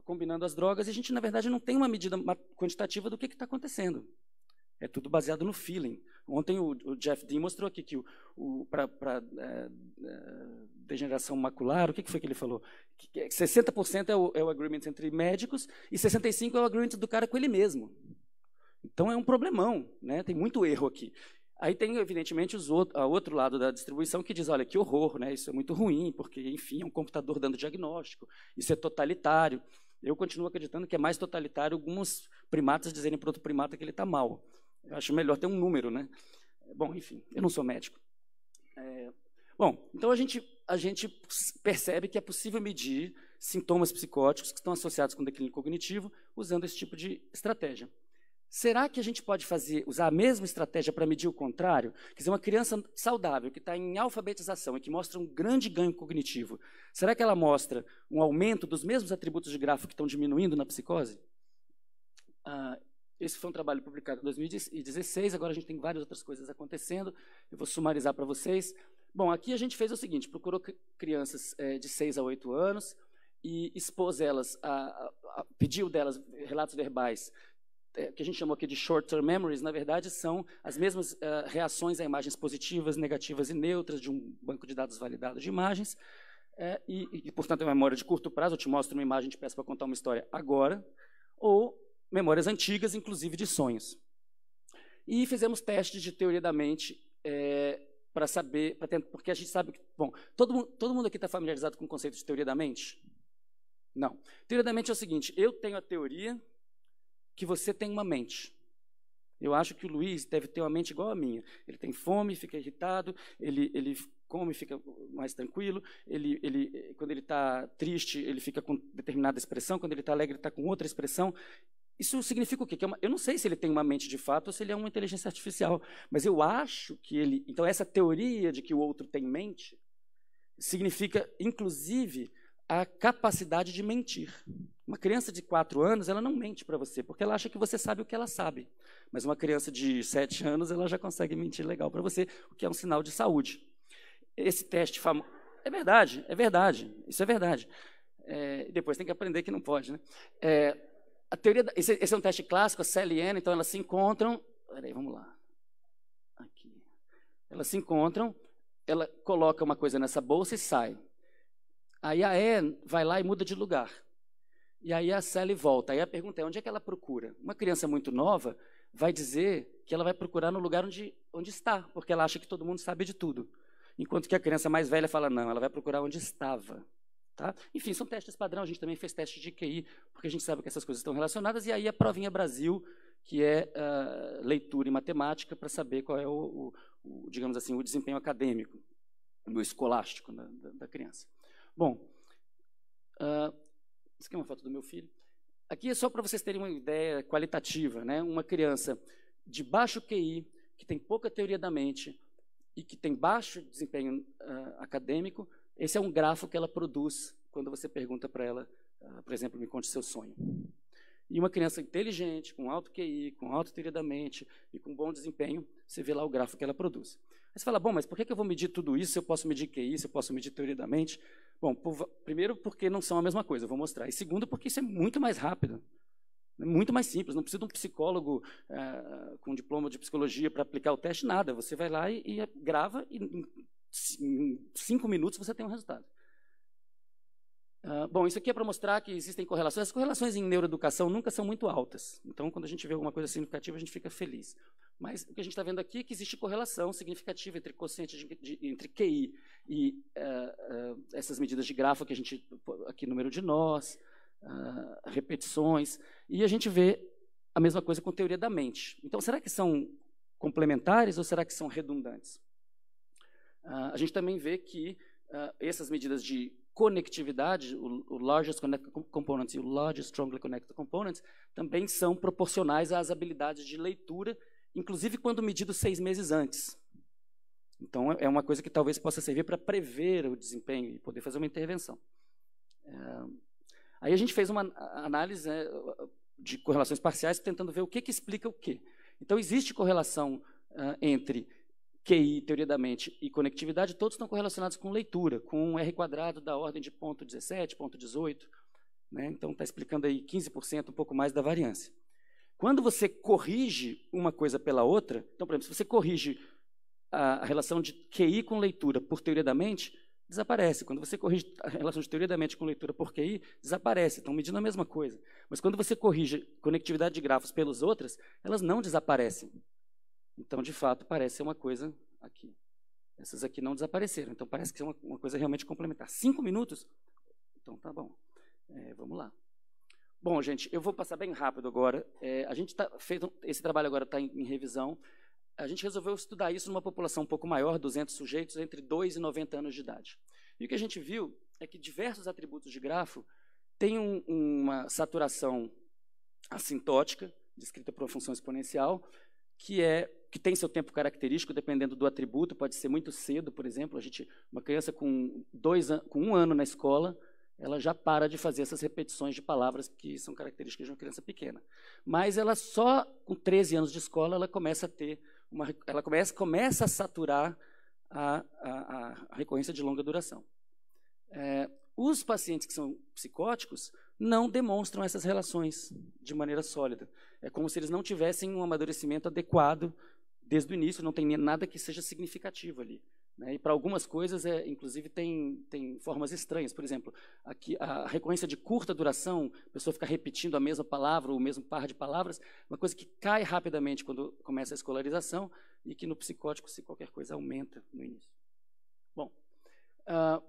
combinando as drogas, e a gente, na verdade, não tem uma medida quantitativa do que está acontecendo. É tudo baseado no feeling. Ontem o, o Jeff Dean mostrou aqui que para é, é, degeneração macular, o que, que, foi que ele falou? Que 60% é, é o, é o agreement entre médicos e 65% é o agreement do cara com ele mesmo. Então é um problemão, né? tem muito erro aqui. Aí tem, evidentemente, os outro, a outro lado da distribuição que diz, olha, que horror, né? isso é muito ruim, porque, enfim, é um computador dando diagnóstico, isso é totalitário. Eu continuo acreditando que é mais totalitário alguns primatas dizerem para outro primata que ele está mal. Eu acho melhor ter um número, né? Bom, enfim, eu não sou médico. É, bom, então a gente, a gente percebe que é possível medir sintomas psicóticos que estão associados com declínio cognitivo usando esse tipo de estratégia. Será que a gente pode fazer, usar a mesma estratégia para medir o contrário? Quer dizer, uma criança saudável que está em alfabetização e que mostra um grande ganho cognitivo, será que ela mostra um aumento dos mesmos atributos de gráfico que estão diminuindo na psicose? Ah, esse foi um trabalho publicado em 2016, agora a gente tem várias outras coisas acontecendo, eu vou sumarizar para vocês. Bom, aqui a gente fez o seguinte, procurou crianças é, de 6 a 8 anos, e expôs elas, a, a, a, pediu delas relatos verbais é, que a gente chamou aqui de short-term memories, na verdade, são as mesmas uh, reações a imagens positivas, negativas e neutras de um banco de dados validado de imagens. É, e, e, portanto, é memória de curto prazo. Eu te mostro uma imagem, te peço para contar uma história agora. Ou memórias antigas, inclusive de sonhos. E fizemos testes de teoria da mente é, para saber, tentar, porque a gente sabe que. Bom, todo, todo mundo aqui está familiarizado com o conceito de teoria da mente? Não. Teoria da mente é o seguinte: eu tenho a teoria que você tem uma mente. Eu acho que o Luiz deve ter uma mente igual à minha. Ele tem fome, fica irritado, ele, ele come, fica mais tranquilo. Ele, ele, quando ele está triste, ele fica com determinada expressão. Quando ele está alegre, ele está com outra expressão. Isso significa o quê? É uma, eu não sei se ele tem uma mente de fato ou se ele é uma inteligência artificial, mas eu acho que ele. Então, essa teoria de que o outro tem mente significa, inclusive, a capacidade de mentir. Uma criança de 4 anos, ela não mente para você, porque ela acha que você sabe o que ela sabe. Mas uma criança de 7 anos, ela já consegue mentir legal para você, o que é um sinal de saúde. Esse teste famoso. É verdade, é verdade, isso é verdade. É, depois tem que aprender que não pode, né? É, a teoria da... esse, esse, é um teste clássico, a CLN, então elas se encontram. Peraí, vamos lá. Aqui. Elas se encontram, ela coloca uma coisa nessa bolsa e sai. Aí a Anne vai lá e muda de lugar. E aí a Sally volta. Aí a pergunta é: onde é que ela procura? Uma criança muito nova vai dizer que ela vai procurar no lugar onde, onde está, porque ela acha que todo mundo sabe de tudo. Enquanto que a criança mais velha fala: não, ela vai procurar onde estava. Tá? Enfim, são testes padrão. A gente também fez teste de QI, porque a gente sabe que essas coisas estão relacionadas. E aí a Provinha Brasil, que é uh, leitura e matemática, para saber qual é o, o, o, digamos assim, o desempenho acadêmico, o escolástico da, da, da criança. Bom, uh, ah, isso aqui é uma foto do meu filho. Aqui é só para vocês terem uma ideia qualitativa, né? Uma criança de baixo QI, que tem pouca teoria da mente e que tem baixo desempenho uh, acadêmico, esse é um grafo que ela produz quando você pergunta para ela, uh, por exemplo, me conte seu sonho. E uma criança inteligente, com alto QI, com alta teoria da mente e com bom desempenho, você vê lá o grafo que ela produz. Aí você fala, bom, mas por que eu vou medir tudo isso se eu posso medir QI, se eu posso medir teoria da mente? Bom, por, primeiro porque não são a mesma coisa, eu vou mostrar. E segundo porque isso é muito mais rápido, né, muito mais simples. Não precisa de um psicólogo eh, com um diploma de psicologia para aplicar o teste, nada. Você vai lá e, e é, grava e em cinco minutos você tem um resultado. Uh, bom, isso aqui é para mostrar que existem correlações. As correlações em neuroeducação nunca são muito altas. Então, quando a gente vê alguma coisa significativa, a gente fica feliz. Mas o que a gente está vendo aqui é que existe correlação significativa entre quociente de, de, entre QI e uh, uh, essas medidas de grafo que a gente aqui número de nós, uh, repetições, e a gente vê a mesma coisa com teoria da mente. Então, será que são complementares ou será que são redundantes? Ah, a gente também vê que ah, essas medidas de conectividade, o, o largest connected components, e o largest strongly connected components, também são proporcionais às habilidades de leitura inclusive quando medido seis meses antes. Então, é, é uma coisa que talvez possa servir para prever o desempenho e poder fazer uma intervenção. É, aí a gente fez uma análise né, de correlações parciais, tentando ver o que, que explica o quê. Então, existe correlação uh, entre QI, teoria da mente, e conectividade, todos estão correlacionados com leitura, com um R quadrado da ordem de ponto 17, ponto 18. Né? Então, está explicando aí 15%, um pouco mais da variância. Quando você corrige uma coisa pela outra, então, por exemplo, se você corrige a, a relação de QI com leitura por teoria da mente, desaparece. Quando você corrige a relação de teoria da mente com leitura por QI, desaparece. Estão medindo a mesma coisa. Mas quando você corrige conectividade de grafos pelas outras, elas não desaparecem. Então, de fato, parece ser uma coisa aqui. Essas aqui não desapareceram. Então, parece que é uma, uma coisa realmente complementar. Cinco minutos? Então, tá bom. É, vamos lá. Bom, gente, eu vou passar bem rápido agora. É, a gente tá, fez esse trabalho agora está em, em, revisão. A gente resolveu estudar isso numa população um pouco maior, 200 sujeitos entre 2 e 90 anos de idade. E o que a gente viu é que diversos atributos de grafo têm um, uma saturação assintótica, descrita por uma função exponencial, que é que tem seu tempo característico dependendo do atributo. Pode ser muito cedo, por exemplo, a gente uma criança com dois com um ano na escola ela já para de fazer essas repetições de palavras que são características de uma criança pequena. Mas ela só com 13 anos de escola ela começa a ter uma, ela começa, começa a saturar a, a, a recorrência de longa duração. É, os pacientes que são psicóticos não demonstram essas relações de maneira sólida. É como se eles não tivessem um amadurecimento adequado desde o início, não tem nada que seja significativo ali. Né? E para algumas coisas, é, inclusive, tem, tem formas estranhas. Por exemplo, aqui, a recorrência de curta duração, a pessoa fica repetindo a mesma palavra ou o mesmo par de palavras, uma coisa que cai rapidamente quando começa a escolarização e que no psicótico, se qualquer coisa, aumenta no início. Bom, uh,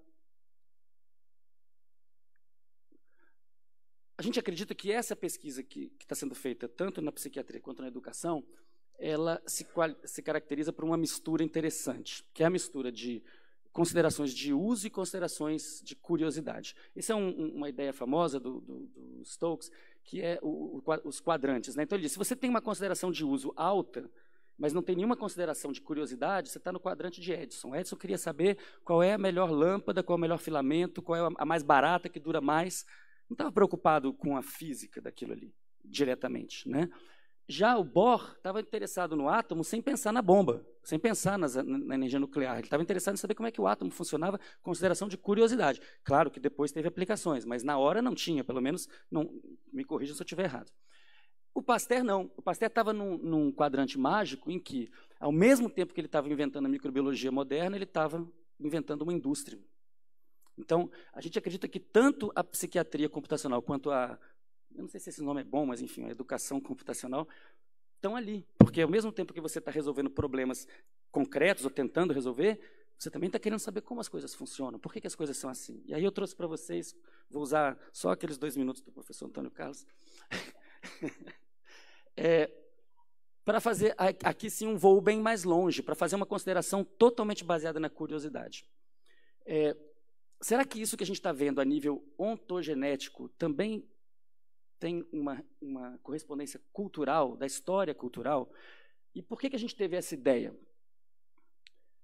a gente acredita que essa pesquisa que está sendo feita, tanto na psiquiatria quanto na educação, ela se, se caracteriza por uma mistura interessante, que é a mistura de considerações de uso e considerações de curiosidade. Isso é um, uma ideia famosa do, do, do, Stokes, que é o, o, os quadrantes. Né? Então ele diz, se você tem uma consideração de uso alta, mas não tem nenhuma consideração de curiosidade, você está no quadrante de Edison. Edison queria saber qual é a melhor lâmpada, qual é o melhor filamento, qual é a mais barata, que dura mais. Não estava preocupado com a física daquilo ali, diretamente. Né? Já o Bohr estava interessado no átomo sem pensar na bomba, sem pensar nas, na energia nuclear. Ele estava interessado em saber como é que o átomo funcionava, consideração de curiosidade. Claro que depois teve aplicações, mas na hora não tinha, pelo menos, não, me corrija se eu estiver errado. O Pasteur não. O Pasteur estava num, num, quadrante mágico em que, ao mesmo tempo que ele estava inventando a microbiologia moderna, ele estava inventando uma indústria. Então, a gente acredita que tanto a psiquiatria computacional quanto a eu não sei se esse nome é bom, mas enfim, a educação computacional, estão ali. Porque ao mesmo tempo que você está resolvendo problemas concretos ou tentando resolver, você também está querendo saber como as coisas funcionam, por que, que as coisas são assim. E aí eu trouxe para vocês, vou usar só aqueles dois minutos do professor Antônio Carlos, é, para fazer aqui sim um voo bem mais longe, para fazer uma consideração totalmente baseada na curiosidade. É, será que isso que a gente está vendo a nível ontogenético também tem uma, uma correspondência cultural, da história cultural. E por que, que a gente teve essa ideia?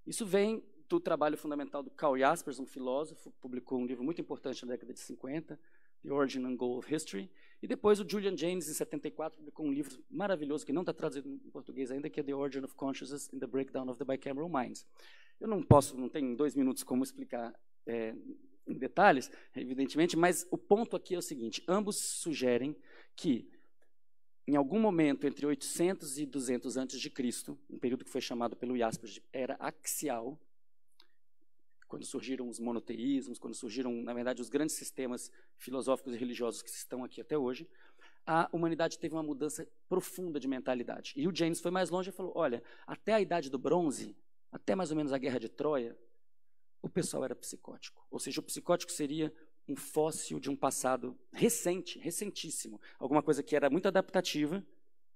Isso vem do trabalho fundamental do Karl Jaspers, um filósofo, publicou um livro muito importante na década de 50, The Origin and Goal of History, e depois o Julian James, em 74, publicou um livro maravilhoso, que não está traduzido em português ainda, que é The Origin of Consciousness and the Breakdown of the Bicameral Minds Eu não posso, não tenho dois minutos como explicar é, detalhes, evidentemente, mas o ponto aqui é o seguinte: ambos sugerem que em algum momento entre 800 e 200 antes de Cristo, um período que foi chamado pelo Jaspers de era axial, quando surgiram os monoteísmos, quando surgiram, na verdade, os grandes sistemas filosóficos e religiosos que estão aqui até hoje, a humanidade teve uma mudança profunda de mentalidade. E o James foi mais longe e falou: olha, até a idade do bronze, até mais ou menos a guerra de Troia, o pessoal era psicótico. Ou seja, o psicótico seria um fóssil de um passado recente, recentíssimo. Alguma coisa que era muito adaptativa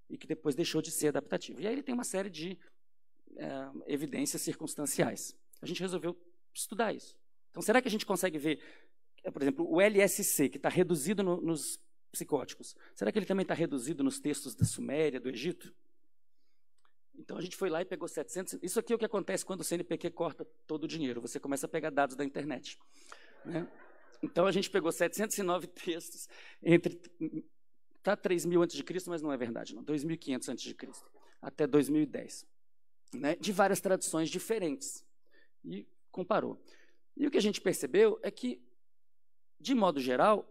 e que depois deixou de ser adaptativa. E aí ele tem uma série de é, evidências circunstanciais. A gente resolveu estudar isso. Então, será que a gente consegue ver, eh, por exemplo, o LSC, que está reduzido no, nos psicóticos, será que ele também está reduzido nos textos da Suméria, do Egito? Então a gente foi lá e pegou 700. Isso aqui é o que acontece quando o CNPq corta todo o dinheiro. Você começa a pegar dados da internet. Né? Então a gente pegou 709 textos entre tá 3000 antes de Cristo, mas não é verdade, não. 2500 antes de Cristo até 2010, né? De várias tradições diferentes e comparou. E o que a gente percebeu é que de modo geral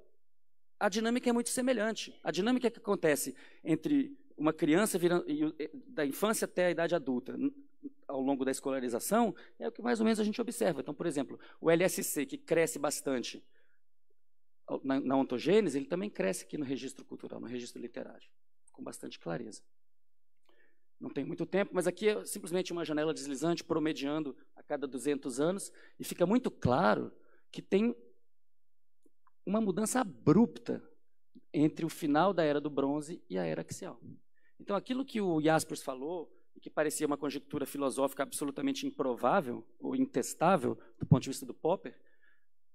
a dinâmica é muito semelhante. A dinâmica que acontece entre uma criança virando, da infância até a idade adulta, ao longo da escolarização, é o que mais ou menos a gente observa. Então, por exemplo, o LSC, que cresce bastante na, na ontogênese, ele também cresce aqui no registro cultural, no registro literário, com bastante clareza. Não tem muito tempo, mas aqui é simplesmente uma janela deslizante, promediando a cada 200 anos, e fica muito claro que tem uma mudança abrupta entre o final da Era do Bronze e a Era Axial. Então, aquilo que o Jaspers falou, que parecia uma conjectura filosófica absolutamente improvável ou intestável do ponto de vista do Popper,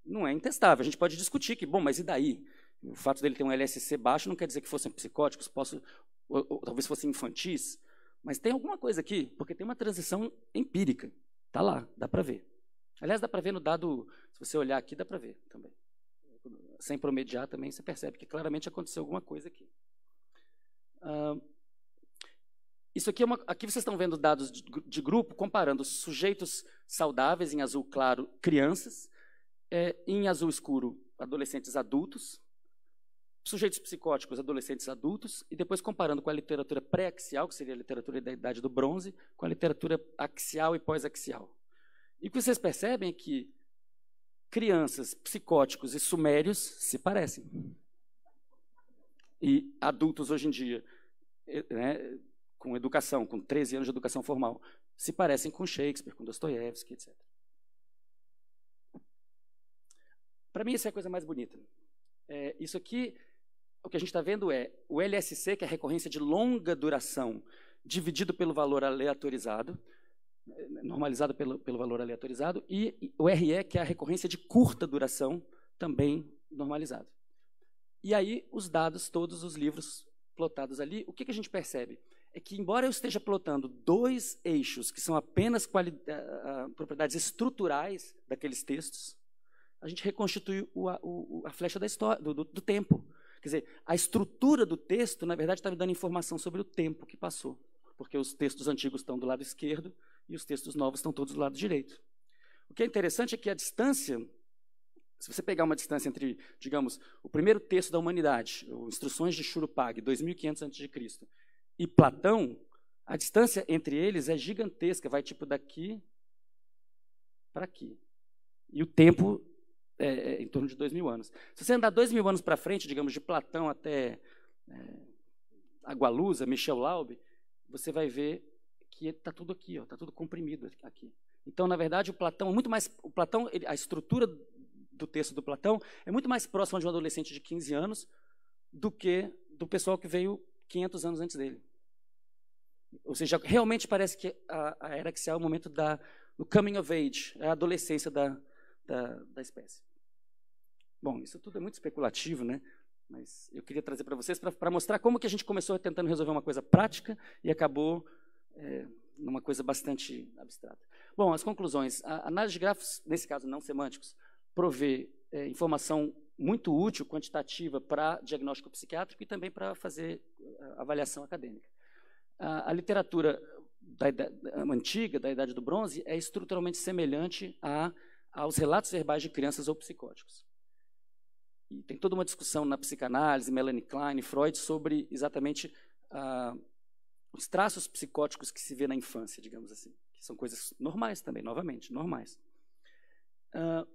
não é intestável. A gente pode discutir que, bom, mas e daí? O fato dele ter um LSC baixo não quer dizer que fossem psicóticos, posso, ou, ou, talvez fossem infantis, mas tem alguma coisa aqui, porque tem uma transição empírica. Está lá, dá para ver. Aliás, dá para ver no dado, se você olhar aqui, dá para ver também sem promediar também, você percebe que claramente aconteceu alguma coisa aqui. Uh, isso aqui é uma, aqui vocês estão vendo dados de, de, grupo comparando sujeitos saudáveis em azul claro, crianças, é, em azul escuro, adolescentes adultos, sujeitos psicóticos, adolescentes adultos, e depois comparando com a literatura pré-axial, que seria a literatura da idade do bronze, com a literatura axial e pós-axial. E o que vocês percebem é que crianças, psicóticos e sumérios se parecem. E adultos hoje em dia, eh, né, com educação, com 13 anos de educação formal, se parecem com Shakespeare, com Dostoiévski, etc. Para mim, isso é a coisa mais bonita. É, isso aqui, o que a gente está vendo é o LSC, que é a recorrência de longa duração, dividido pelo valor aleatorizado normalizada pelo, pelo valor aleatorizado, e o RE, que é a recorrência de curta duração, também normalizado. E aí, os dados, todos os livros plotados ali, o que, que a gente percebe? É que, embora eu esteja plotando dois eixos, que são apenas eh, eh, ah, propriedades estruturais daqueles textos, a gente reconstitui o, a, o, a, flecha da história, do, do, do tempo. Quer dizer, a estrutura do texto, na verdade, está me dando informação sobre o tempo que passou, porque os textos antigos estão do lado esquerdo e os textos novos estão todos do lado direito. O que é interessante é que a distância, se você pegar uma distância entre, digamos, o primeiro texto da humanidade, Instruções de Churupag, 2500 a.C., e Platão, a distância entre eles é gigantesca, vai tipo daqui para aqui. E o tempo é, é em torno de dois mil anos. Se você andar dois mil anos para frente, digamos, de Platão até é, Agualusa, Michel Laube, você vai ver que está tudo aqui, está tudo comprimido aqui. Então, na verdade, o Platão é muito mais. O Platão, ele, a estrutura do texto do Platão é muito mais próxima de um adolescente de 15 anos do que do pessoal que veio 500 anos antes dele. Ou seja, realmente parece que a, a era axial é o momento da, do coming of age, é a adolescência da, da, da espécie. Bom, isso tudo é muito especulativo, né? Mas eu queria trazer para vocês para mostrar como que a gente começou tentando resolver uma coisa prática e acabou é, numa coisa bastante abstrata. Bom, as conclusões. A análise de grafos, nesse caso não semânticos, provê é, informação muito útil, quantitativa, para diagnóstico psiquiátrico e também para fazer é, avaliação acadêmica. A, a literatura da idade, antiga, da Idade do Bronze, é estruturalmente semelhante a, aos relatos verbais de crianças ou psicóticos. E tem toda uma discussão na psicanálise, Melanie Klein, Freud, sobre exatamente a, ah, os traços psicóticos que se vê na infância, digamos assim, que são coisas normais também, novamente, normais. Uh,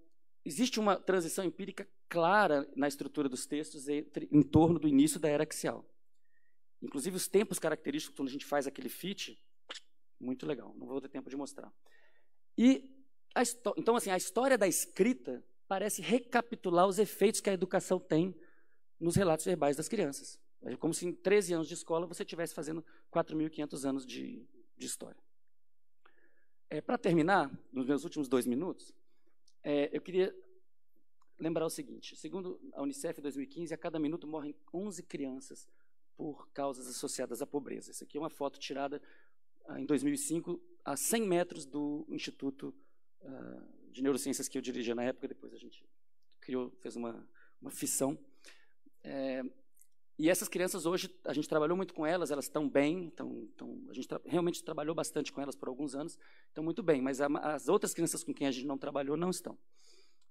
existe uma transição empírica clara na estrutura dos textos entre, em torno do início da era axial. Inclusive, os tempos característicos, quando a gente faz aquele fit, muito legal, não vou ter tempo de mostrar. E então, assim, a história da escrita parece recapitular os efeitos que a educação tem nos relatos verbais das crianças. É como se em 13 anos de escola você estivesse fazendo 4.500 anos de, de história. É, Para terminar, nos meus últimos dois minutos, é, eu queria lembrar o seguinte: segundo a Unicef, em 2015, a cada minuto morrem 11 crianças por causas associadas à pobreza. Isso aqui é uma foto tirada ah, em 2005, a 100 metros do Instituto uh, de Neurociências que eu dirigia na época, depois a gente criou, fez uma, uma fissão. É, e essas crianças hoje, a gente trabalhou muito com elas, elas estão bem, tão, tão a gente tra realmente trabalhou bastante com elas por alguns anos, estão muito bem, mas a, as outras crianças com quem a gente não trabalhou não estão.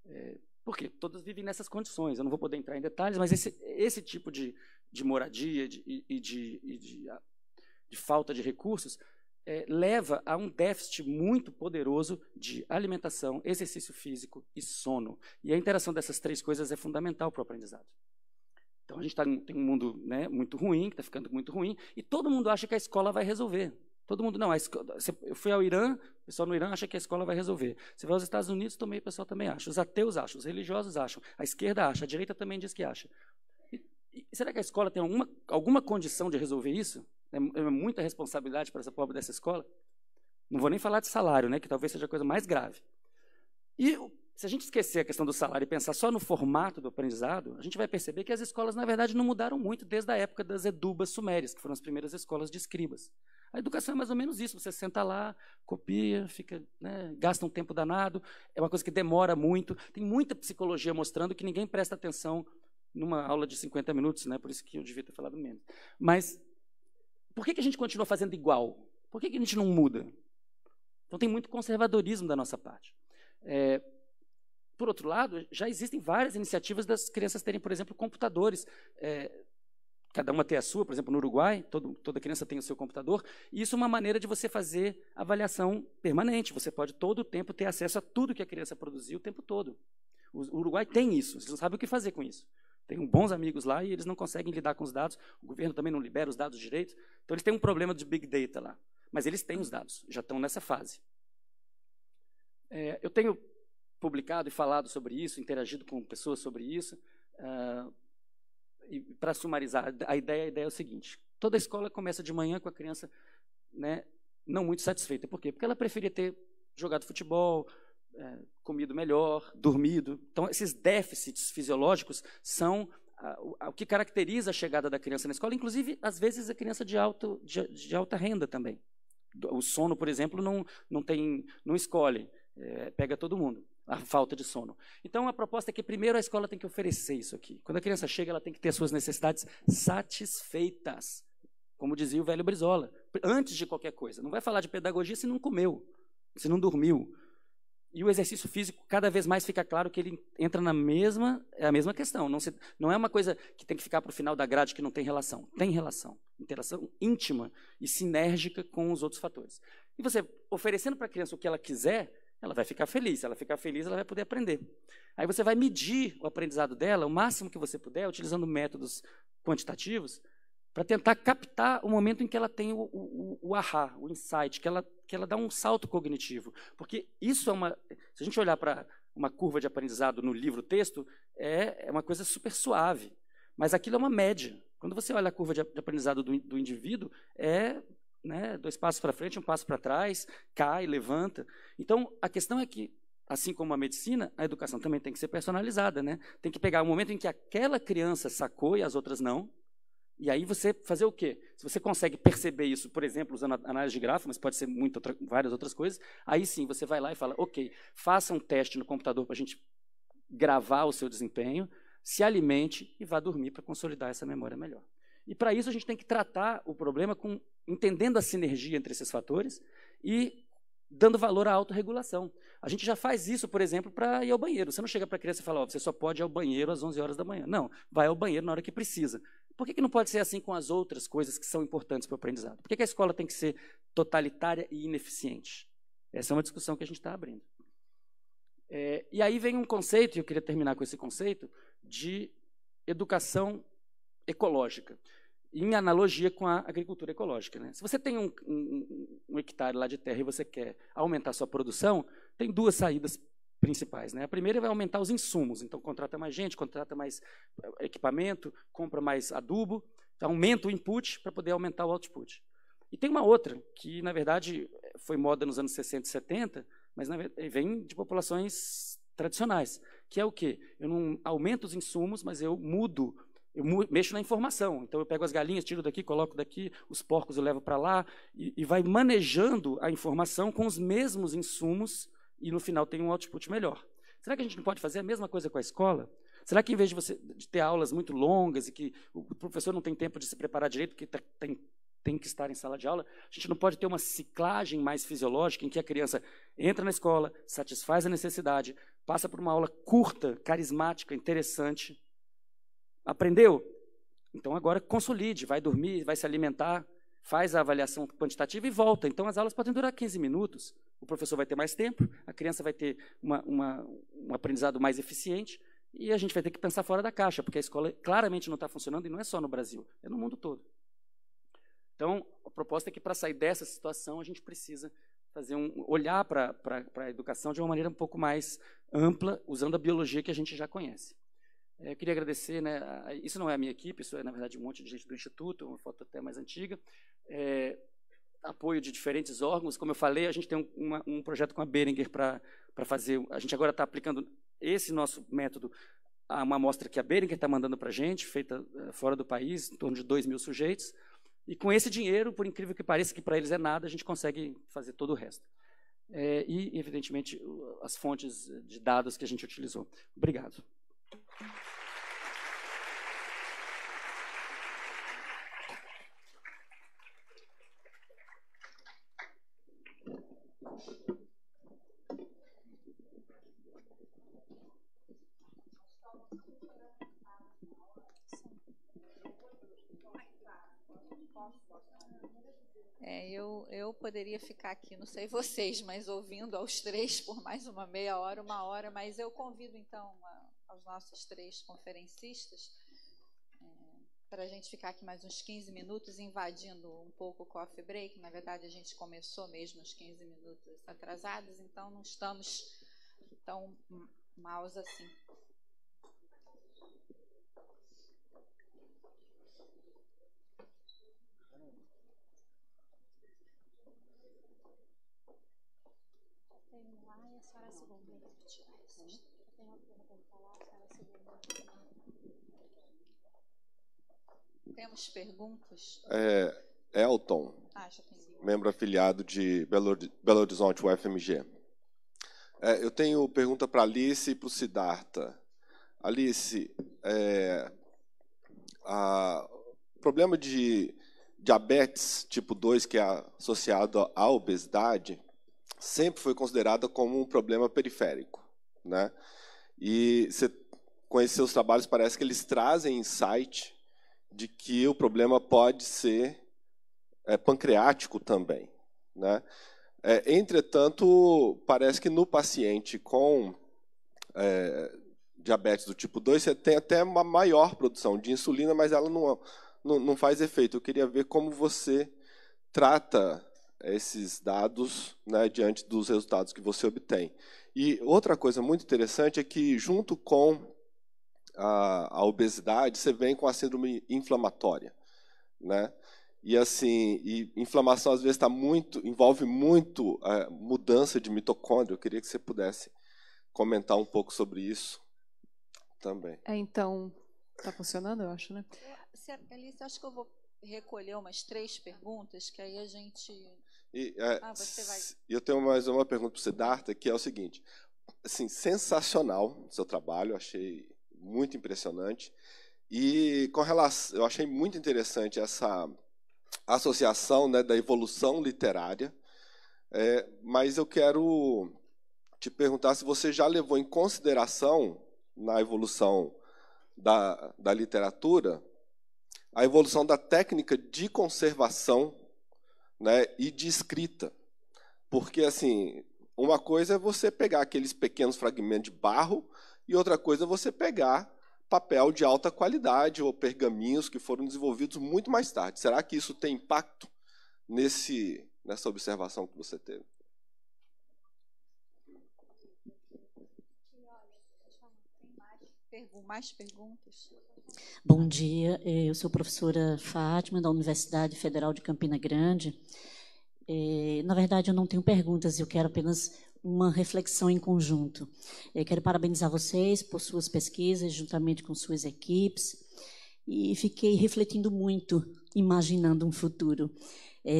É, por quê? Todas vivem nessas condições, eu não vou poder entrar em detalhes, mas esse, esse tipo de, de moradia de, e, de, e de, a, de, falta de recursos é, leva a um déficit muito poderoso de alimentação, exercício físico e sono. E a interação dessas três coisas é fundamental para o aprendizado. Então a gente tá, tem um mundo né, muito ruim, que está ficando muito ruim, e todo mundo acha que a escola vai resolver. Todo mundo, não, escola, eu fui ao Irã, o pessoal no Irã acha que a escola vai resolver. Você vai aos Estados Unidos, também o pessoal também acha. Os ateus acham, os religiosos acham, a esquerda acha, a direita também diz que acha. E, e, será que a escola tem alguma, alguma condição de resolver isso? É, é muita responsabilidade para essa pobre dessa escola? Não vou nem falar de salário, né, que talvez seja a coisa mais grave. E se a gente esquecer a questão do salário e pensar só no formato do aprendizado, a gente vai perceber que as escolas, na verdade, não mudaram muito desde a época das edubas sumérias, que foram as primeiras escolas de escribas. A educação é mais ou menos isso. Você senta lá, copia, fica, né, gasta um tempo danado. É uma coisa que demora muito. Tem muita psicologia mostrando que ninguém presta atenção numa aula de 50 minutos, né? Por isso que eu devia ter falado menos. Mas por que, que a gente continua fazendo igual? Por que, que a gente não muda? Então tem muito conservadorismo da nossa parte. É, por outro lado, já existem várias iniciativas das crianças terem, por exemplo, computadores. É, cada uma tem a sua, por exemplo, no Uruguai, todo, toda criança tem o seu computador, e isso é uma maneira de você fazer avaliação permanente. Você pode todo o tempo ter acesso a tudo que a criança produziu o tempo todo. O Uruguai tem isso, eles não sabem o que fazer com isso. Tem bons amigos lá e eles não conseguem lidar com os dados, o governo também não libera os dados direito, então eles têm um problema de big data lá. Mas eles têm os dados, já estão nessa fase. É, eu tenho publicado e falado sobre isso, interagido com pessoas sobre isso. Uh, e para sumarizar, a ideia, a ideia é o seguinte: toda escola começa de manhã com a criança né, não muito satisfeita. Por quê? Porque ela preferia ter jogado futebol, é, comido melhor, dormido. Então, esses déficits fisiológicos são o, o que caracteriza a chegada da criança na escola, inclusive, às vezes, a criança de, alto, de, de alta renda também. O sono, por exemplo, não, não, tem, não escolhe, é, pega todo mundo a falta de sono. Então, a proposta é que primeiro a escola tem que oferecer isso aqui. Quando a criança chega, ela tem que ter suas necessidades satisfeitas, como dizia o velho Brizola, antes de qualquer coisa. Não vai falar de pedagogia se não comeu, se não dormiu. E o exercício físico, cada vez mais fica claro que ele entra na mesma, é a mesma questão. Não, se, não é uma coisa que tem que ficar para o final da grade que não tem relação. Tem relação. Interação íntima e sinérgica com os outros fatores. E você, oferecendo para a criança o que ela quiser, ela vai ficar feliz. Se ela ficar feliz, ela vai poder aprender. Aí você vai medir o aprendizado dela, o máximo que você puder, utilizando métodos quantitativos, para tentar captar o momento em que ela tem o, o, o ahá, o insight, que ela, que ela dá um salto cognitivo. Porque isso é uma. Se a gente olhar para uma curva de aprendizado no livro-texto, é, é uma coisa super suave. Mas aquilo é uma média. Quando você olha a curva de, de aprendizado do, do indivíduo, é né, dois passos para frente, um passo para trás, cai, levanta. Então, a questão é que, assim como a medicina, a educação também tem que ser personalizada, né? Tem que pegar o momento em que aquela criança sacou e as outras não. E aí você fazer o quê? Se você consegue perceber isso, por exemplo, usando análise de gráfico, mas pode ser muito outra, várias outras coisas, aí sim você vai lá e fala, ok, faça um teste no computador para a gente gravar o seu desempenho, se alimente e vá dormir para consolidar essa memória melhor. E para isso a gente tem que tratar o problema com entendendo a sinergia entre esses fatores e dando valor à autorregulação. A gente já faz isso, por exemplo, para ir ao banheiro. Você não chega para a criança e fala, oh, você só pode ir ao banheiro às 11 horas da manhã. Não, vai ao banheiro na hora que precisa. Por que, que não pode ser assim com as outras coisas que são importantes para o aprendizado? Por que, que a escola tem que ser totalitária e ineficiente? Essa é uma discussão que a gente está abrindo. É, e aí vem um conceito, e eu queria terminar com esse conceito, de educação ecológica em analogia com a agricultura ecológica. Né? Se você tem um, um, um, hectare lá de terra e você quer aumentar a sua produção, tem duas saídas principais. Né? A primeira vai aumentar os insumos, então contrata mais gente, contrata mais eh, equipamento, compra mais adubo, então, aumenta o input para poder aumentar o output. E tem uma outra, que na verdade foi moda nos anos 60 e 70, mas verdade, vem de populações tradicionais, que é o quê? Eu não aumento os insumos, mas eu mudo eu mexo na informação. Então eu pego as galinhas, tiro daqui, coloco daqui, os porcos eu levo para lá e, e, vai manejando a informação com os mesmos insumos e no final tem um output melhor. Será que a gente não pode fazer a mesma coisa com a escola? Será que em vez de você de ter aulas muito longas e que o professor não tem tempo de se preparar direito, porque tá, tem, tem que estar em sala de aula, a gente não pode ter uma ciclagem mais fisiológica em que a criança entra na escola, satisfaz a necessidade, passa por uma aula curta, carismática, interessante, Aprendeu? Então agora consolide, vai dormir, vai se alimentar, faz a avaliação quantitativa e volta. Então as aulas podem durar 15 minutos, o professor vai ter mais tempo, a criança vai ter uma, uma, um aprendizado mais eficiente e a gente vai ter que pensar fora da caixa, porque a escola claramente não está funcionando e não é só no Brasil, é no mundo todo. Então a proposta é que para sair dessa situação a gente precisa fazer um olhar para a educação de uma maneira um pouco mais ampla, usando a biologia que a gente já conhece. É, eu queria agradecer, né, isso não é a minha equipe, isso é, na verdade, um monte de gente do Instituto, uma foto até mais antiga, é, apoio de diferentes órgãos. Como eu falei, a gente tem um, uma, um projeto com a Beringer para fazer, a gente agora está aplicando esse nosso método a uma amostra que a Beringer está mandando para a gente, feita é, fora do país, em torno de 2 mil sujeitos, e com esse dinheiro, por incrível que pareça, que para eles é nada, a gente consegue fazer todo o resto. É, e, evidentemente, as fontes de dados que a gente utilizou. Obrigado. É, eu, eu poderia ficar aqui, não sei vocês, mas ouvindo aos três por mais uma meia hora, uma hora, mas eu convido então a, aos nossos três conferencistas é, para a gente ficar aqui mais uns 15 minutos, invadindo um pouco o coffee break. Na verdade, a gente começou mesmo uns 15 minutos atrasados, então não estamos tão maus assim. senhora é Eu tenho uma para falar, a senhora é Temos perguntas? É, Elton, ah, membro afiliado de Belo, Belo Horizonte, UFMG. É, eu tenho pergunta para Alice e para o Sidarta. Alice, é, a, o problema de diabetes tipo 2, que é associado à obesidade, sempre foi considerada como um problema periférico, né? E você, com esses seus trabalhos parece que eles trazem insight de que o problema pode ser é, pancreático também, né? É, entretanto, parece que no paciente com é, diabetes do tipo 2, você tem até uma maior produção de insulina, mas ela não, não, não faz efeito. Eu queria ver como você trata esses dados né, diante dos resultados que você obtém. E outra coisa muito interessante é que, junto com a, a obesidade, você vem com a síndrome inflamatória. Né? E assim, e inflamação às vezes tá muito, envolve muito é, mudança de mitocôndria. Eu queria que você pudesse comentar um pouco sobre isso também. É, então, está funcionando, eu acho, né? Alice, acho que eu vou recolher umas três perguntas, que aí a gente e, é, ah, você vai. eu tenho mais uma pergunta para o Siddhartha, que é o seguinte. Assim, sensacional seu trabalho, achei muito impressionante. E com relação, eu achei muito interessante essa associação né, da evolução literária, é, mas eu quero te perguntar se você já levou em consideração na evolução da, da literatura a evolução da técnica de conservação né, e de escrita. Porque, assim, uma coisa é você pegar aqueles pequenos fragmentos de barro e outra coisa é você pegar papel de alta qualidade ou pergaminhos que foram desenvolvidos muito mais tarde. Será que isso tem impacto nesse, nessa observação que você teve? Mais perguntas? Bom dia, eh, eu sou professora Fátima, da Universidade Federal de Campina Grande. Eh, na verdade, eu não tenho perguntas, eu quero apenas uma reflexão em conjunto. Eu eh, quero parabenizar vocês por suas pesquisas, juntamente com suas equipes, e fiquei refletindo muito, imaginando um futuro.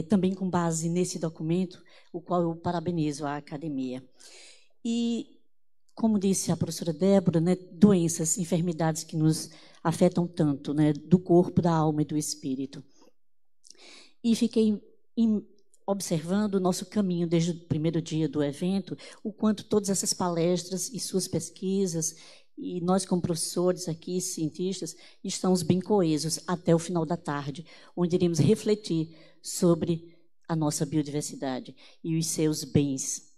também com base nesse documento, o qual eu parabenizo a academia. E, como disse a professora Débora, né, doenças, enfermidades que nos afetam tanto, né, do corpo, da alma e do espírito. E fiquei observando o nosso caminho desde o primeiro dia do evento, o quanto todas essas palestras e suas pesquisas e nós como professores aqui, cientistas, estamos bem coesos até o final da tarde, onde iremos refletir sobre a nossa biodiversidade e os seus bens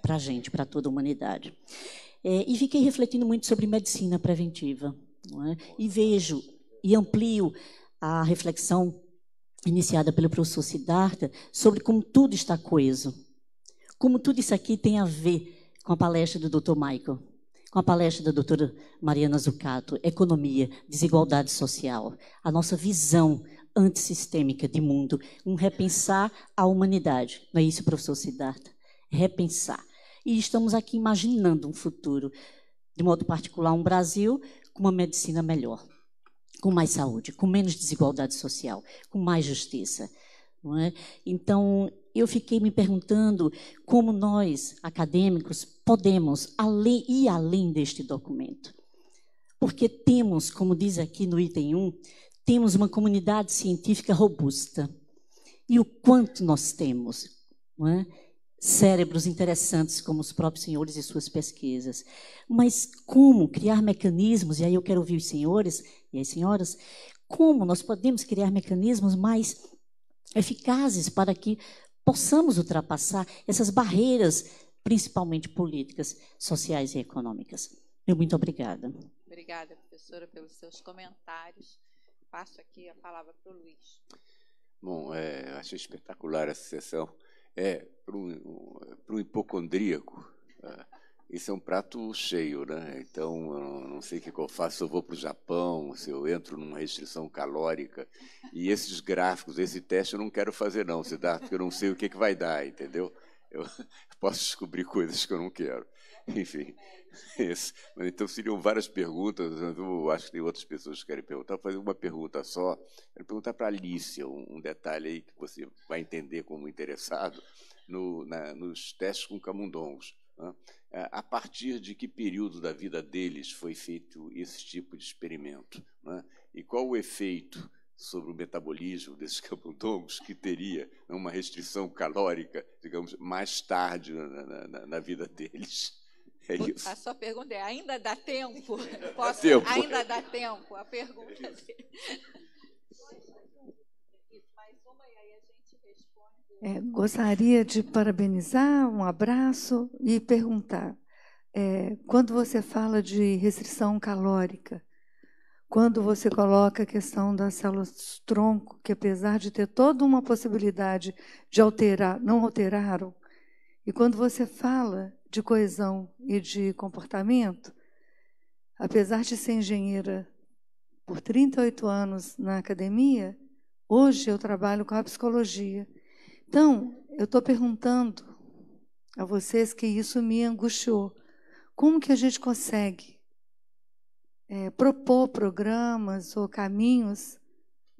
para a gente, para toda a humanidade. É, e fiquei refletindo muito sobre medicina preventiva é? e vejo e amplio a reflexão iniciada pelo professor Siddhartha sobre como tudo está coeso. Como tudo isso aqui tem a ver com a palestra do Dr. Michael, com a palestra da doutora Mariana Zucato, economia, desigualdade social, a nossa visão antissistêmica de mundo, um repensar a humanidade. Não é isso, professor Siddhartha? Repensar. E estamos aqui imaginando um futuro, de modo particular, um Brasil com uma medicina melhor, com mais saúde, com menos desigualdade social, com mais justiça. É? Então, eu fiquei me perguntando como nós, acadêmicos, podemos além, ir além deste documento. Porque temos, como diz aqui no item 1, temos uma comunidade científica robusta. E o quanto nós temos, não é? cérebros interessantes como os próprios senhores e suas pesquisas. Mas como criar mecanismos, e aí eu quero ouvir os senhores e as senhoras, como nós podemos criar mecanismos mais eficazes para que possamos ultrapassar essas barreiras, principalmente políticas, sociais e econômicas. Eu muito obrigada. Obrigada, professora, pelos seus comentários. Passo aqui a palavra para o Luiz. Bom, é, acho espetacular essa sessão. É, para um hipocondríaco. Né? Isso é um prato cheio, né? Então, eu não sei o que eu faço, se eu vou para o Japão, se eu entro numa restrição calórica. E esses gráficos, esse teste eu não quero fazer, não, dá porque eu não sei o que, que vai dar, entendeu? Eu posso descobrir coisas que eu não quero. Enfim, isso. Mas, então seriam várias perguntas. Eu acho que tem outras pessoas que querem perguntar. Vou fazer uma pergunta só. Quero perguntar para a Alicia um, um, detalhe aí que você vai entender como interessado no, na, nos testes com camundongos. Né? É, a partir de que período da vida deles foi feito esse tipo de experimento? Né? E qual o efeito sobre o metabolismo desses camundongos que teria né, uma restrição calórica, digamos, mais tarde na, na, na vida deles. É isso. A sua pergunta é: ainda dá tempo? Posso, tempo. Ainda dá tempo? A pergunta é É, gostaria de parabenizar, um abraço e perguntar: é, quando você fala de restrição calórica, quando você coloca a questão das células tronco, que apesar de ter toda uma possibilidade de alterar, não alteraram, e quando você fala de coesão e de comportamento, apesar de ser engenheira por 38 anos na academia, hoje eu trabalho com a psicologia. Então, eu estou perguntando a vocês que isso me angustiou. Como que a gente consegue é, propor programas ou caminhos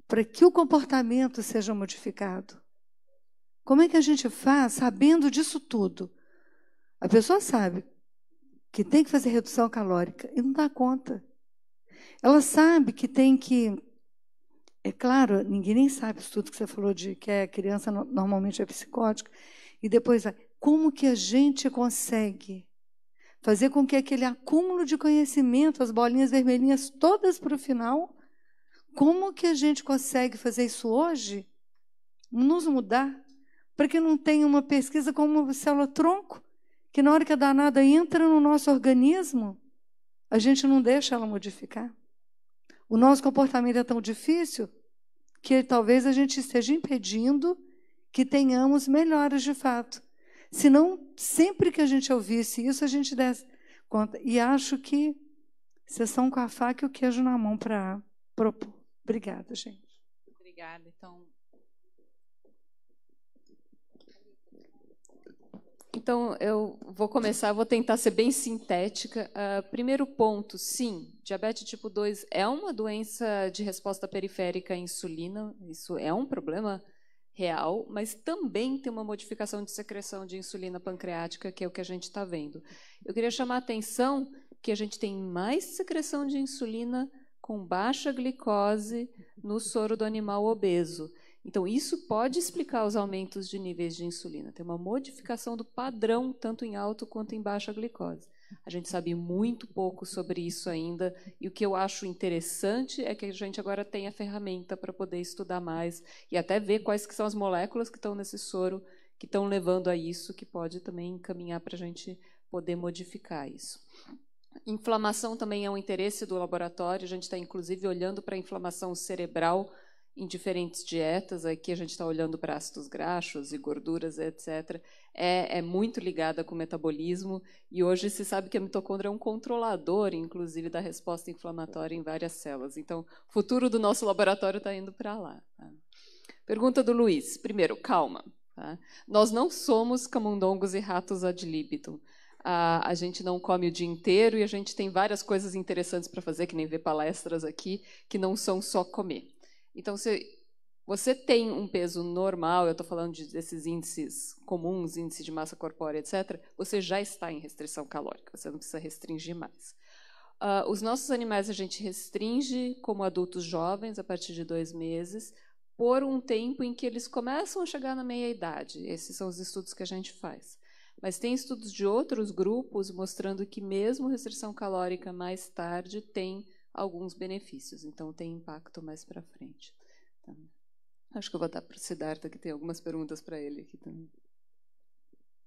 para que o comportamento seja modificado? Como é que a gente faz sabendo disso tudo? A pessoa sabe que tem que fazer redução calórica e não dá conta. Ela sabe que tem que. É claro, ninguém nem sabe isso tudo que você falou de que a é criança normalmente é psicótica. E depois ah, Como que a gente consegue fazer com que aquele acúmulo de conhecimento, as bolinhas vermelhinhas todas para o final, como que a gente consegue fazer isso hoje? Nos mudar? Para que não tenha uma pesquisa como célula-tronco, que na hora que a danada entra no nosso organismo, a gente não deixa ela modificar. O nosso comportamento é tão difícil que talvez a gente esteja impedindo que tenhamos melhoras de fato. Se não, sempre que a gente ouvisse isso, a gente desse conta. E acho que vocês estão com a faca e o queijo na mão para propor. Obrigada, gente. Obrigada. Então, Então, eu vou começar, vou tentar ser bem sintética. Uh, primeiro ponto, sim, diabetes tipo 2 é uma doença de resposta periférica à insulina, isso é um problema real, mas também tem uma modificação de secreção de insulina pancreática, que é o que a gente está vendo. Eu queria chamar a atenção que a gente tem mais secreção de insulina com baixa glicose no soro do animal obeso. Então, isso pode explicar os aumentos de níveis de insulina. Tem uma modificação do padrão, tanto em alto quanto em baixa glicose. A gente sabe muito pouco sobre isso ainda, e o que eu acho interessante é que a gente agora tem a ferramenta para poder estudar mais e até ver quais que são as moléculas que estão nesse soro que estão levando a isso, que pode também encaminhar para a gente poder modificar isso. Inflamação também é um interesse do laboratório, a gente está inclusive olhando para a inflamação cerebral em diferentes dietas, aqui a gente está olhando para ácidos graxos e gorduras, etc., é, é, muito ligada com o metabolismo. E hoje se sabe que a mitocôndria é um controlador, inclusive, da resposta inflamatória em várias células. Então, o futuro do nosso laboratório está indo para lá. Tá? Pergunta do Luiz. Primeiro, calma. Tá? Nós não somos camundongos e ratos ad libitum. A, a, gente não come o dia inteiro e a gente tem várias coisas interessantes para fazer, que nem ver palestras aqui, que não são só comer. Então, se você tem um peso normal, eu estou falando de, desses índices comuns, índice de massa corpórea, etc., você já está em restrição calórica, você não precisa restringir mais. Uh, os nossos animais a gente restringe como adultos jovens, a partir de dois meses, por um tempo em que eles começam a chegar na meia-idade. Esses são os estudos que a gente faz. Mas tem estudos de outros grupos mostrando que, mesmo restrição calórica mais tarde, tem alguns benefícios. Então, tem impacto mais para frente. Então, acho que eu vou dar para o Siddhartha, que tem algumas perguntas para ele aqui também.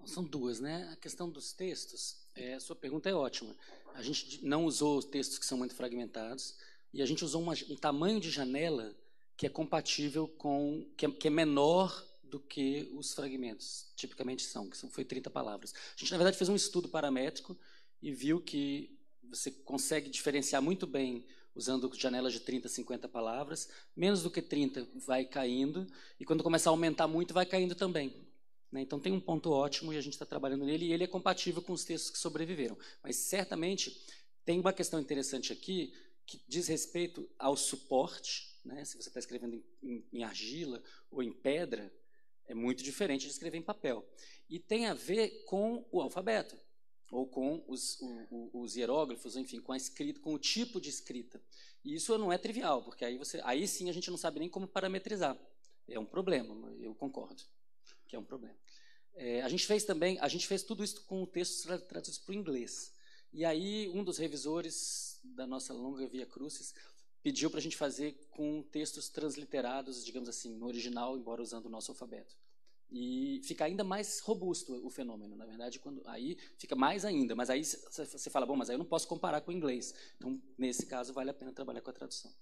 São duas, né? A questão dos textos, é, sua pergunta é ótima. A gente não usou textos que são muito fragmentados e a gente usou uma, um tamanho de janela que é compatível com, que é, que é menor do que os fragmentos tipicamente são, que são, foi 30 palavras. A gente, na verdade, fez um estudo paramétrico e viu que você consegue diferenciar muito bem usando janelas de 30, 50 palavras. Menos do que 30 vai caindo, e quando começar a aumentar muito, vai caindo também. Né? Então tem um ponto ótimo e a gente está trabalhando nele, e ele é compatível com os textos que sobreviveram. Mas certamente tem uma questão interessante aqui que diz respeito ao suporte. Né? Se você está escrevendo em, em, em argila ou em pedra, é muito diferente de escrever em papel. E tem a ver com o alfabeto ou com os, o, os hieróglifos, enfim, com a escrita, com o tipo de escrita. E isso não é trivial, porque aí, você, aí sim a gente não sabe nem como parametrizar. É um problema, eu concordo que é um problema. É, a gente fez também, a gente fez tudo isso com textos traduzidos para o inglês. E aí um dos revisores da nossa longa Via Crucis pediu para a gente fazer com textos transliterados, digamos assim, no original, embora usando o nosso alfabeto e fica ainda mais robusto o fenômeno. Na verdade, quando aí fica mais ainda, mas aí você fala, bom, mas aí eu não posso comparar com o inglês. Então, nesse caso, vale a pena trabalhar com a tradução.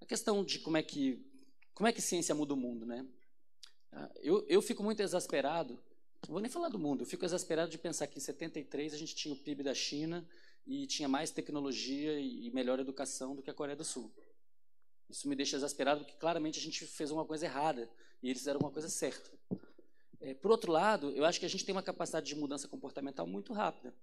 A questão de como é que como é que ciência muda o mundo, né? Ah, eu, eu fico muito exasperado, não vou nem falar do mundo, eu fico exasperado de pensar que em 73 a gente tinha o PIB da China e tinha mais tecnologia e melhor educação do que a Coreia do Sul. Isso me deixa exasperado porque claramente a gente fez uma coisa errada e eles fizeram uma coisa certa. É, por outro lado, eu acho que a gente tem uma capacidade de mudança comportamental muito rápida.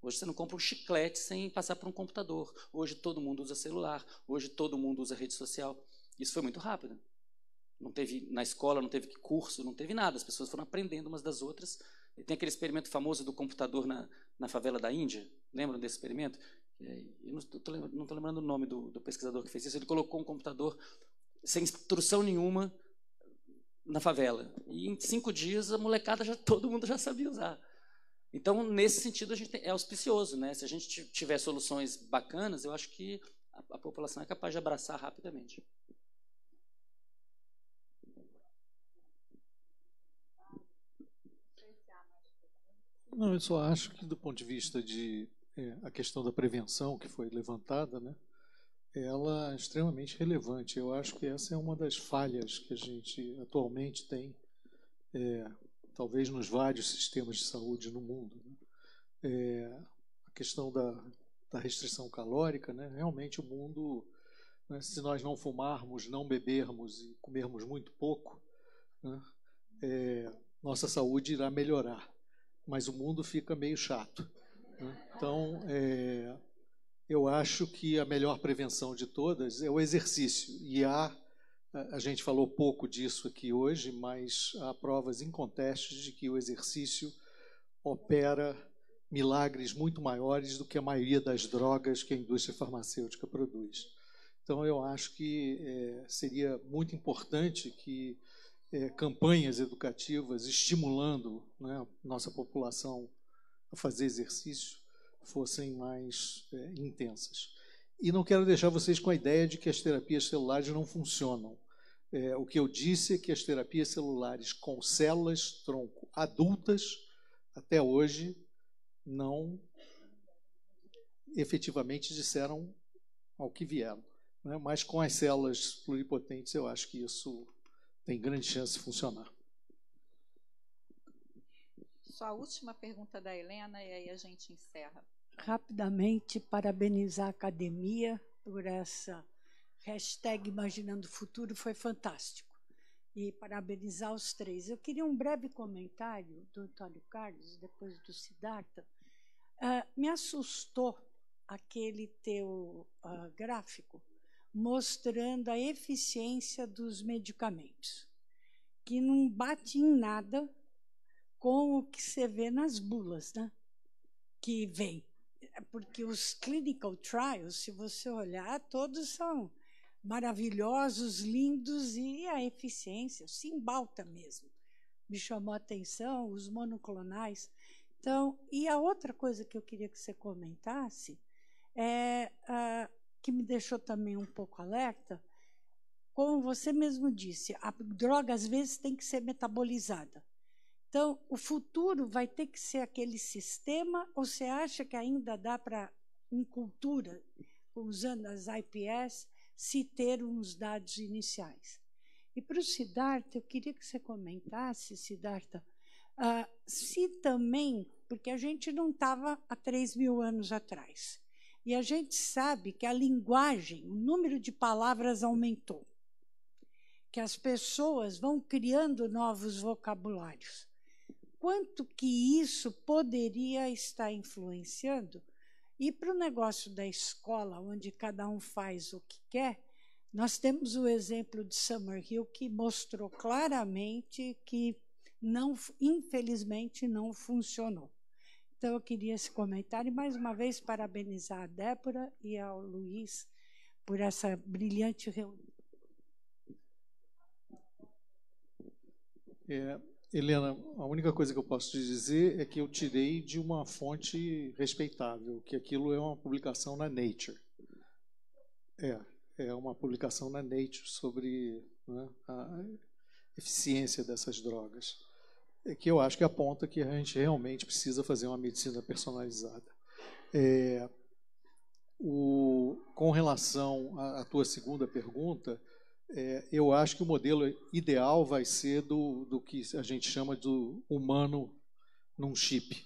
Hoje você não compra um chiclete sem passar por um computador. Hoje todo mundo usa celular. Hoje todo mundo usa rede social. Isso foi muito rápido. Não teve na escola, não teve curso, não teve nada. As pessoas foram aprendendo umas das outras. E tem aquele experimento famoso do computador na, na favela da Índia. Lembram desse experimento? eu não estou lembrando o nome do, do, pesquisador que fez isso, ele colocou um computador sem instrução nenhuma na favela. E em cinco dias a molecada já todo mundo já sabia usar. Então, nesse sentido, a gente é auspicioso. Né? Se a gente tiver soluções bacanas, eu acho que a, a população é capaz de abraçar rapidamente. Não, eu só acho que do ponto de vista de é, a questão da prevenção que foi levantada, né? ela é extremamente relevante. Eu acho que essa é uma das falhas que a gente atualmente tem, é, talvez nos vários sistemas de saúde no mundo. Né? É, a questão da, da restrição calórica, né? realmente o mundo, né, se nós não fumarmos, não bebermos e comermos muito pouco, né, é, nossa saúde irá melhorar. Mas o mundo fica meio chato. Então, é, eu acho que a melhor prevenção de todas é o exercício. E há, a gente falou pouco disso aqui hoje, mas há provas incontestes de que o exercício opera milagres muito maiores do que a maioria das drogas que a indústria farmacêutica produz. Então, eu acho que é, seria muito importante que é, campanhas educativas estimulando né, nossa população a fazer exercício fossem mais é, intensas. E não quero deixar vocês com a ideia de que as terapias celulares não funcionam. É, o que eu disse é que as terapias celulares com células tronco adultas, até hoje, não efetivamente disseram ao que vieram. Né? Mas com as células pluripotentes, eu acho que isso tem grande chance de funcionar só a última pergunta da Helena e aí a gente encerra. Rapidamente, parabenizar a academia por essa hashtag Imaginando o Futuro, foi fantástico. E parabenizar os três. Eu queria um breve comentário do Antônio Carlos, depois do Siddhartha. Uh, me assustou aquele teu uh, gráfico mostrando a eficiência dos medicamentos, que não bate em nada com o que você vê nas bulas, né? Que vem. É porque os clinical trials, se você olhar, todos são maravilhosos, lindos e a eficiência, o Simbalta mesmo. Me chamou a atenção, os monoclonais. Então, e a outra coisa que eu queria que você comentasse é uh, que me deixou também um pouco alerta, como você mesmo disse, a droga às vezes tem que ser metabolizada. Então, o futuro vai ter que ser aquele sistema ou você acha que ainda dá para, em cultura, usando as IPS, se ter uns dados iniciais? E para o Siddhartha, eu queria que você comentasse, Siddhartha, uh, se também, porque a gente não estava há 3 mil anos atrás, e a gente sabe que a linguagem, o número de palavras aumentou, que as pessoas vão criando novos vocabulários quanto que isso poderia estar influenciando. E para o negócio da escola, onde cada um faz o que quer, nós temos o exemplo de Summerhill que mostrou claramente que não, infelizmente, não funcionou. Então eu queria esse comentário e mais uma vez parabenizar a Débora e ao Luiz por essa brilhante reunião. É, Helena, a única coisa que eu posso te dizer é que eu tirei de uma fonte respeitável, que aquilo é uma publicação na Nature. É, é uma publicação na Nature sobre né, a eficiência dessas drogas, é que eu acho que aponta que a gente realmente precisa fazer uma medicina personalizada. É, o, com relação à, à tua segunda pergunta, é, eu acho que o modelo ideal vai ser do, do que a gente chama do humano num chip.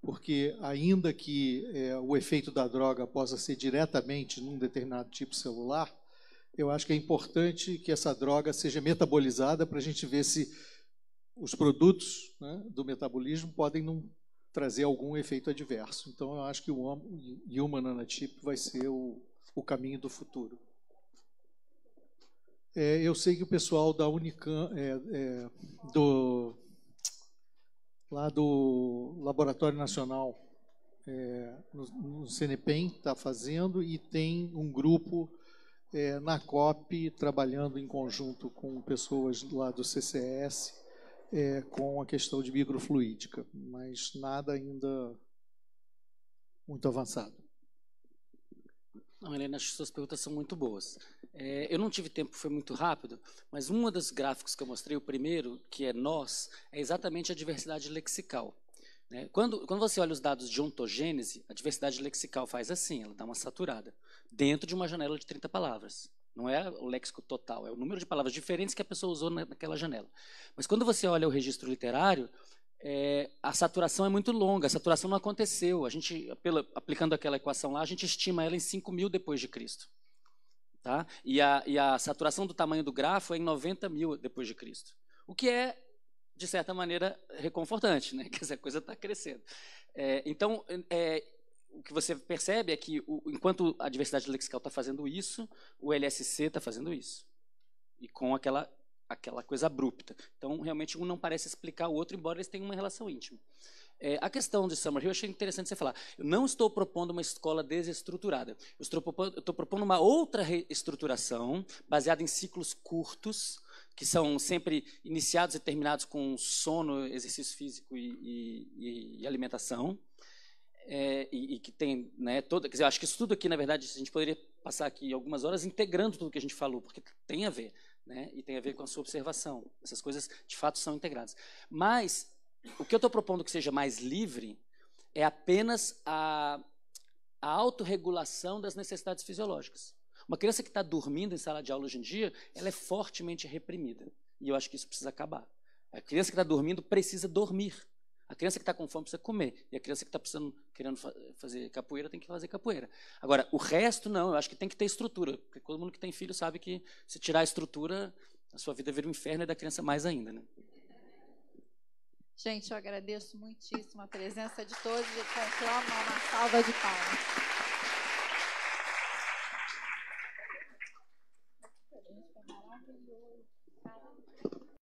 Porque, ainda que é, o efeito da droga possa ser diretamente num determinado tipo celular, eu acho que é importante que essa droga seja metabolizada para a gente ver se os produtos né, do metabolismo podem não trazer algum efeito adverso. Então, eu acho que o Human Nanotip vai ser o, o caminho do futuro. É, eu sei que o pessoal da Unicamp, é, é, do, lá do Laboratório Nacional, é, no, no CNPEM, está fazendo, e tem um grupo é, na COP trabalhando em conjunto com pessoas lá do CCS é, com a questão de microfluídica, mas nada ainda muito avançado. Não, Helena, acho que suas perguntas são muito boas. É, eu não tive tempo, foi muito rápido, mas um dos gráficos que eu mostrei, o primeiro, que é nós, é exatamente a diversidade lexical. Né? Quando, quando você olha os dados de ontogênese, a diversidade lexical faz assim, ela dá uma saturada, dentro de uma janela de 30 palavras. Não é o léxico total, é o número de palavras diferentes que a pessoa usou naquela janela. Mas quando você olha o registro literário, é, a saturação é muito longa, a saturação não aconteceu. A gente, pela, aplicando aquela equação lá, a gente estima ela em 5 mil depois de Cristo. Tá? E, a, e a saturação do tamanho do grafo é em 90 mil depois de Cristo. O que é, de certa maneira, reconfortante, né? que essa coisa está crescendo. É, então, é, o que você percebe é que, o, enquanto a diversidade lexical está fazendo isso, o LSC está fazendo isso. E com aquela aquela coisa abrupta. Então, realmente, um não parece explicar o outro, embora eles tenham uma relação íntima. É, a questão de Summer Hill, eu achei interessante você falar. Eu não estou propondo uma escola desestruturada. Eu estou propondo, eu estou propondo uma outra reestruturação, baseada em ciclos curtos, que são sempre iniciados e terminados com sono, exercício físico e, e, e alimentação. É, e, e, que tem né, toda. Quer dizer, eu acho que isso tudo aqui, na verdade, a gente poderia passar aqui algumas horas integrando tudo que a gente falou, porque tem a ver né? e tem a ver com a sua observação. Essas coisas, de fato, são integradas. Mas o que eu estou propondo que seja mais livre é apenas a, a autorregulação das necessidades fisiológicas. Uma criança que está dormindo em sala de aula hoje em dia, ela é fortemente reprimida. E eu acho que isso precisa acabar. A criança que está dormindo precisa dormir. A criança que está com fome precisa comer. E a criança que está precisando, querendo fazer capoeira tem que fazer capoeira. Agora, o resto não, eu acho que tem que ter estrutura. Porque todo mundo que tem filho sabe que se tirar a estrutura, a sua vida vira um inferno e é da criança mais ainda. Né? Gente, eu agradeço muitíssimo a presença de todos e conclamo uma salva de palmas.